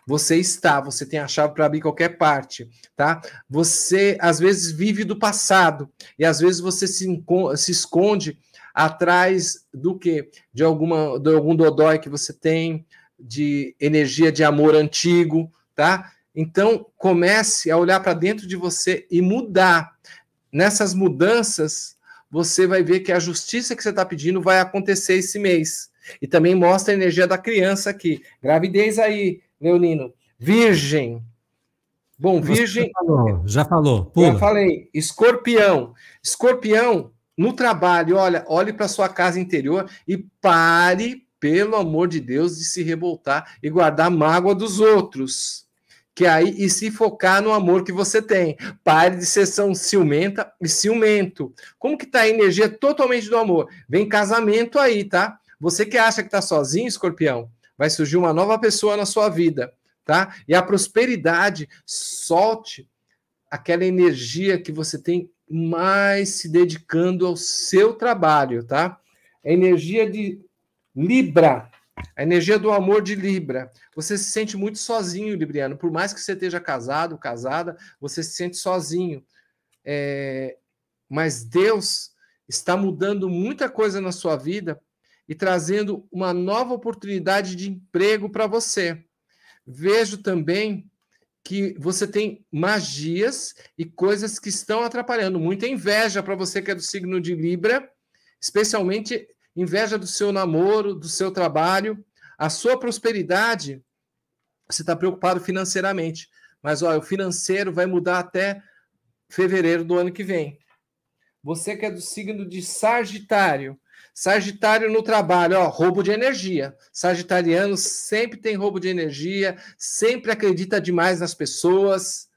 Você está, você tem a chave para abrir qualquer parte, tá? Você às vezes vive do passado e às vezes você se, se esconde atrás do que de alguma de algum dodói que você tem de energia de amor antigo, tá? Então comece a olhar para dentro de você e mudar. Nessas mudanças, você vai ver que a justiça que você está pedindo vai acontecer esse mês. E também mostra a energia da criança aqui. Gravidez aí, Leonino. Virgem. Bom, Virgem. Já falou, já falou. Pula. Já falei. Escorpião. Escorpião, no trabalho, olha, olhe para sua casa interior e pare, pelo amor de Deus, de se revoltar e guardar mágoa dos outros. Que aí, e se focar no amor que você tem. Pare de ser são ciumenta e ciumento. Como que tá a energia totalmente do amor? Vem casamento aí, tá? Você que acha que tá sozinho, escorpião, vai surgir uma nova pessoa na sua vida, tá? E a prosperidade, solte aquela energia que você tem mais se dedicando ao seu trabalho, tá? A energia de Libra, a energia do amor de Libra. Você se sente muito sozinho, Libriano. Por mais que você esteja casado, casada, você se sente sozinho. É... Mas Deus está mudando muita coisa na sua vida e trazendo uma nova oportunidade de emprego para você. Vejo também que você tem magias e coisas que estão atrapalhando. Muita inveja para você que é do signo de Libra, especialmente inveja do seu namoro, do seu trabalho. A sua prosperidade, você está preocupado financeiramente. Mas olha, o financeiro vai mudar até fevereiro do ano que vem. Você que é do signo de Sagitário, Sagitário no trabalho, ó, roubo de energia. Sagitariano sempre tem roubo de energia, sempre acredita demais nas pessoas,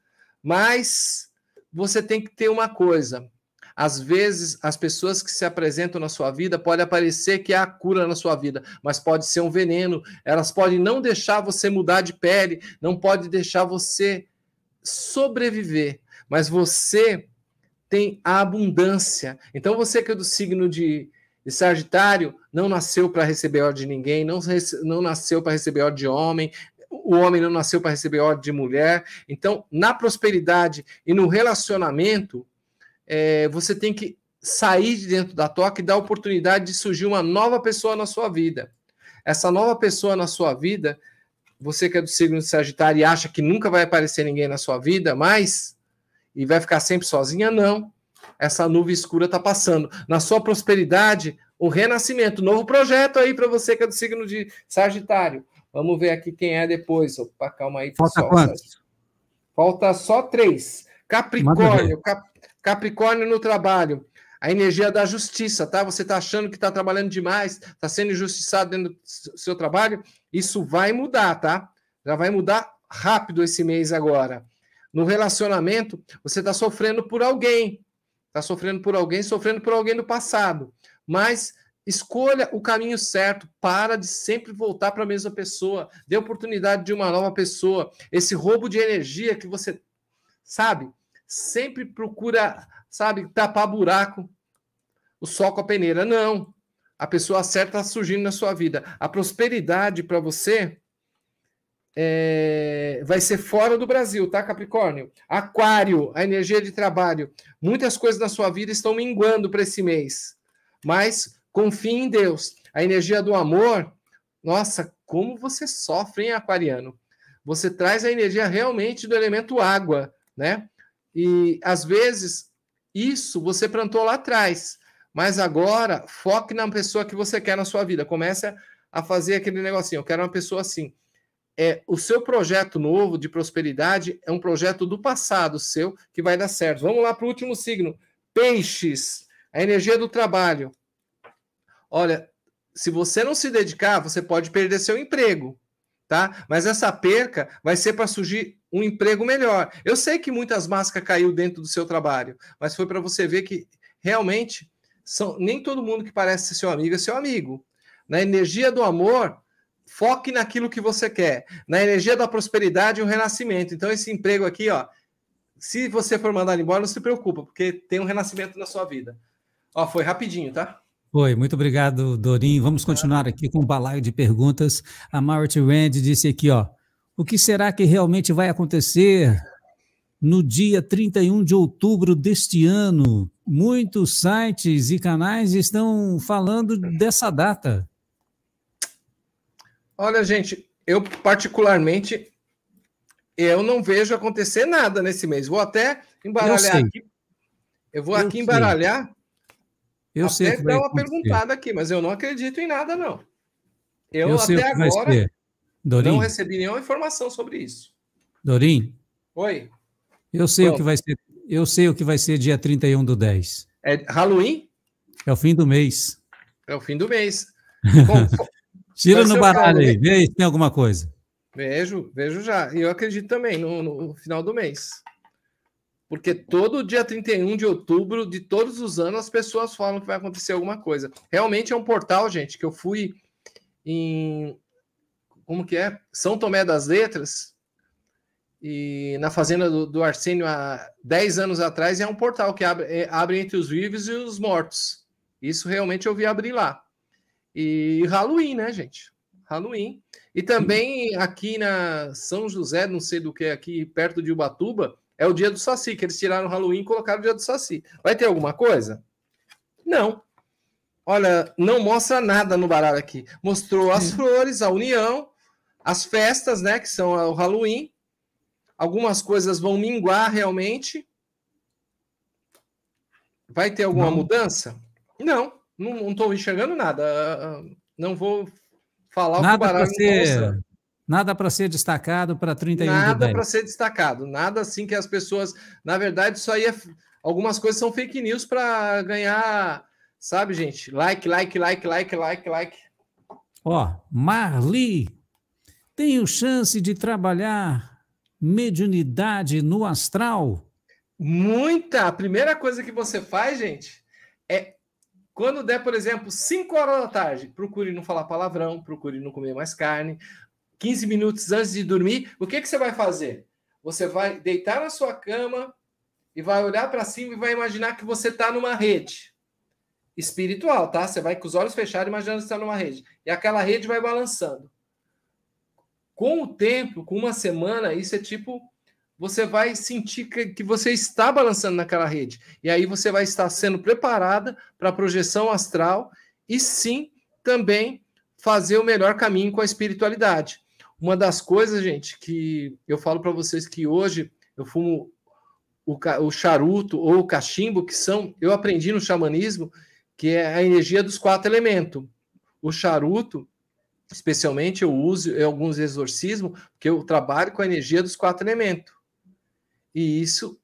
mas você tem que ter uma coisa. Às vezes, as pessoas que se apresentam na sua vida pode aparecer que há cura na sua vida, mas pode ser um veneno. Elas podem não deixar você mudar de pele, não pode deixar você sobreviver. Mas você tem a abundância. Então, você que é do signo de e Sagitário não nasceu para receber ódio de ninguém, não, não nasceu para receber ódio de homem, o homem não nasceu para receber ódio de mulher. Então, na prosperidade e no relacionamento, é, você tem que sair de dentro da toca e dar oportunidade de surgir uma nova pessoa na sua vida. Essa nova pessoa na sua vida, você que é do signo de Sagitário e acha que nunca vai aparecer ninguém na sua vida, mas e vai ficar sempre sozinha, não essa nuvem escura está passando. Na sua prosperidade, um renascimento, um novo projeto aí para você que é do signo de Sagitário. Vamos ver aqui quem é depois. Opa, calma aí, pessoal. Falta quantos? Falta só três. Capricórnio, cap, Capricórnio no trabalho. A energia da justiça, tá? Você está achando que está trabalhando demais, está sendo injustiçado dentro do seu trabalho? Isso vai mudar, tá? Já vai mudar rápido esse mês agora. No relacionamento, você está sofrendo por alguém, Está sofrendo por alguém, sofrendo por alguém do passado. Mas escolha o caminho certo. Para de sempre voltar para a mesma pessoa. Dê oportunidade de uma nova pessoa. Esse roubo de energia que você, sabe, sempre procura, sabe, tapar buraco. O sol com a peneira. Não. A pessoa certa está surgindo na sua vida. A prosperidade para você é, vai ser fora do Brasil, tá, Capricórnio? Aquário, a energia de trabalho. Muitas coisas na sua vida estão minguando para esse mês. Mas confie em Deus. A energia do amor, nossa, como você sofre, hein, aquariano? Você traz a energia realmente do elemento água, né? E às vezes isso você plantou lá atrás, mas agora foque na pessoa que você quer na sua vida. Comece a fazer aquele negocinho. Eu quero uma pessoa assim é o seu projeto novo de prosperidade é um projeto do passado seu que vai dar certo. Vamos lá para o último signo, peixes, a energia do trabalho. Olha, se você não se dedicar, você pode perder seu emprego, tá? Mas essa perca vai ser para surgir um emprego melhor. Eu sei que muitas máscaras caiu dentro do seu trabalho, mas foi para você ver que realmente são nem todo mundo que parece ser seu amigo é seu amigo. Na né? energia do amor, Foque naquilo que você quer, na energia da prosperidade e o renascimento. Então, esse emprego aqui, ó, se você for mandado embora, não se preocupa, porque tem um renascimento na sua vida. Ó, foi rapidinho, tá? Oi, muito obrigado, Dorim. Vamos continuar aqui com o um balaio de perguntas. A Marty Rand disse aqui, ó, o que será que realmente vai acontecer no dia 31 de outubro deste ano? Muitos sites e canais estão falando dessa data. Olha, gente, eu particularmente eu não vejo acontecer nada nesse mês. Vou até embaralhar eu aqui. Eu vou eu aqui sei. embaralhar. Eu até sei que dar uma perguntada aqui, mas eu não acredito em nada, não. Eu, eu até agora não recebi nenhuma informação sobre isso. Dorim? Oi. Eu sei Pronto. o que vai ser. Eu sei o que vai ser dia 31 do 10. É Halloween? É o fim do mês. É o fim do mês. <laughs> Bom, Tira no baralho aí, vê aí se tem alguma coisa. Vejo, vejo já. E eu acredito também no, no, final do mês. Porque todo dia 31 de outubro de todos os anos as pessoas falam que vai acontecer alguma coisa. Realmente é um portal, gente, que eu fui em. Como que é? São Tomé das Letras. E na fazenda do, do Arsênio há 10 anos atrás, é um portal que abre, é, abre entre os vivos e os mortos. Isso realmente eu vi abrir lá. E Halloween, né, gente? Halloween. E também aqui na São José, não sei do que, aqui perto de Ubatuba, é o dia do Saci, que eles tiraram o Halloween e colocaram o dia do Saci. Vai ter alguma coisa? Não. Olha, não mostra nada no baralho aqui. Mostrou as hum. flores, a união, as festas, né, que são o Halloween. Algumas coisas vão minguar realmente. Vai ter alguma não. mudança? Não. Não estou enxergando nada. Ah, ah, não vou falar nada para ser Nada para ser destacado para 31 Nada para ser destacado. Nada assim que as pessoas. Na verdade, isso aí é. Algumas coisas são fake news para ganhar, sabe, gente? Like, like, like, like, like, like. Ó, Marli, tenho chance de trabalhar mediunidade no astral? Muita! A primeira coisa que você faz, gente, é quando der, por exemplo, 5 horas da tarde, procure não falar palavrão, procure não comer mais carne. 15 minutos antes de dormir, o que, que você vai fazer? Você vai deitar na sua cama e vai olhar para cima e vai imaginar que você está numa rede espiritual, tá? Você vai com os olhos fechados imaginando que está numa rede. E aquela rede vai balançando. Com o tempo, com uma semana, isso é tipo você vai sentir que, que você está balançando naquela rede. E aí você vai estar sendo preparada para a projeção astral e sim também fazer o melhor caminho com a espiritualidade. Uma das coisas, gente, que eu falo para vocês que hoje eu fumo o, o charuto ou o cachimbo, que são, eu aprendi no xamanismo, que é a energia dos quatro elementos. O charuto, especialmente, eu uso em alguns exorcismos, porque eu trabalho com a energia dos quatro elementos. E isso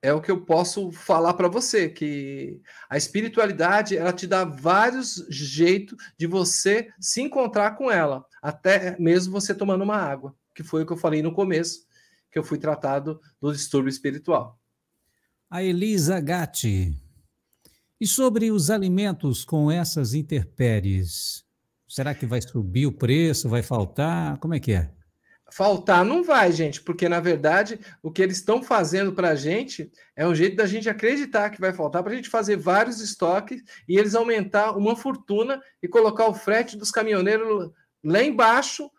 é o que eu posso falar para você, que a espiritualidade, ela te dá vários jeitos de você se encontrar com ela, até mesmo você tomando uma água, que foi o que eu falei no começo, que eu fui tratado do distúrbio espiritual. A Elisa Gatti. E sobre os alimentos com essas intempéries, será que vai subir o preço, vai faltar? Como é que é? Faltar não vai, gente, porque na verdade o que eles estão fazendo para a gente é um jeito da gente acreditar que vai faltar, para a gente fazer vários estoques e eles aumentar uma fortuna e colocar o frete dos caminhoneiros lá embaixo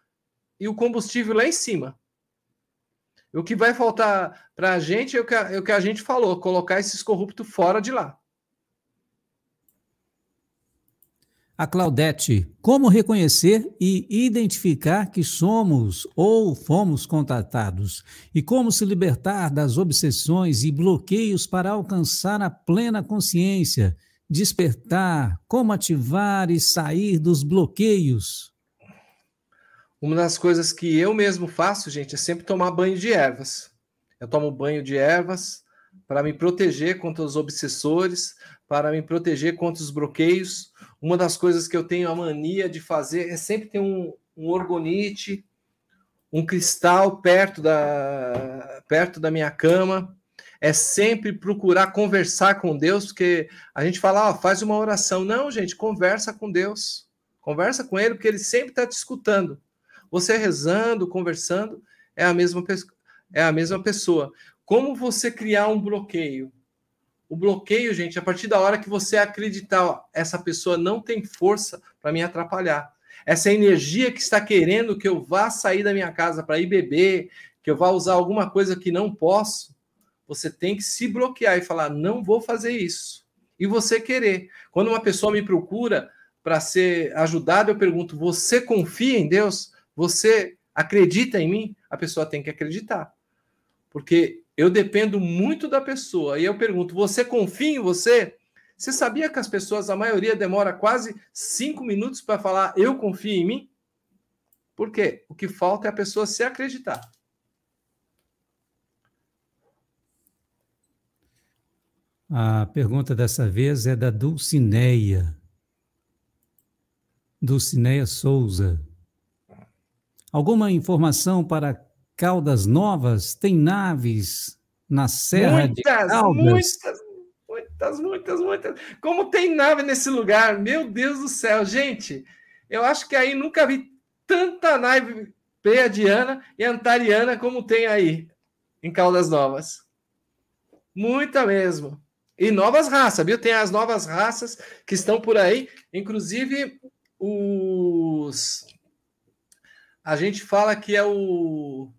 e o combustível lá em cima. O que vai faltar para a gente é o que a, é o que a gente falou: colocar esses corruptos fora de lá. A Claudete, como reconhecer e identificar que somos ou fomos contatados? E como se libertar das obsessões e bloqueios para alcançar a plena consciência? Despertar, como ativar e sair dos bloqueios? Uma das coisas que eu mesmo faço, gente, é sempre tomar banho de ervas. Eu tomo banho de ervas para me proteger contra os obsessores, para me proteger contra os bloqueios uma das coisas que eu tenho a mania de fazer é sempre ter um, um orgonite, um cristal perto da, perto da minha cama. É sempre procurar conversar com Deus, porque a gente fala, ah, faz uma oração. Não, gente, conversa com Deus. Conversa com Ele, porque Ele sempre está te escutando. Você rezando, conversando, é a mesma, é a mesma pessoa. Como você criar um bloqueio? O bloqueio, gente, a partir da hora que você acreditar, ó, essa pessoa não tem força para me atrapalhar. Essa energia que está querendo que eu vá sair da minha casa para ir beber, que eu vá usar alguma coisa que não posso, você tem que se bloquear e falar: não vou fazer isso. E você querer. Quando uma pessoa me procura para ser ajudada, eu pergunto: você confia em Deus? Você acredita em mim? A pessoa tem que acreditar. Porque eu dependo muito da pessoa. E eu pergunto: você confia em você? Você sabia que as pessoas, a maioria, demora quase cinco minutos para falar eu confio em mim? Por quê? O que falta é a pessoa se acreditar. A pergunta dessa vez é da Dulcineia. Dulcineia Souza. Alguma informação para Caldas Novas tem naves na Serra muitas, de Caldas. Muitas, muitas, muitas, muitas. Como tem nave nesse lugar? Meu Deus do céu, gente. Eu acho que aí nunca vi tanta nave Peadiana e antariana como tem aí em Caldas Novas. Muita mesmo. E novas raças, viu? Tem as novas raças que estão por aí, inclusive os a gente fala que é o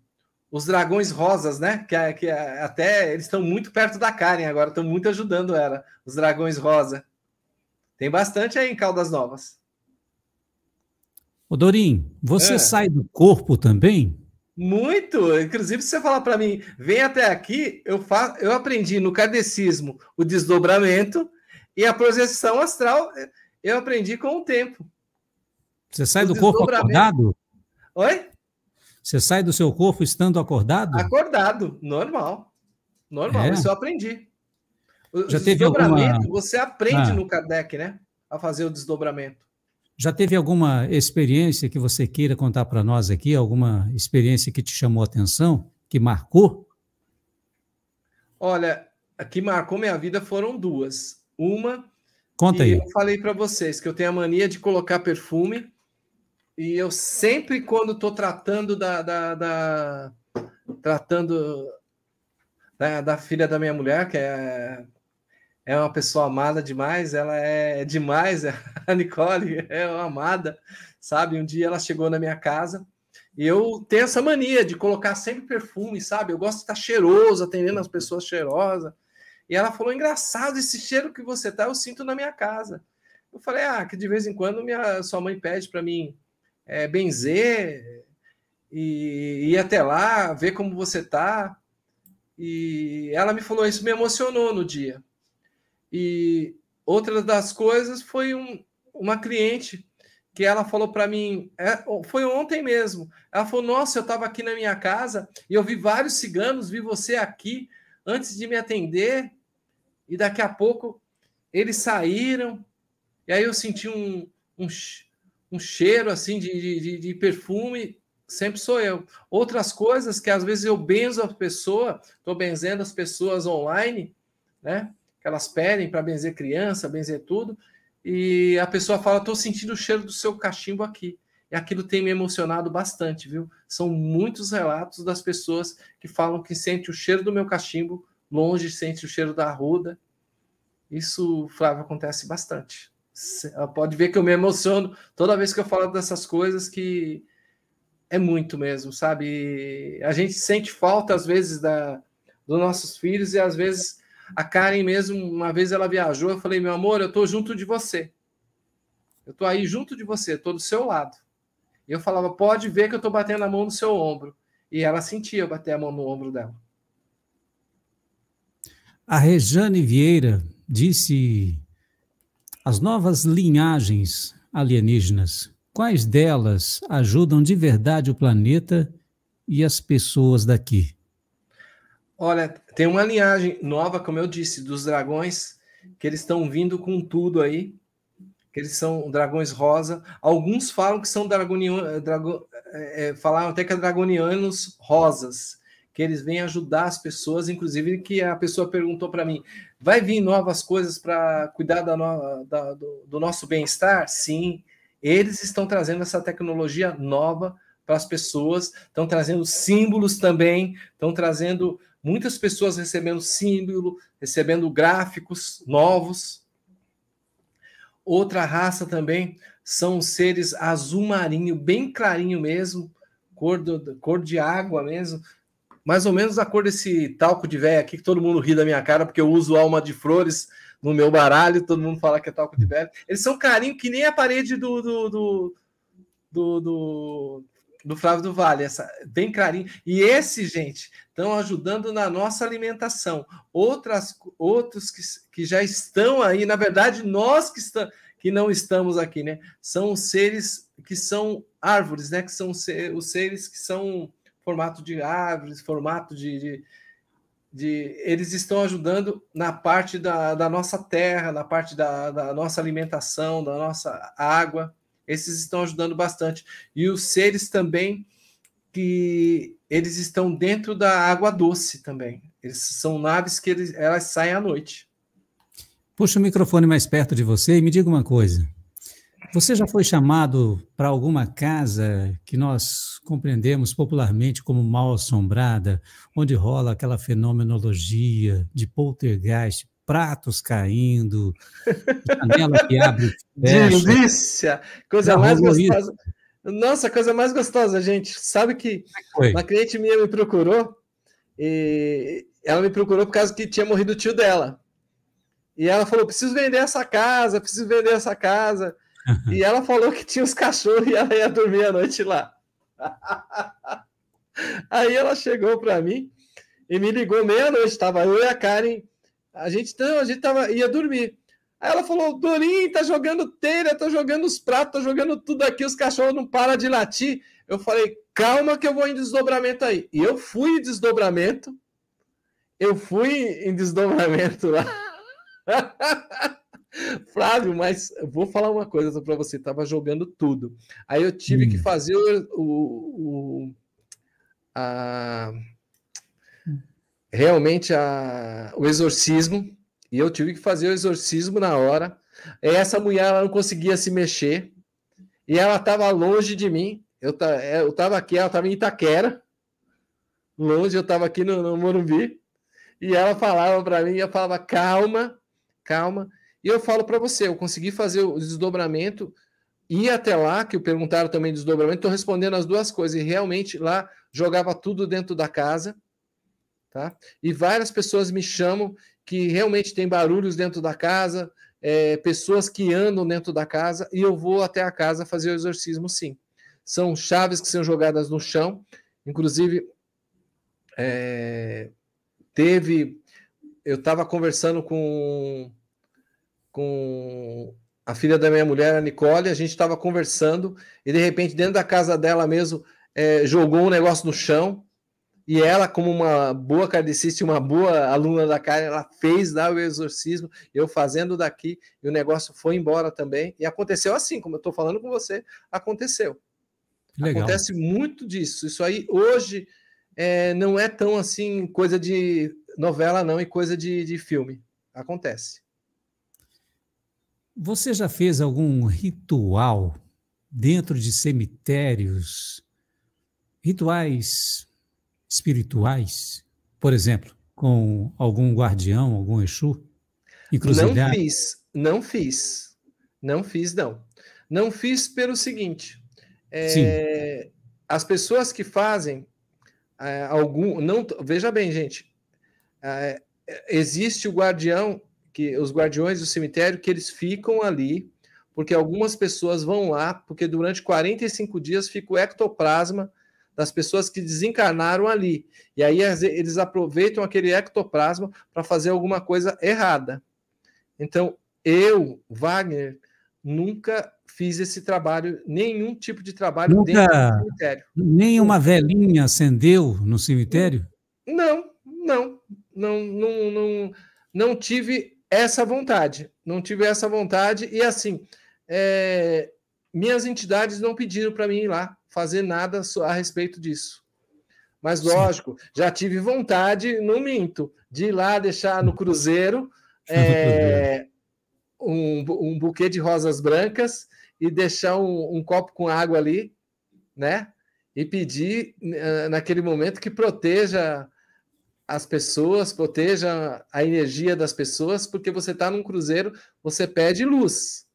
os dragões rosas, né? Que, é, que é, até eles estão muito perto da Karen agora, estão muito ajudando ela, os dragões rosa. Tem bastante aí em Caldas Novas. Ô Dorim, você é. sai do corpo também? Muito! Inclusive, se você falar para mim, vem até aqui, eu, fa, eu aprendi no cardecismo o desdobramento e a projeção astral eh, eu aprendi com o tempo. Você sai o do corpo acordado? Oi? Você sai do seu corpo estando acordado? Acordado, normal. Normal, é? isso eu aprendi. Já teve desdobramento, alguma... você aprende ah. no Kardec, né? A fazer o desdobramento. Já teve alguma experiência que você queira contar para nós aqui? Alguma experiência que te chamou a atenção, que marcou? Olha, a que marcou minha vida foram duas. Uma, Conta aí. eu falei para vocês que eu tenho a mania de colocar perfume e eu sempre, quando estou tratando da, da, da tratando da, da, filha da minha mulher, que é, é uma pessoa amada demais, ela é, é demais, <laughs> a Nicole é uma amada, sabe? Um dia ela chegou na minha casa e eu tenho essa mania de colocar sempre perfume, sabe? Eu gosto de estar cheiroso, atendendo as pessoas cheirosas. E ela falou: engraçado, esse cheiro que você tá, eu sinto na minha casa. Eu falei: ah, que de vez em quando minha, sua mãe pede para mim é, benzer e ir até lá, ver como você tá. E ela me falou isso, me emocionou no dia. E outra das coisas foi um, uma cliente que ela falou para mim, é, foi ontem mesmo. Ela falou: Nossa, eu estava aqui na minha casa e eu vi vários ciganos, vi você aqui antes de me atender. E daqui a pouco eles saíram. E aí eu senti um, um, um cheiro assim de, de, de, perfume, sempre sou eu. Outras coisas que às vezes eu benzo a pessoa, estou benzendo as pessoas online, né? Que elas pedem para benzer criança, benzer tudo, e a pessoa fala: estou sentindo o cheiro do seu cachimbo aqui. E aquilo tem me emocionado bastante, viu? São muitos relatos das pessoas que falam que sente o cheiro do meu cachimbo, longe sente o cheiro da arruda. Isso, Flávio, acontece bastante. Pode ver que eu me emociono toda vez que eu falo dessas coisas que é muito mesmo, sabe? A gente sente falta às vezes da dos nossos filhos e às vezes a Karen mesmo, uma vez ela viajou, eu falei: "Meu amor, eu tô junto de você. Eu tô aí junto de você, tô do seu lado". E eu falava: "Pode ver que eu tô batendo a mão no seu ombro". E ela sentia eu bater a mão no ombro dela. A Rejane Vieira disse as novas linhagens alienígenas, quais delas ajudam de verdade o planeta e as pessoas daqui? Olha, tem uma linhagem nova, como eu disse, dos dragões, que eles estão vindo com tudo aí, que eles são dragões rosa. Alguns falam que são dragonianos, é, é, falaram até que é dragonianos rosas, que eles vêm ajudar as pessoas, inclusive que a pessoa perguntou para mim, Vai vir novas coisas para cuidar da no, da, do, do nosso bem-estar? Sim. Eles estão trazendo essa tecnologia nova para as pessoas, estão trazendo símbolos também, estão trazendo muitas pessoas recebendo símbolo, recebendo gráficos novos. Outra raça também são seres azul marinho, bem clarinho mesmo, cor, do, cor de água mesmo, mais ou menos a cor desse talco de velho aqui, que todo mundo ri da minha cara, porque eu uso alma de flores no meu baralho, todo mundo fala que é talco de velho. Eles são carinho que nem a parede do do, do, do, do, do Flávio do Vale, essa, bem clarinho. E esse, gente, estão ajudando na nossa alimentação. Outras, outros que, que já estão aí, na verdade, nós que, está, que não estamos aqui, né? São seres que são árvores, né? Que são os seres que são formato de árvores, formato de, de, de. eles estão ajudando na parte da, da nossa terra, na parte da, da nossa alimentação, da nossa água. Esses estão ajudando bastante. E os seres também que eles estão dentro da água doce também. Eles são naves que eles, elas saem à noite. Puxa o microfone mais perto de você e me diga uma coisa. Você já foi chamado para alguma casa que nós compreendemos popularmente como mal assombrada, onde rola aquela fenomenologia de poltergeist, pratos caindo, janela que abre. <laughs> Fecha. Delícia! Coisa mais gostosa. Isso. Nossa, coisa mais gostosa, gente. Sabe que é uma cliente minha me procurou e ela me procurou por causa que tinha morrido o tio dela. E ela falou: preciso vender essa casa, preciso vender essa casa. <laughs> e ela falou que tinha os cachorros e ela ia dormir a noite lá. <laughs> Aí ela chegou para mim e me ligou meia-noite, estava eu e a Karen, a gente, então, a gente tava, ia dormir. Aí ela falou, Dorim, tá jogando telha, tá jogando os pratos, tá jogando tudo aqui, os cachorros não param de latir. Eu falei, calma que eu vou em desdobramento aí. E eu fui em desdobramento, eu fui em desdobramento lá. <laughs> <laughs> Flávio, mas vou falar uma coisa para você. Tava jogando tudo. Aí eu tive hum. que fazer o, o, o a, realmente a, o exorcismo. E eu tive que fazer o exorcismo na hora. Essa mulher ela não conseguia se mexer. E ela estava longe de mim. Eu, é, eu tava aqui, ela estava em Itaquera. Longe, eu estava aqui no, no Morumbi. E ela falava para mim, eu falava, calma, calma. E eu falo para você, eu consegui fazer o desdobramento, ir até lá, que perguntaram também desdobramento, estou respondendo as duas coisas. E realmente lá jogava tudo dentro da casa, tá? E várias pessoas me chamam que realmente tem barulhos dentro da casa, é, pessoas que andam dentro da casa, e eu vou até a casa fazer o exorcismo sim. São chaves que são jogadas no chão, inclusive é, teve. Eu estava conversando com com a filha da minha mulher, a Nicole, a gente estava conversando e de repente dentro da casa dela mesmo é, jogou um negócio no chão e ela, como uma boa cardecista uma boa aluna da cara, ela fez lá o exorcismo, eu fazendo daqui, e o negócio foi embora também. E aconteceu assim, como eu estou falando com você, aconteceu. Legal. Acontece muito disso. Isso aí hoje é, não é tão assim coisa de novela, não, e coisa de, de filme. Acontece. Você já fez algum ritual dentro de cemitérios? Rituais espirituais, por exemplo, com algum guardião, algum Exu? inclusive? Não fiz, não fiz. Não fiz, não. Não fiz pelo seguinte. É, as pessoas que fazem é, algum. Não, veja bem, gente. É, existe o guardião que os guardiões do cemitério que eles ficam ali, porque algumas pessoas vão lá, porque durante 45 dias fica o ectoplasma das pessoas que desencarnaram ali. E aí eles aproveitam aquele ectoplasma para fazer alguma coisa errada. Então, eu, Wagner, nunca fiz esse trabalho, nenhum tipo de trabalho nunca, dentro do cemitério. Nenhuma velhinha acendeu no cemitério? Não, não, não, não, não, não tive essa vontade. Não tive essa vontade. E assim, é, minhas entidades não pediram para mim ir lá fazer nada a respeito disso. Mas lógico, Sim. já tive vontade, não minto, de ir lá deixar no Cruzeiro <laughs> é, um, um, buquê de rosas brancas e deixar um, um copo com água ali, né? E pedir né, naquele momento que proteja as pessoas, proteja a energia das pessoas, porque você está num cruzeiro, você pede luz.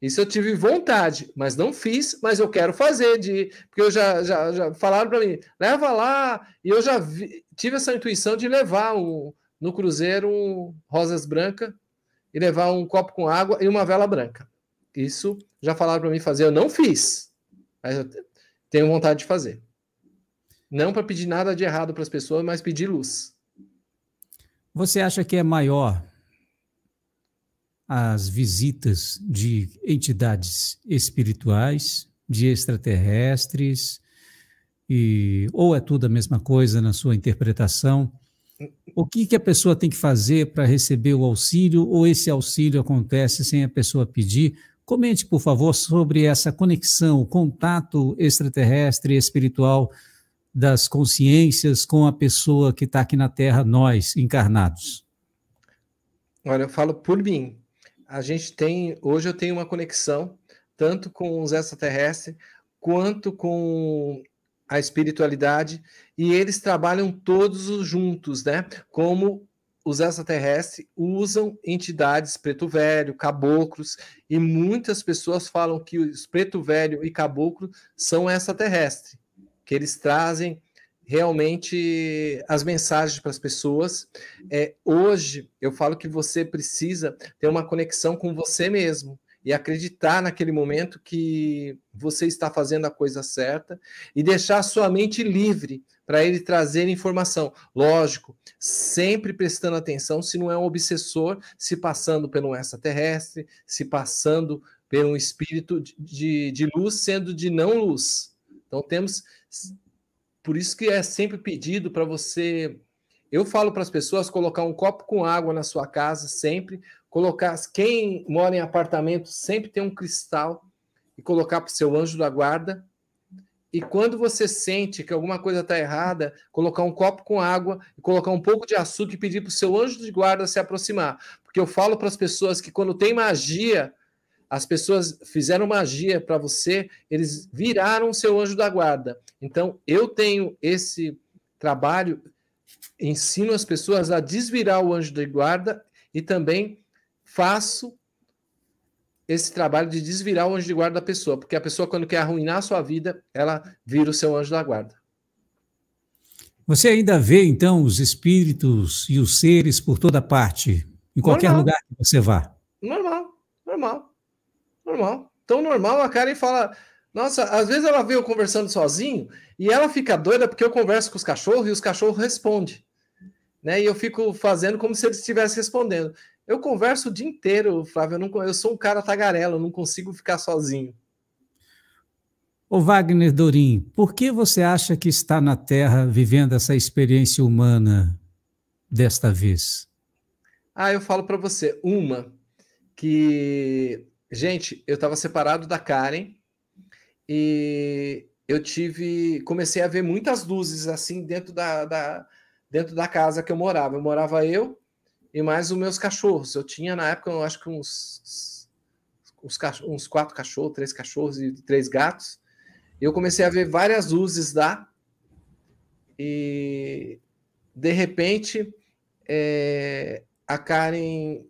Isso eu tive vontade, mas não fiz, mas eu quero fazer de, porque eu já, já, já falaram para mim, leva lá, e eu já vi, tive essa intuição de levar um, no cruzeiro um rosas branca e levar um copo com água e uma vela branca. Isso já falaram para mim fazer, eu não fiz, mas eu tenho vontade de fazer. Não para pedir nada de errado para as pessoas, mas pedir luz. Você acha que é maior as visitas de entidades espirituais, de extraterrestres, e, ou é tudo a mesma coisa na sua interpretação? O que, que a pessoa tem que fazer para receber o auxílio, ou esse auxílio acontece sem a pessoa pedir? Comente, por favor, sobre essa conexão, contato extraterrestre e espiritual das consciências com a pessoa que está aqui na Terra, nós encarnados? Olha, eu falo por mim. A gente tem, hoje eu tenho uma conexão tanto com os extraterrestres quanto com a espiritualidade e eles trabalham todos juntos, né? Como os extraterrestres usam entidades preto velho, caboclos, e muitas pessoas falam que os preto velho e caboclo são extraterrestres que eles trazem realmente as mensagens para as pessoas. É, hoje eu falo que você precisa ter uma conexão com você mesmo e acreditar naquele momento que você está fazendo a coisa certa e deixar a sua mente livre para ele trazer informação. Lógico, sempre prestando atenção se não é um obsessor se passando pelo extraterrestre, se passando pelo espírito de, de, de luz, sendo de não luz. Então temos por isso que é sempre pedido para você. Eu falo para as pessoas colocar um copo com água na sua casa sempre, colocar quem mora em apartamento sempre tem um cristal e colocar para o seu anjo da guarda. E quando você sente que alguma coisa está errada, colocar um copo com água e colocar um pouco de açúcar e pedir para o seu anjo de guarda se aproximar. Porque eu falo para as pessoas que quando tem magia, as pessoas fizeram magia para você, eles viraram seu anjo da guarda. Então, eu tenho esse trabalho, ensino as pessoas a desvirar o anjo da guarda e também faço esse trabalho de desvirar o anjo de guarda da pessoa, porque a pessoa, quando quer arruinar a sua vida, ela vira o seu anjo da guarda. Você ainda vê, então, os espíritos e os seres por toda parte, em qualquer normal. lugar que você vá? Normal, normal. Normal. Tão normal a Karen fala. Nossa, às vezes ela veio conversando sozinho e ela fica doida porque eu converso com os cachorros e os cachorros respondem. Né? E eu fico fazendo como se eles estivessem respondendo. Eu converso o dia inteiro, Flávio. Eu, não, eu sou um cara tagarela, não consigo ficar sozinho. O Wagner Dorim, por que você acha que está na Terra vivendo essa experiência humana desta vez? Ah, eu falo para você uma que Gente, eu estava separado da Karen e eu tive. Comecei a ver muitas luzes assim dentro da, da, dentro da casa que eu morava. Eu morava eu e mais os meus cachorros. Eu tinha na época, eu acho que uns, uns, uns quatro cachorros, três cachorros e três gatos. Eu comecei a ver várias luzes lá e de repente é, a Karen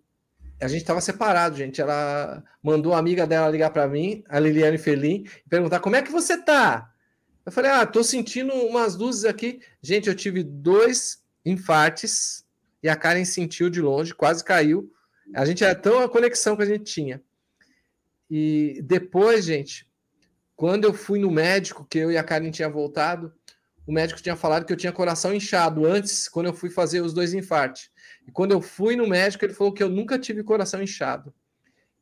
a gente estava separado, gente. Ela mandou a amiga dela ligar para mim, a Liliane Felim, perguntar como é que você tá? Eu falei, ah, tô sentindo umas luzes aqui. Gente, eu tive dois infartes e a Karen sentiu de longe, quase caiu. A gente era tão a conexão que a gente tinha. E depois, gente, quando eu fui no médico, que eu e a Karen tinha voltado, o médico tinha falado que eu tinha coração inchado antes, quando eu fui fazer os dois infartes. E quando eu fui no médico, ele falou que eu nunca tive coração inchado.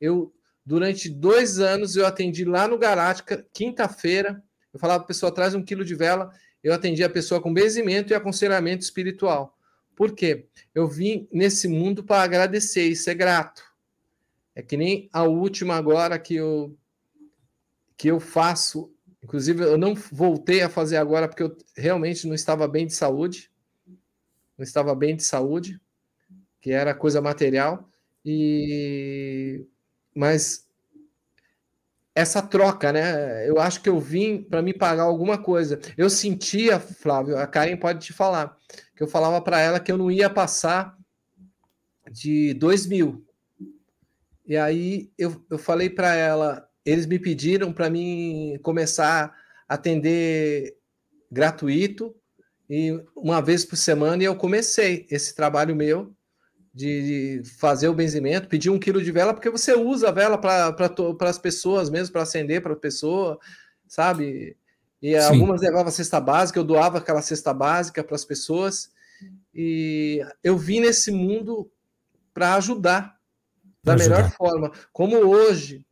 Eu, durante dois anos, eu atendi lá no Garática, quinta-feira. Eu falava, pessoa, traz um quilo de vela. Eu atendi a pessoa com benzimento e aconselhamento espiritual. Por quê? Eu vim nesse mundo para agradecer e ser grato. É que nem a última agora que eu que eu faço. Inclusive, eu não voltei a fazer agora porque eu realmente não estava bem de saúde. Não estava bem de saúde que era coisa material, e mas essa troca, né? Eu acho que eu vim para me pagar alguma coisa. Eu sentia, Flávio, a Karen pode te falar, que eu falava para ela que eu não ia passar de dois mil. E aí eu, eu falei para ela, eles me pediram para mim começar a atender gratuito e uma vez por semana e eu comecei esse trabalho meu de, de fazer o benzimento, pedir um quilo de vela, porque você usa a vela para as pessoas mesmo, para acender para a pessoa, sabe? E Sim. algumas levavam cesta básica, eu doava aquela cesta básica para as pessoas. E eu vim nesse mundo para ajudar da melhor forma. Como hoje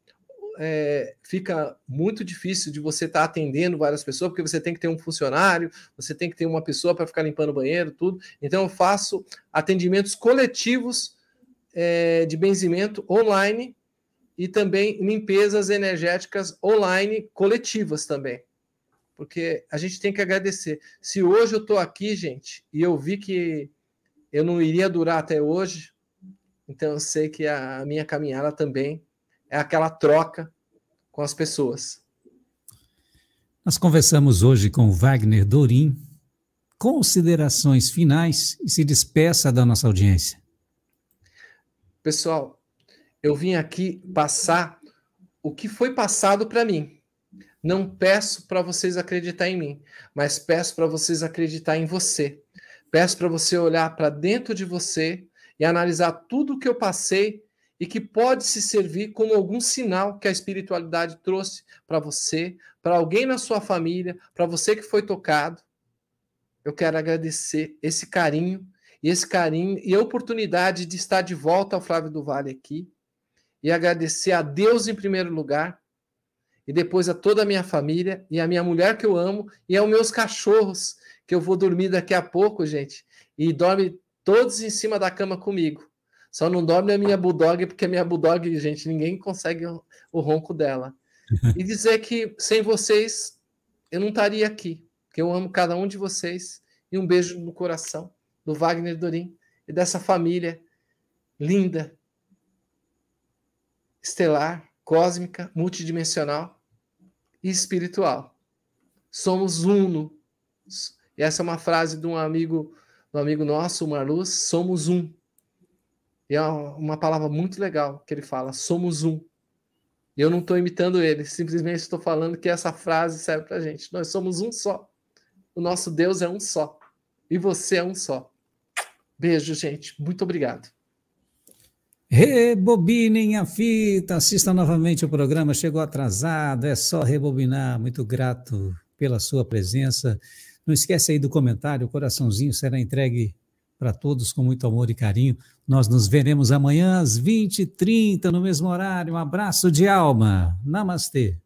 é, fica muito difícil de você estar tá atendendo várias pessoas, porque você tem que ter um funcionário, você tem que ter uma pessoa para ficar limpando o banheiro, tudo. Então, eu faço atendimentos coletivos é, de benzimento online e também limpezas energéticas online coletivas também. Porque a gente tem que agradecer. Se hoje eu estou aqui, gente, e eu vi que eu não iria durar até hoje, então eu sei que a minha caminhada também é aquela troca com as pessoas. Nós conversamos hoje com Wagner Dorim. Considerações finais e se despeça da nossa audiência. Pessoal, eu vim aqui passar o que foi passado para mim. Não peço para vocês acreditar em mim, mas peço para vocês acreditar em você. Peço para você olhar para dentro de você e analisar tudo o que eu passei e que pode se servir como algum sinal que a espiritualidade trouxe para você, para alguém na sua família, para você que foi tocado. Eu quero agradecer esse carinho e esse carinho e a oportunidade de estar de volta ao Flávio do Vale aqui e agradecer a Deus em primeiro lugar e depois a toda a minha família e a minha mulher que eu amo e aos meus cachorros que eu vou dormir daqui a pouco, gente, e dorme todos em cima da cama comigo. Só não dorme a minha bulldog, porque a minha bulldog, gente, ninguém consegue o, o ronco dela. <laughs> E dizer que sem vocês eu não estaria aqui, que eu amo cada um de vocês. E um beijo no coração do Wagner Dorim e dessa família linda, estelar, cósmica, multidimensional e espiritual. Somos uno. Essa é uma frase de um amigo, um amigo nosso, o Marluz, somos um. E é uma palavra muito legal que ele fala: somos um. E eu não estou imitando ele, simplesmente estou falando que essa frase serve para gente. Nós somos um só. O nosso Deus é um só. E você é um só. Beijo, gente. Muito obrigado. Rebobinem a fita, assista novamente o programa. Chegou atrasado, é só rebobinar. Muito grato pela sua presença. Não esquece aí do comentário, o coraçãozinho será entregue para todos com muito amor e carinho. Nós nos veremos amanhã às 20h30, no mesmo horário. Um abraço de alma. Namastê.